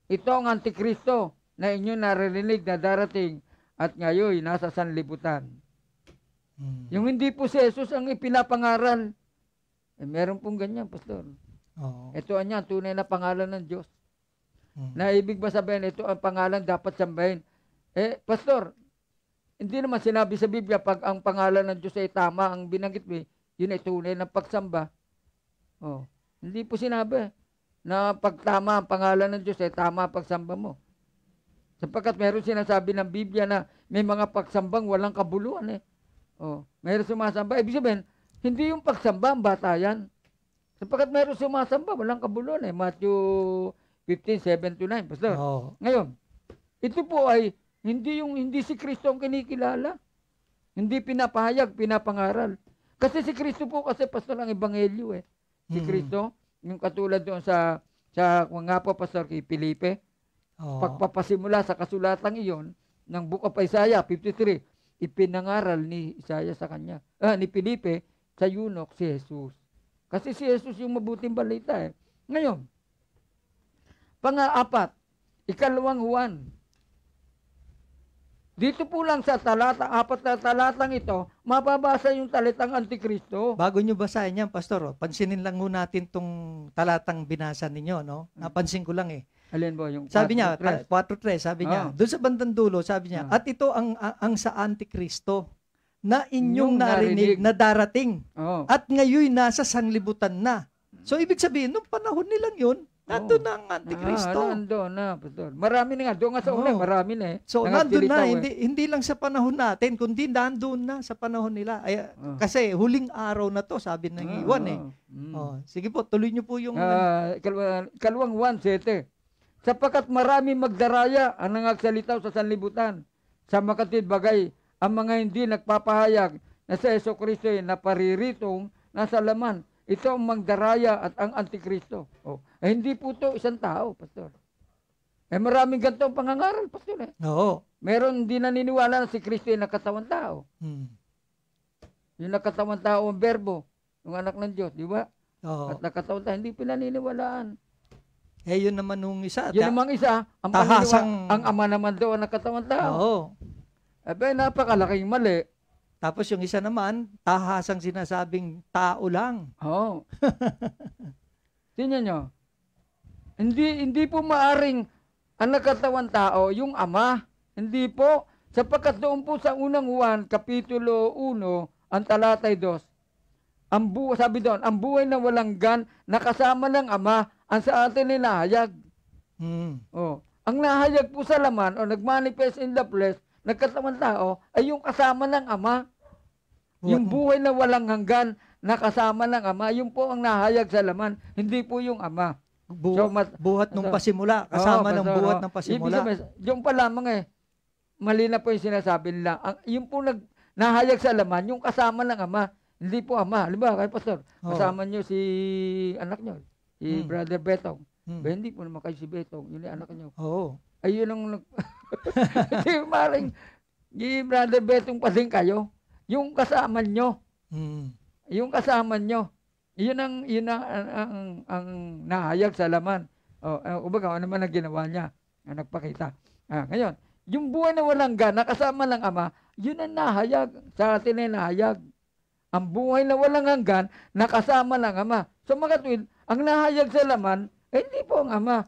Ito ang Antikristo na inyo naririnig na darating at ngayon nasa sanlibutan. Hmm. Yung hindi po si Jesus ang ipinapangaral. Eh, meron pong ganyan, Pastor. Oo. Ito ang tunay na pangalan ng Diyos. Hmm. Na ibig ba sabihin, ito ang pangalan dapat sambahin. Eh, Pastor, hindi naman sinabi sa Biblia pag ang pangalan ng Diyos ay tama, ang binanggit mo, yun ay tunay ng pagsamba. Oh, hindi po sinabi na pag tama ang pangalan ng Diyos ay eh, tama ang pagsamba mo. Sapagkat meron sinasabi ng Biblia na may mga pagsambang walang kabuluan eh. Oh, meron sumasamba. Ibig sabihin, hindi yung pagsamba ang batayan. Sapagkat meron sumasamba, walang kabuluan eh. Matthew 1579, Pastor. Oo. Ngayon, ito po ay hindi yung hindi si Kristo ang kinikilala. Hindi pinapahayag, pinapangaral. Kasi si Kristo po kasi pastor ang ebanghelyo eh. Si mm. Kristo, mm-hmm. yung katulad doon sa sa kung nga po pastor kay Felipe, oh. pagpapasimula sa kasulatang iyon ng Book of Isaiah 53, ipinangaral ni Isaiah sa kanya, ah, ni Felipe sa yunok si Jesus. Kasi si Jesus yung mabuting balita eh. Ngayon, Pang-apat, ikalawang Juan.
Dito po lang sa talata, apat na talatang ito, mababasa yung talitang Antikristo. Bago nyo basahin yan, Pastor, oh, pansinin lang muna natin tong talatang binasa ninyo, no? Napansin ko lang eh. Alin po yung Sabi niya, 4-3, sabi niya. Ah. Doon sa bandang dulo, sabi niya, ah. at ito ang, ang, sa Antikristo na inyong narinig, narinig na darating. Oh. At ngayon nasa sanglibutan na. So ibig sabihin, nung panahon nilang yun, Nandun na ang Kristo. Ah,
nandun na, Pastor.
Marami na nga. Doon nga sa una, Oo. marami na eh. So, nandun na. Eh. Hindi, hindi lang sa panahon natin, kundi nandun na sa panahon nila. Ay, Ah. Kasi huling araw na to, sabi ng ah, iwan eh. Ah, mm. Oh, sige po, tuloy niyo po yung... Ah, kalwang,
kalwang 1.7 Sapakat marami magdaraya ang nangagsalitaw sa sanlibutan sa makatid bagay ang mga hindi nagpapahayag na sa Yeso Kristo'y napariritong nasa laman ito ang magdaraya at ang antikristo. Oh. Eh, hindi po ito isang tao, Pastor. Eh, maraming ganito ang pangangaral, Pastor. Eh. Oo. Meron hindi naniniwala na si Kristo ay nakatawang tao. Hmm. Yung nakatawang tao ang berbo, ng anak ng Diyos, di ba? Oo. At nakatawang tao, hindi pinaniniwalaan.
Eh, yun naman nung isa. Yun namang isa, ang, tahasang... ang ama naman daw ang nakatawan tao. Oo. Eh, napakalaking mali. Tapos yung isa naman, tahasang sinasabing tao lang. Oo. Oh. Tingnan nyo.
Hindi, hindi po maaring ang nakatawang tao, yung ama. Hindi po. Sapagkat doon po sa unang Juan, Kapitulo 1, ang talatay 2, ang bu sabi doon, ang buhay na walang gan, nakasama ng ama, ang sa atin ay nahayag. Hmm. Oh. Ang nahayag po sa laman, o nagmanifest in the flesh, nagkatawang tao ay yung kasama ng Ama. Buhat yung buhay na walang hanggan na kasama ng Ama, yung po ang nahayag sa laman, hindi po yung Ama. Buhat, so, mat, buhat nung pasimula, kasama oh, ng buhat ng pasimula. Ibig yung pa lamang eh, mali na po yung sinasabi nila. Ang, yung po nag, nahayag sa laman, yung kasama ng Ama, hindi po Ama. Halimbawa, kayo pastor, oh. kasama nyo si anak nyo, si hmm. Brother Betong. Hmm. Ba, hindi po naman kayo si Betong, yun yung anak nyo. Oo. Oh. Ayun ang... Kasi maring, di brother Betong pa din kayo. Yung kasama nyo. Mm. Yung kasama nyo. Yun ang, yun ang, ang, ang, ang nahayag sa laman. O, uh, ubaga, ano man ang ginawa niya? Ang nagpakita. Ah, ngayon, yung buwan na walang gana, kasama lang ama, yun ang nahayag. Sa atin ay nahayag. Ang buhay na walang hanggan, nakasama lang ama. So mga tuwid, ang nahayag sa laman, eh hindi po ang ama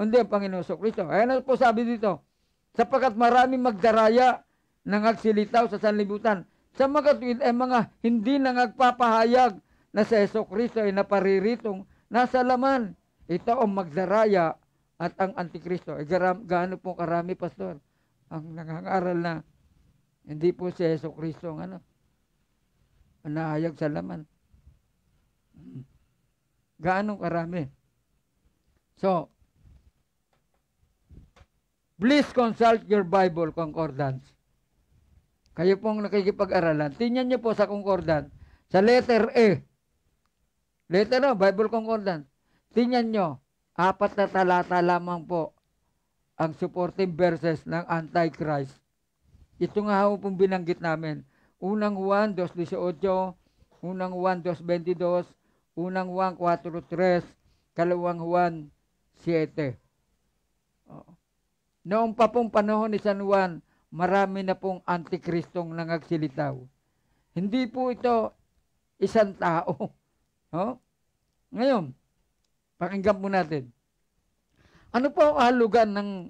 kundi ang Panginoon So Kristo. Ayan po sabi dito, sapagkat maraming magdaraya nangagsilitaw sa sanlibutan, samagat ay eh, mga hindi nangagpapahayag na sa Yeso Kristo ay napariritong nasa laman. Ito ang magdaraya at ang Antikristo. E gaano po karami, Pastor, ang nangangaral na hindi po si Yeso Kristo ang ano, ang nahayag sa laman. Mm. Gaano karami? So, Please consult your Bible concordance. Kayo pong nakikipag-aralan. Tingnan niyo po sa concordance. Sa letter E. Letter O, Bible concordance. Tingnan niyo. Apat na talata lamang po ang supporting verses ng Antichrist. Ito nga ho pong binanggit namin. Unang 1, 2.18, unang 1, 2.22, unang 1, 4.3, kalawang 1, 7. Oo. Noong pa pong panahon ni San Juan, marami na pong antikristong nangagsilitaw. Hindi po ito isang tao. No? Ngayon, pakinggan po natin. Ano po ang halugan ng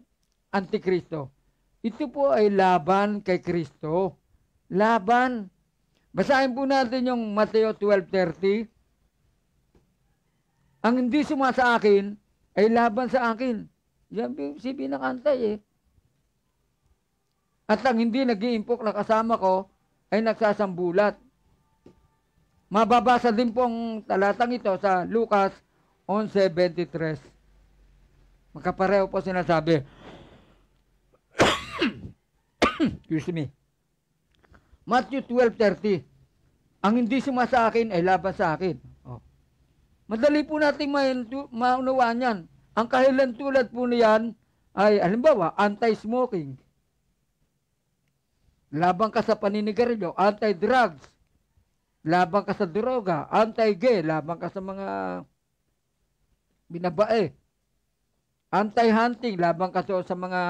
antikristo? Ito po ay laban kay Kristo. Laban. Basahin po natin yung Mateo 12.30. Ang hindi suma sa akin ay laban sa akin yan si pinakantay eh. At ang hindi nag-iimpok na kasama ko ay nagsasambulat. Mababasa din pong talatang ito sa Lucas 11.23. Magkapareho po sinasabi. Excuse me. Matthew 12.30. Ang hindi suma sa akin ay laban sa akin. Oh. Madali po nating maunawaan yan. Ang kahilan tulad po niyan ay, halimbawa, anti-smoking. Labang ka sa paninigarilyo, anti-drugs. Labang ka sa droga, anti-gay. Labang ka sa mga binabae. Anti-hunting, labang ka sa mga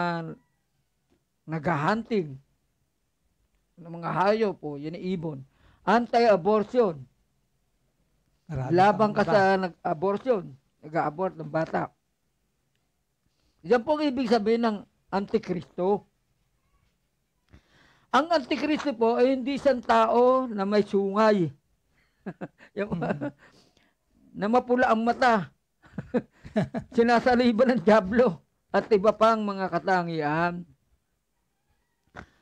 nagahunting ng ano, mga hayop po, yun ibon. Anti-abortion. Labang ka sa nag-abortion, nag-abort ng bata. Yan po ang ibig sabihin ng Antikristo. Ang Antikristo po ay hindi isang tao na may sungay. yung, hmm. na mapula ang mata. Sinasaliba ng Diablo at iba pang mga katangian.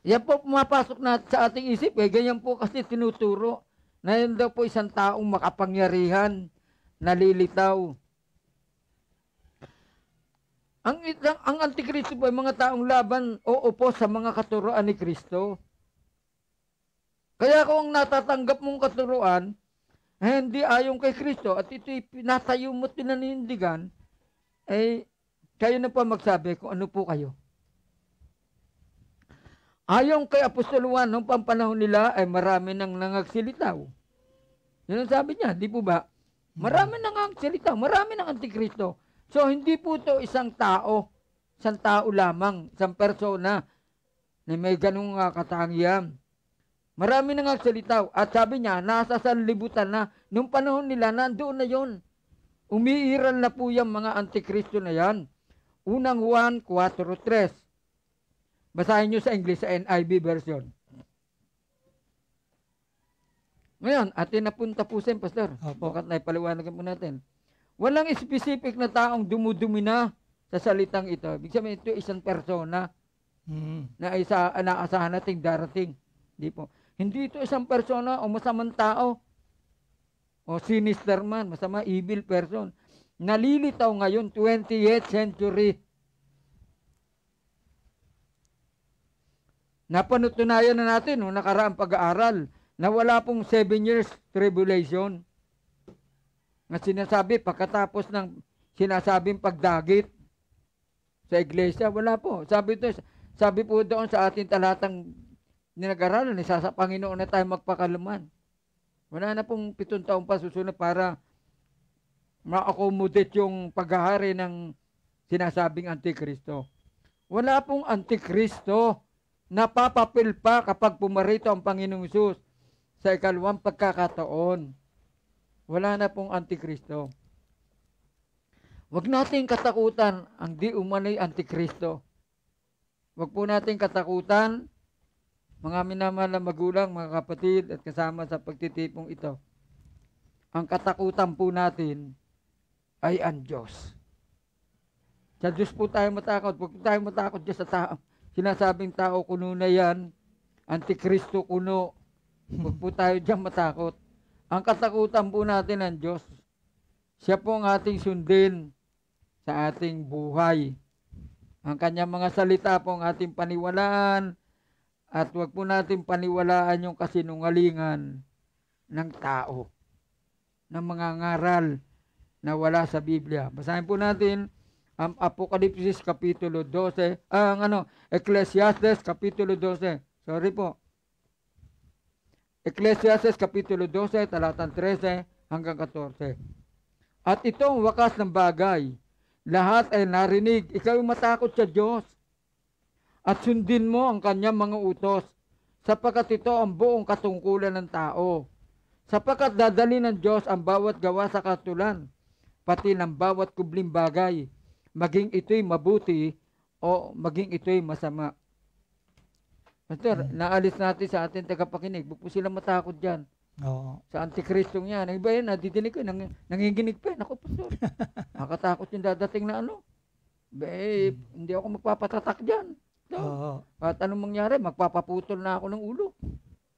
Yan po pumapasok na sa ating isip. Eh. Ganyan po kasi tinuturo na yun daw po isang taong makapangyarihan, nalilitaw, ang, ang, ang Antikristo po ay mga taong laban o opo sa mga katuruan ni Kristo. Kaya kung natatanggap mong katuruan, eh, hindi ayon kay Kristo at ito'y pinatayo mo tinanindigan, eh, kayo na po magsabi kung ano po kayo. Ayon kay Apostol Juan, noong pampanahon nila ay marami nang nangagsilitaw. Yun ang sabi niya, di po ba? Marami hmm. nang nangagsilitaw, marami nang antikristo. So, hindi po ito isang tao, isang tao lamang, isang persona na may ganung uh, katangian. Marami na nga salitaw. At sabi niya, nasa sanlibutan na. Nung panahon nila, nandoon na yon. Umiiral na po yung mga antikristo na yan. Unang 1.4.3. Basahin nyo sa English sa NIV version. Ngayon, atin napunta po sin, Pastor. Opo. Bakit na ipaliwanagan po natin. Walang specific na taong dumudumina sa salitang ito. Ibig sabihin, ito isang persona hmm. na isa, ah, naasahan nating darating. Hindi po. Hindi ito isang persona o masamang tao o sinister man, masama, evil person. Nalilitaw ngayon, 28th century. Napanutunayan na natin, no, nakaraang pag-aaral, na wala pong 7 years tribulation. Nga sinasabi, pagkatapos ng sinasabing pagdagit sa iglesia, wala po. Sabi, to, sabi po doon sa ating talatang ninag-aralan, isa sa Panginoon na tayo magpakaluman. Wala na pong pitong taong susunod para ma-accommodate yung paghahari ng sinasabing Antikristo. Wala pong Antikristo na papapil pa kapag pumarito ang Panginoong Isus sa ikalawang pagkakataon wala na pong Antikristo. Huwag nating katakutan ang di umanay Antikristo. Huwag po nating katakutan mga minamahal na magulang, mga kapatid at kasama sa pagtitipong ito. Ang katakutan po natin ay ang Diyos. Sa Diyos po tayo matakot. Huwag po tayo matakot Diyos sa tao. Sinasabing tao, kuno na yan. Antikristo kuno. Huwag po tayo dyan matakot. Ang katakutan po natin ng Diyos, siya po ang ating sundin sa ating buhay. Ang kanyang mga salita po ang ating paniwalaan at huwag po natin paniwalaan yung kasinungalingan ng tao, ng mga ngaral na wala sa Biblia. Basahin po natin ang Apokalipsis Kapitulo 12, ang ano, Ecclesiastes Kapitulo 12. Sorry po, Ecclesiastes Kapitulo 12, talatang 13 hanggang 14. At itong wakas ng bagay, lahat ay narinig. Ikaw matakot sa Diyos at sundin mo ang kanyang mga utos sapagkat ito ang buong katungkulan ng tao. Sapagkat dadali ng Diyos ang bawat gawa sa katulan, pati ng bawat kubling bagay, maging ito'y mabuti o maging ito'y masama. Pastor, mm. naalis natin sa ating tagapakinig. Huwag po sila matakot dyan. Oo. Sa antikristong yan. Ang iba yan, nadidinig ko, nang, nanginginig pa. Ako, pastor. Nakatakot yung dadating na ano. Babe, mm. hindi ako magpapatatak dyan. No? Oo. At anong mangyari,
magpapaputol na ako ng ulo.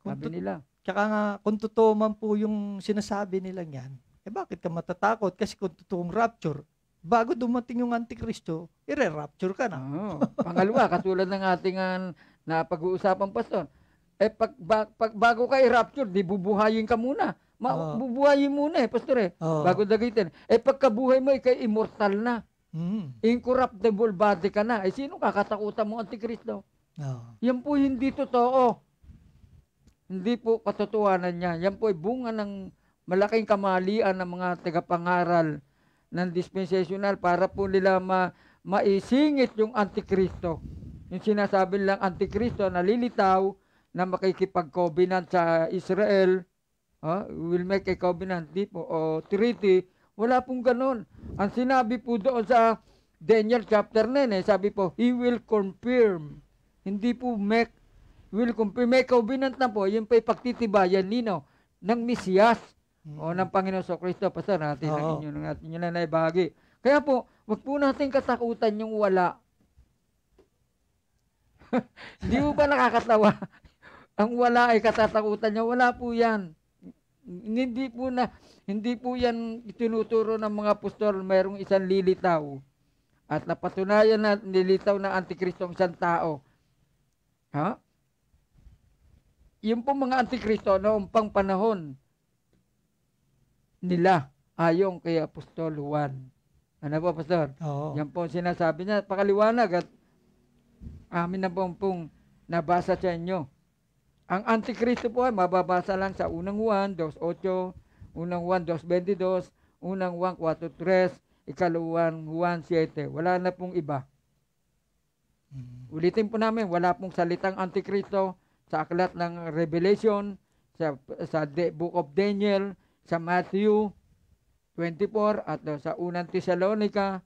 Sabi nila. Tsaka nga, kung totoo man po yung sinasabi nila yan, eh bakit ka matatakot? Kasi kung totoong rapture, bago dumating yung Antikristo, ire-rapture ka na. Oo. Pangalawa,
katulad ng ating uh, na pag-uusapan, Pastor. Eh, pag, ba, pag bago ka i-rapture, di bubuhayin ka muna. Ma, oh. Bubuhayin muna eh, Pastor eh. Oh. Bago dagitin. Eh, pagkabuhay mo, ikay immortal na. Mm. Incorruptible body ka na. Eh, sino kakatakutan mo, Antikristo? Oh. Yan po hindi totoo. Hindi po katotohanan niya. Yan po ay bunga ng malaking kamalian ng mga tagapangaral ng dispensational para po nila ma maisingit yung Antikristo yung sinasabi lang antikristo na lilitaw na makikipag-covenant sa Israel, uh, will make a covenant tipo o treaty, wala pong ganun. Ang sinabi po doon sa Daniel chapter 9, eh, sabi po, He will confirm. Hindi po make, will confirm. May covenant na po, yung pa pagtitibayan nino ng Mesiyas hmm. o mm-hmm. ng Panginoon so Kristo. Pastor, natin Oo. ang inyo, natin yun na naibahagi. Kaya po, wag po natin katakutan yung wala. Hindi mo ba nakakatawa? Ang wala ay katatakutan niya. Wala po yan. Hindi po na, hindi po yan itinuturo ng mga apostol. Mayroong isang lilitaw. At napatunayan na nilitaw ng Antikristo ang isang tao. Ha? Yung po mga Antikristo noong pang panahon nila ayon kay Apostol Juan. Ano po, Pastor? Oo. Yan po sinasabi niya. Pakaliwanag at amin na pong, pong nabasa sa inyo. Ang Antikristo po ay mababasa lang sa unang 1, 2.8, unang 1, 2.22, unang 1, 4.3, ikalawang 1.7. Wala na pong iba. mm Ulitin po namin, wala pong salitang Antikristo sa aklat ng Revelation, sa, sa De, Book of Daniel, sa Matthew 24, at sa unang Thessalonica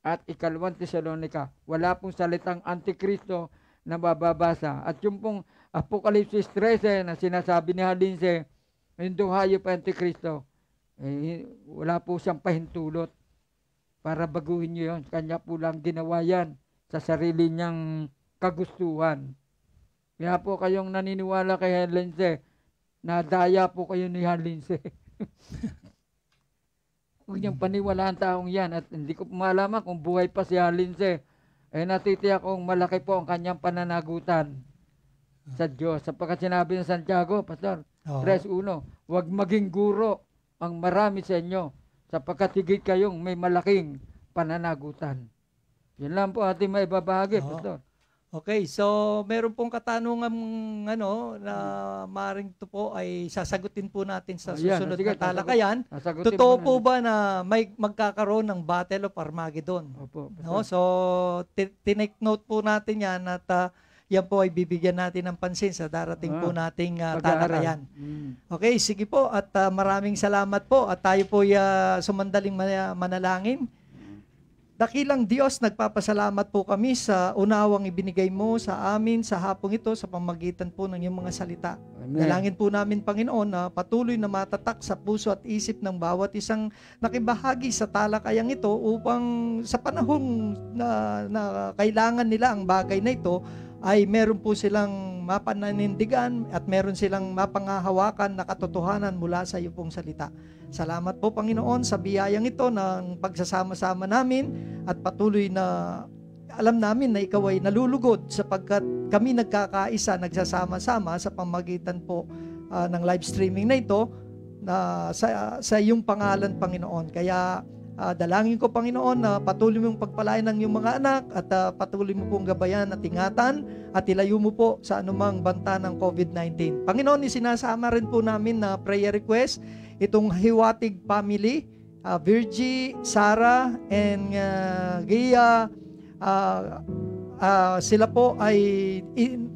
at ikalawang Tesalonika. Wala pong salitang Antikristo na bababasa. At yung pong Apokalipsis 13 na sinasabi ni Halinse, yung duhayo pa Antikristo, eh, wala po siyang pahintulot para baguhin niyo yun. Kanya po lang ginawa yan sa sarili niyang kagustuhan. Kaya po kayong naniniwala kay Halinse, nadaya po kayo ni Halinse. Huwag niyang paniwalaan taong yan at hindi ko malaman kung buhay pa si Alinse. Eh natitiyak kong malaki po ang kanyang pananagutan sa Diyos. Sapagkat sinabi ng Santiago, Pastor, oh. 3.1, huwag maging guro ang marami sa inyo sapagkat higit kayong may malaking pananagutan. Yan lang po ating
maibabahagi, Oo. Pastor. Okay, so meron pong katanungan ano na maring to po ay sasagutin po natin sa susunod Ayan, sige, na talakayan. Totoo po ba na may magkakaroon ng Battle of Armageddon? Opo. Basta. No? So tinake note po natin 'yan at uh, yan po ay bibigyan natin ng pansin sa darating ah, po nating uh, talakayan. Mm. Okay, sige po at uh, maraming salamat po at tayo po ay uh, sumandaling manalangin. Dakilang Diyos, nagpapasalamat po kami sa unawang ibinigay mo sa amin sa hapong ito sa pamagitan po ng iyong mga salita. Amen. Dalangin po namin, Panginoon, na patuloy na matatak sa puso at isip ng bawat isang nakibahagi sa talakayang ito upang sa panahong na, na kailangan nila ang bagay na ito ay meron po silang mapananindigan at meron silang mapangahawakan na katotohanan mula sa iyong pong salita. Salamat po Panginoon sa biyayang ito ng pagsasama-sama namin at patuloy na alam namin na ikaw ay nalulugod sapagkat kami nagkakaisa, nagsasama-sama sa pamagitan po uh, ng live streaming na ito na sa, sa iyong pangalan Panginoon. Kaya uh, dalangin ko Panginoon na patuloy mong pagpalain ng iyong mga anak at uh, patuloy mo pong gabayan at ingatan at ilayo mo po sa anumang banta ng COVID-19. Panginoon, isinasama rin po namin na prayer request itong Hiwatig family, uh, Virgie, Sarah, and uh, Gia, uh, uh, sila po ay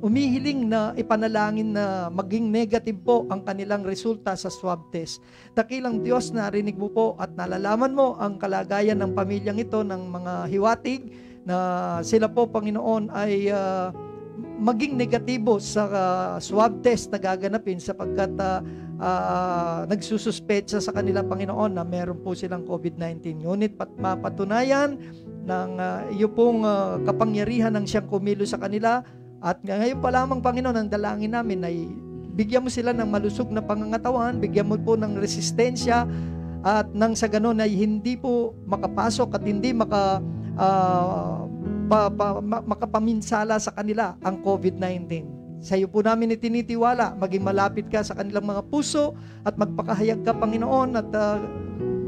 umihiling na ipanalangin na maging negative po ang kanilang resulta sa swab test. Dakilang Diyos, narinig mo po at nalalaman mo ang kalagayan ng pamilyang ito ng mga hiwatig na sila po, Panginoon, ay uh, maging negatibo sa uh, swab test na gaganapin sapagkat uh, uh, ah, nagsususpetsa sa kanila Panginoon na meron po silang COVID-19. Ngunit pat mapatunayan ng uh, iyo pong uh, kapangyarihan ng siyang kumilo sa kanila at ngayon pa lamang Panginoon ang dalangin namin ay bigyan mo sila ng malusog na pangangatawan, bigyan mo po ng resistensya at nang sa ganun ay hindi po makapasok at hindi maka uh, pa, pa, ma, makapaminsala sa kanila ang COVID-19. Sa iyo po namin itinitiwala, maging malapit ka sa kanilang mga puso at magpakahayag ka, Panginoon, at uh,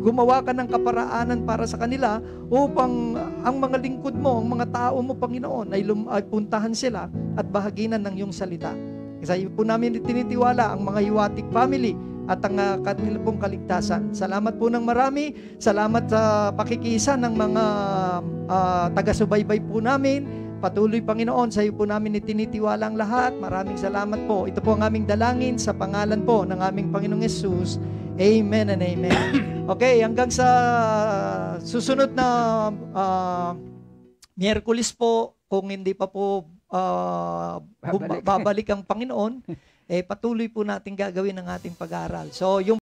gumawa ka ng kaparaanan para sa kanila upang ang mga lingkod mo, ang mga tao mo, Panginoon, ay, lum- ay puntahan sila at bahaginan ng iyong salita. Sa iyo po namin itinitiwala ang mga Iwatik family at ang uh, kanila kaligtasan. Salamat po ng marami. Salamat sa pakikisa ng mga uh, taga-subaybay po namin Patuloy, Panginoon, sa iyo po namin itinitiwala ang lahat. Maraming salamat po. Ito po ang aming dalangin sa pangalan po ng aming Panginoong Yesus. Amen and amen. Okay, hanggang sa susunod na uh, Miyerkules po, kung hindi pa po uh, babalik. ang Panginoon, eh patuloy po natin gagawin ang ating pag-aaral. So, yung